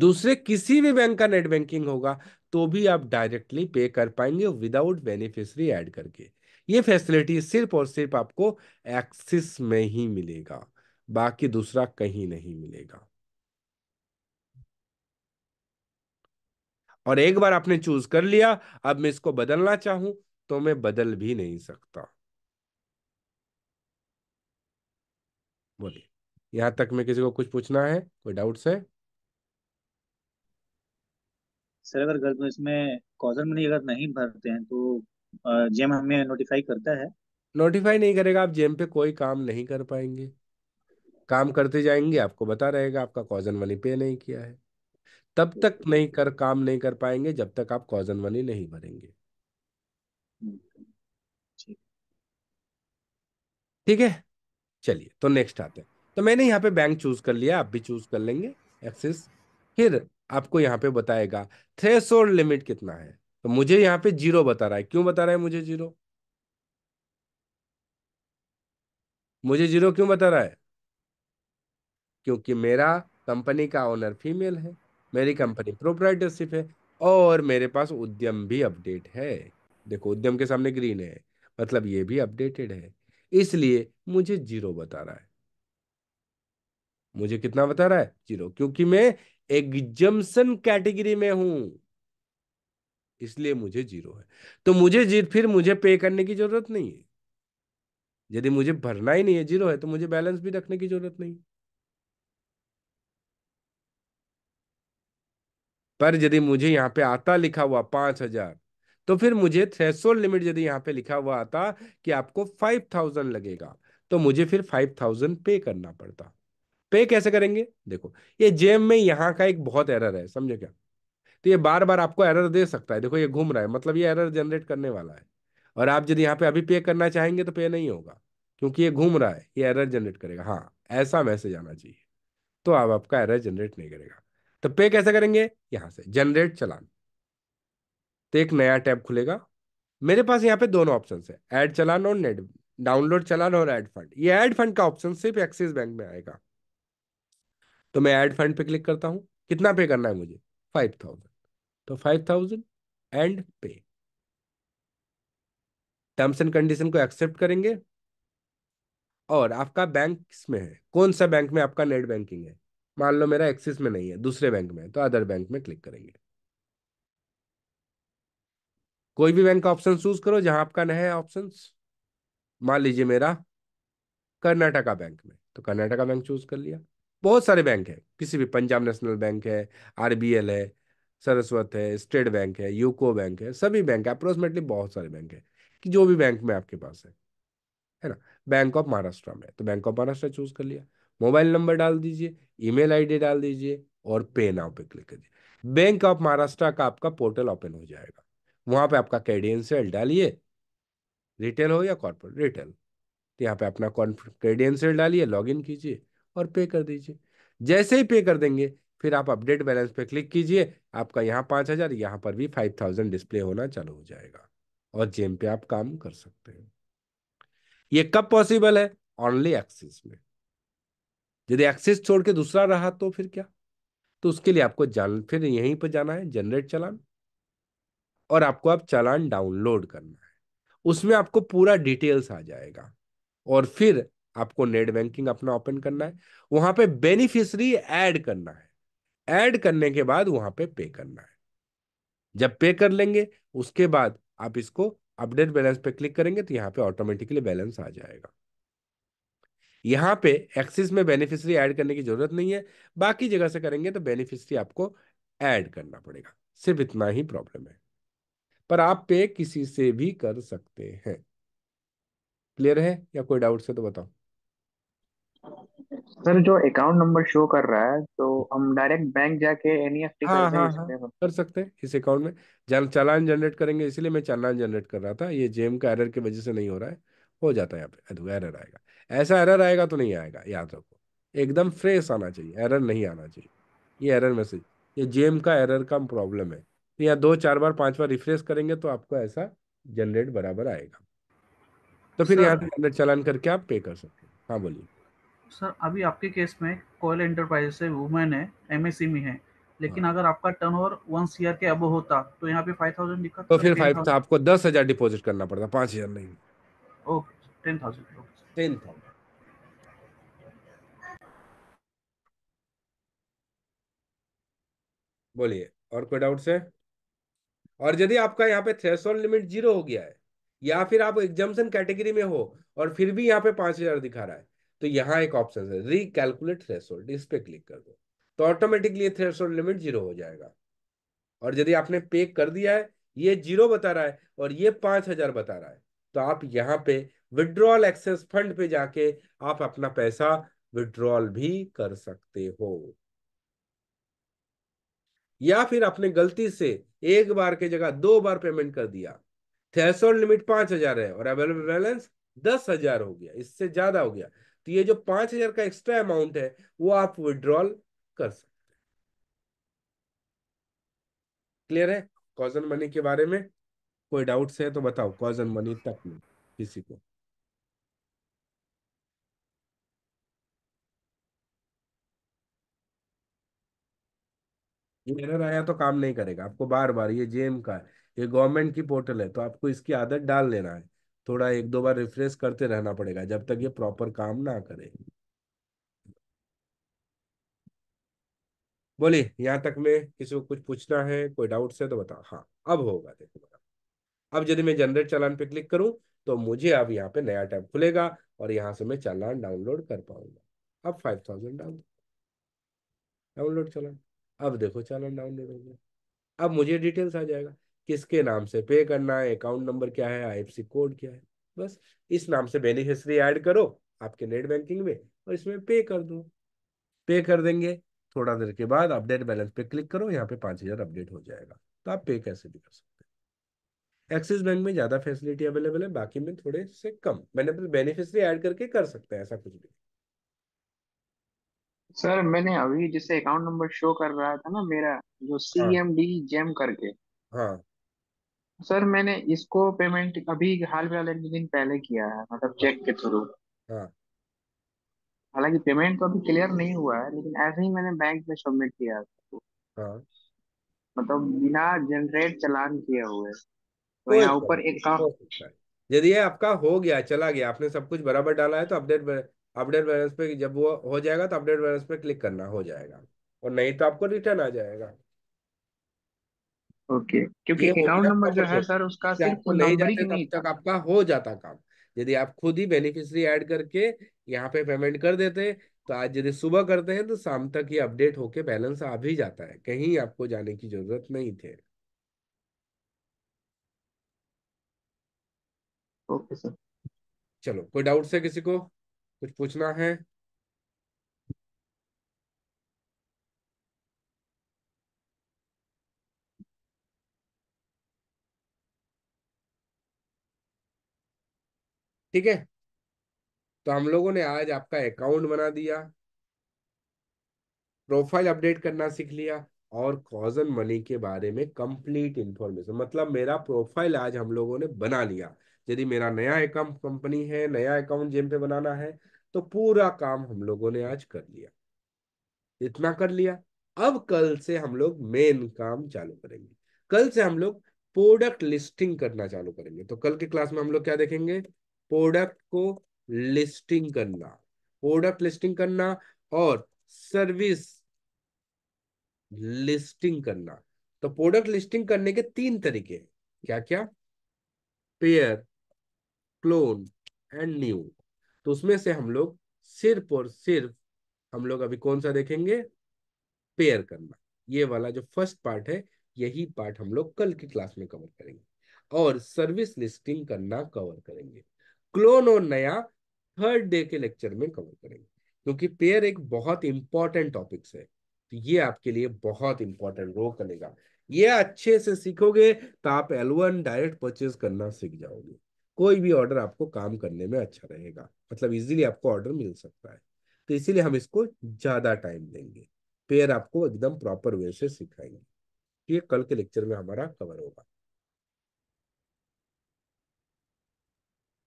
दूसरे किसी भी बैंक का नेट बैंकिंग होगा तो भी आप डायरेक्टली पे कर पाएंगे विदाउट बेनिफिशरी ऐड करके ये फैसिलिटी सिर्फ और सिर्फ आपको एक्सिस में ही मिलेगा बाकी दूसरा कहीं नहीं मिलेगा और एक बार आपने चूज कर लिया अब मैं इसको बदलना चाहूं तो मैं बदल भी नहीं सकता बोलिए यहां तक मैं किसी को कुछ पूछना है कोई डाउट्स है सर अगर गलत इसमें कॉजल मनी अगर नहीं भरते हैं तो जेम हमें नोटिफाई करता है नोटिफाई नहीं करेगा आप जेम पे कोई काम नहीं कर पाएंगे काम करते जाएंगे आपको बता रहेगा आपका कॉजन मनी पे नहीं किया है तब तक नहीं कर काम नहीं कर पाएंगे जब तक आप कॉजन मनी नहीं भरेंगे ठीक है चलिए तो नेक्स्ट आते हैं तो मैंने यहाँ पे बैंक चूज कर लिया आप भी चूज कर लेंगे एक्सिस फिर आपको यहाँ पे बताएगा थ्रेशोल्ड लिमिट कितना है तो मुझे यहाँ पे जीरो बता रहा है क्यों बता रहा है मुझे जीरो मुझे जीरो क्यों बता रहा है क्योंकि मेरा कंपनी का ओनर फीमेल है मेरी कंपनी प्रोप्राइटरशिप है और मेरे पास उद्यम भी अपडेट है देखो उद्यम के सामने ग्रीन है मतलब ये भी अपडेटेड है इसलिए मुझे जीरो बता रहा है मुझे कितना बता रहा है जीरो क्योंकि मैं एग्जम्सन कैटेगरी में हूं इसलिए मुझे जीरो है तो मुझे जी फिर मुझे पे करने की जरूरत नहीं है यदि मुझे भरना ही नहीं है जीरो है तो मुझे बैलेंस भी रखने की जरूरत नहीं पर यदि मुझे यहां पे आता लिखा हुआ पांच हजार तो फिर मुझे थ्रेसोल लिमिट यदि यहां पे लिखा हुआ आता कि आपको फाइव थाउजेंड लगेगा तो मुझे फिर फाइव थाउजेंड पे करना पड़ता पे कैसे करेंगे देखो ये जेम में यहां का एक बहुत एरर है समझे क्या तो ये बार बार आपको एरर दे सकता है देखो ये घूम रहा है मतलब ये एरर जनरेट करने वाला है और आप यदि यहाँ पे अभी पे करना चाहेंगे तो पे नहीं होगा क्योंकि ये घूम रहा है ये एरर जनरेट करेगा हाँ ऐसा मैसेज आना चाहिए तो आप आपका एरर जनरेट नहीं करेगा तो पे कैसे करेंगे यहाँ से जनरेट चलान तो एक नया टैब खुलेगा मेरे पास यहाँ पे दोनों ऑप्शन है एड चलान और नेट डाउनलोड चलान और एड फंड ये एड फंड का ऑप्शन सिर्फ एक्सिस बैंक में आएगा तो मैं एड फंड पे क्लिक करता हूँ कितना पे करना है मुझे फाइव थाउजेंड तो five thousand and pay terms and condition को एक्सेप्ट करेंगे और आपका बैंक किसमें है कौन सा बैंक में आपका नेट बैंकिंग है मान लो मेरा एक्सिस में नहीं है दूसरे बैंक में तो अदर बैंक में क्लिक करेंगे कोई भी बैंक का ऑप्शन चूज करो जहां आपका न है ऑप्शन मान लीजिए मेरा कर्नाटका बैंक में तो कर्नाटका बैंक चूज कर लिया बहुत सारे बैंक है किसी भी पंजाब नेशनल बैंक है आरबीएल है सरस्वत है स्टेट बैंक है यूको बैंक है सभी बैंक है अप्रोक्सीमेटली बहुत सारे बैंक है कि जो भी बैंक में आपके पास है है ना बैंक ऑफ महाराष्ट्र में तो बैंक ऑफ महाराष्ट्र चूज कर लिया मोबाइल नंबर डाल दीजिए ईमेल आईडी डाल दीजिए और पे नाउ पे क्लिक कर दीजिए बैंक ऑफ महाराष्ट्र का आपका पोर्टल ओपन हो जाएगा वहां पे आपका क्रेडेंशियल डालिए रिटेल हो या कॉर्पोरेट रिटेल तो यहाँ पे अपना क्रेडेंशियल डालिए लॉगिन कीजिए और पे कर दीजिए जैसे ही पे कर देंगे फिर आप अपडेट बैलेंस पे क्लिक कीजिए आपका यहाँ पाँच हज़ार यहाँ पर भी फाइव थाउजेंड डिस्प्ले होना चालू हो जाएगा और जेम पे आप काम कर सकते हैं ये कब पॉसिबल है ऑनली एक्सिस में यदि एक्सिस छोड़ के दूसरा रहा तो फिर क्या तो उसके लिए आपको जान फिर यहीं पर जाना है जनरेट चलान और आपको आप चालान डाउनलोड करना है उसमें आपको पूरा डिटेल्स आ जाएगा और फिर आपको नेट बैंकिंग अपना ओपन करना है वहां पे बेनिफिशरी ऐड करना है ऐड करने के बाद वहां पे पे करना है जब पे कर लेंगे उसके बाद आप इसको अपडेट बैलेंस पे क्लिक करेंगे तो यहाँ पे ऑटोमेटिकली बैलेंस आ जाएगा यहाँ पे एक्सिस में बेनिफिशरी ऐड करने की जरूरत नहीं है बाकी जगह से करेंगे तो बेनिफिशरी आपको ऐड करना पड़ेगा सिर्फ इतना ही प्रॉब्लम है पर आप पे किसी से भी कर सकते हैं क्लियर है या कोई डाउट से तो बताओ सर जो अकाउंट नंबर शो कर रहा है तो हम डायरेक्ट बैंक जाके एनईएफटी e हाँ हाँ हाँ सकते कर सकते हैं इस अकाउंट में जान चालान जनरेट करेंगे इसीलिए मैं चालान जनरेट कर रहा था ये जेम का एरर की वजह से नहीं हो रहा है हो जाता है यहाँ पे एरर आएगा ऐसा एरर आएगा तो नहीं आएगा याद रखो एकदम फ्रेश आना चाहिए एरर नहीं आना चाहिए ये एरर मैसेज ये जेम का एरर का प्रॉब्लम है तो यहाँ दो चार बार पांच बार रिफ्रेश करेंगे तो आपको ऐसा जनरेट बराबर आएगा तो फिर यहाँ सर से जनरेट चालान करके आप पे कर सकते हैं हाँ बोलिए सर अभी आपके केस में कोयल एंटरप्राइजेस से वुमेन है में है लेकिन हाँ। अगर आपका टर्न ओवर वन सीआर के अब होता तो यहाँ पे फाइव थाउजेंड तो फिर फाइव तो आपको दस हजार डिपोजिट करना पड़ता पाँच हजार नहीं okay ten thousand ten thousand बोलिए और कोई डाउट है और यदि आपका यहाँ पे थ्रेशोल्ड लिमिट जीरो हो गया है या फिर आप एग्जामेशन कैटेगरी में हो और फिर भी यहाँ पे पांच हजार दिखा रहा है तो यहाँ एक ऑप्शन है रिकैलकुलेट थ्रेशोल्ड इस पर क्लिक कर दो तो ऑटोमेटिकली थ्रेशोल्ड लिमिट जीरो हो जाएगा और यदि आपने पे कर दिया है ये जीरो बता रहा है और ये पांच हजार बता रहा है तो आप यहाँ पे विड्रॉल एक्सेस फंड पे जाके आप अपना पैसा विड्रॉल भी कर सकते हो या फिर आपने गलती से एक बार के जगह दो बार पेमेंट कर दिया थ्रेसोल्ड लिमिट पांच हजार है और अवेलेबल बैलेंस दस हजार हो गया इससे ज्यादा हो गया तो ये जो पांच हजार का एक्स्ट्रा अमाउंट है वो आप विड्रॉल कर सकते क्लियर है कॉजन मनी के बारे में कोई डाउट्स है तो बताओ कॉजन मनी तक में किसी को एरर आया तो काम नहीं करेगा आपको बार बार ये जेम का ये गवर्नमेंट की पोर्टल है तो आपको इसकी आदत डाल लेना है थोड़ा एक दो बार रिफ्रेश करते रहना पड़ेगा जब तक ये प्रॉपर काम ना करे बोलिए यहाँ तक में किसी को कुछ पूछना है कोई डाउट है तो बताओ हाँ अब होगा देखो अब यदि मैं जनरेट चालान पे क्लिक करूं तो मुझे अब यहाँ पे नया टैब खुलेगा और यहाँ से मैं चालान डाउनलोड कर पाऊंगा अब फाइव थाउजेंड डाउनलोड डाउनलोड चालान अब देखो चालान डाउनलोड हो गया अब मुझे डिटेल्स आ जाएगा किसके नाम से पे करना है अकाउंट नंबर क्या है आई कोड क्या है बस इस नाम से बेनिफिशरी ऐड करो आपके नेट बैंकिंग में और इसमें पे कर दो पे कर देंगे थोड़ा देर के बाद अपडेट बैलेंस पे क्लिक करो यहाँ पे पांच हज़ार अपडेट हो जाएगा तो आप पे कैसे भी कर सकते हैं एक्सिस बैंक में ज़्यादा फैसिलिटी अवेलेबल है बाकी में थोड़े से कम मैंने बेनिफिशरी ऐड करके कर सकते हैं ऐसा कुछ भी सर मैंने अभी जैसे अकाउंट नंबर शो कर रहा था ना मेरा जो सी एम डी जेम करके हाँ सर मैंने इसको पेमेंट अभी हाल फिलहाल एक दिन पहले किया है मतलब चेक के थ्रू हाँ हालांकि पेमेंट तो अभी क्लियर नहीं हुआ है लेकिन ऐसे ही मैंने बैंक में सबमिट किया था हाँ मतलब बिना जनरेट चालान किए हुए तो कोई यहाँ बात ऊपर एक नहीं, हो काम सकता है यदि ये आपका हो गया चला गया आपने सब कुछ बराबर डाला है तो अपडेट अपडेट बैलेंस पे जब वो हो जाएगा तो अपडेट बैलेंस पे क्लिक करना हो जाएगा और नहीं तो आपको रिटर्न आ जाएगा ओके क्योंकि अकाउंट नंबर जो है सर उसका सिर्फ नहीं जाते तब तक आपका हो जाता काम यदि आप खुद ही बेनिफिशरी ऐड करके यहाँ पे पेमेंट कर देते तो आज यदि सुबह करते हैं तो शाम तक ये अपडेट होके बैलेंस आ भी जाता है कहीं आपको जाने की जरूरत नहीं थी ओके सर चलो कोई डाउट है किसी को कुछ पूछना है ठीक है तो हम लोगों ने आज आपका अकाउंट बना दिया प्रोफाइल अपडेट करना सीख लिया और कॉजन मनी के बारे में कंप्लीट इंफॉर्मेशन मतलब मेरा प्रोफाइल आज हम लोगों ने बना लिया यदि मेरा नया अकाउंट कंपनी है नया अकाउंट जेम पे बनाना है तो पूरा काम हम लोगों ने आज कर लिया इतना कर लिया अब कल से हम लोग मेन काम चालू करेंगे कल से हम लोग प्रोडक्ट लिस्टिंग करना चालू करेंगे तो कल के क्लास में हम लोग क्या देखेंगे प्रोडक्ट को लिस्टिंग करना प्रोडक्ट लिस्टिंग करना और सर्विस लिस्टिंग करना तो प्रोडक्ट लिस्टिंग करने के तीन तरीके क्या क्या पेयर क्लोन एंड न्यू तो उसमें से हम लोग सिर्फ और सिर्फ हम लोग अभी कौन सा देखेंगे पेयर करना ये वाला जो फर्स्ट पार्ट है यही पार्ट हम लोग कल की क्लास में कवर करेंगे और सर्विस लिस्टिंग करना कवर करेंगे क्लोन और नया थर्ड डे के लेक्चर में कवर करेंगे क्योंकि पेयर एक बहुत इंपॉर्टेंट टॉपिक्स है तो ये आपके लिए बहुत इंपॉर्टेंट रोल करेगा ये अच्छे से सीखोगे तो आप एल वन डायरेक्ट परचेज करना सीख जाओगे कोई भी ऑर्डर आपको काम करने में अच्छा रहेगा मतलब इजीली आपको ऑर्डर मिल सकता है तो इसीलिए हम इसको ज्यादा टाइम देंगे पेयर आपको एकदम प्रॉपर वे से सिखाएंगे ये कल के लेक्चर में हमारा कवर होगा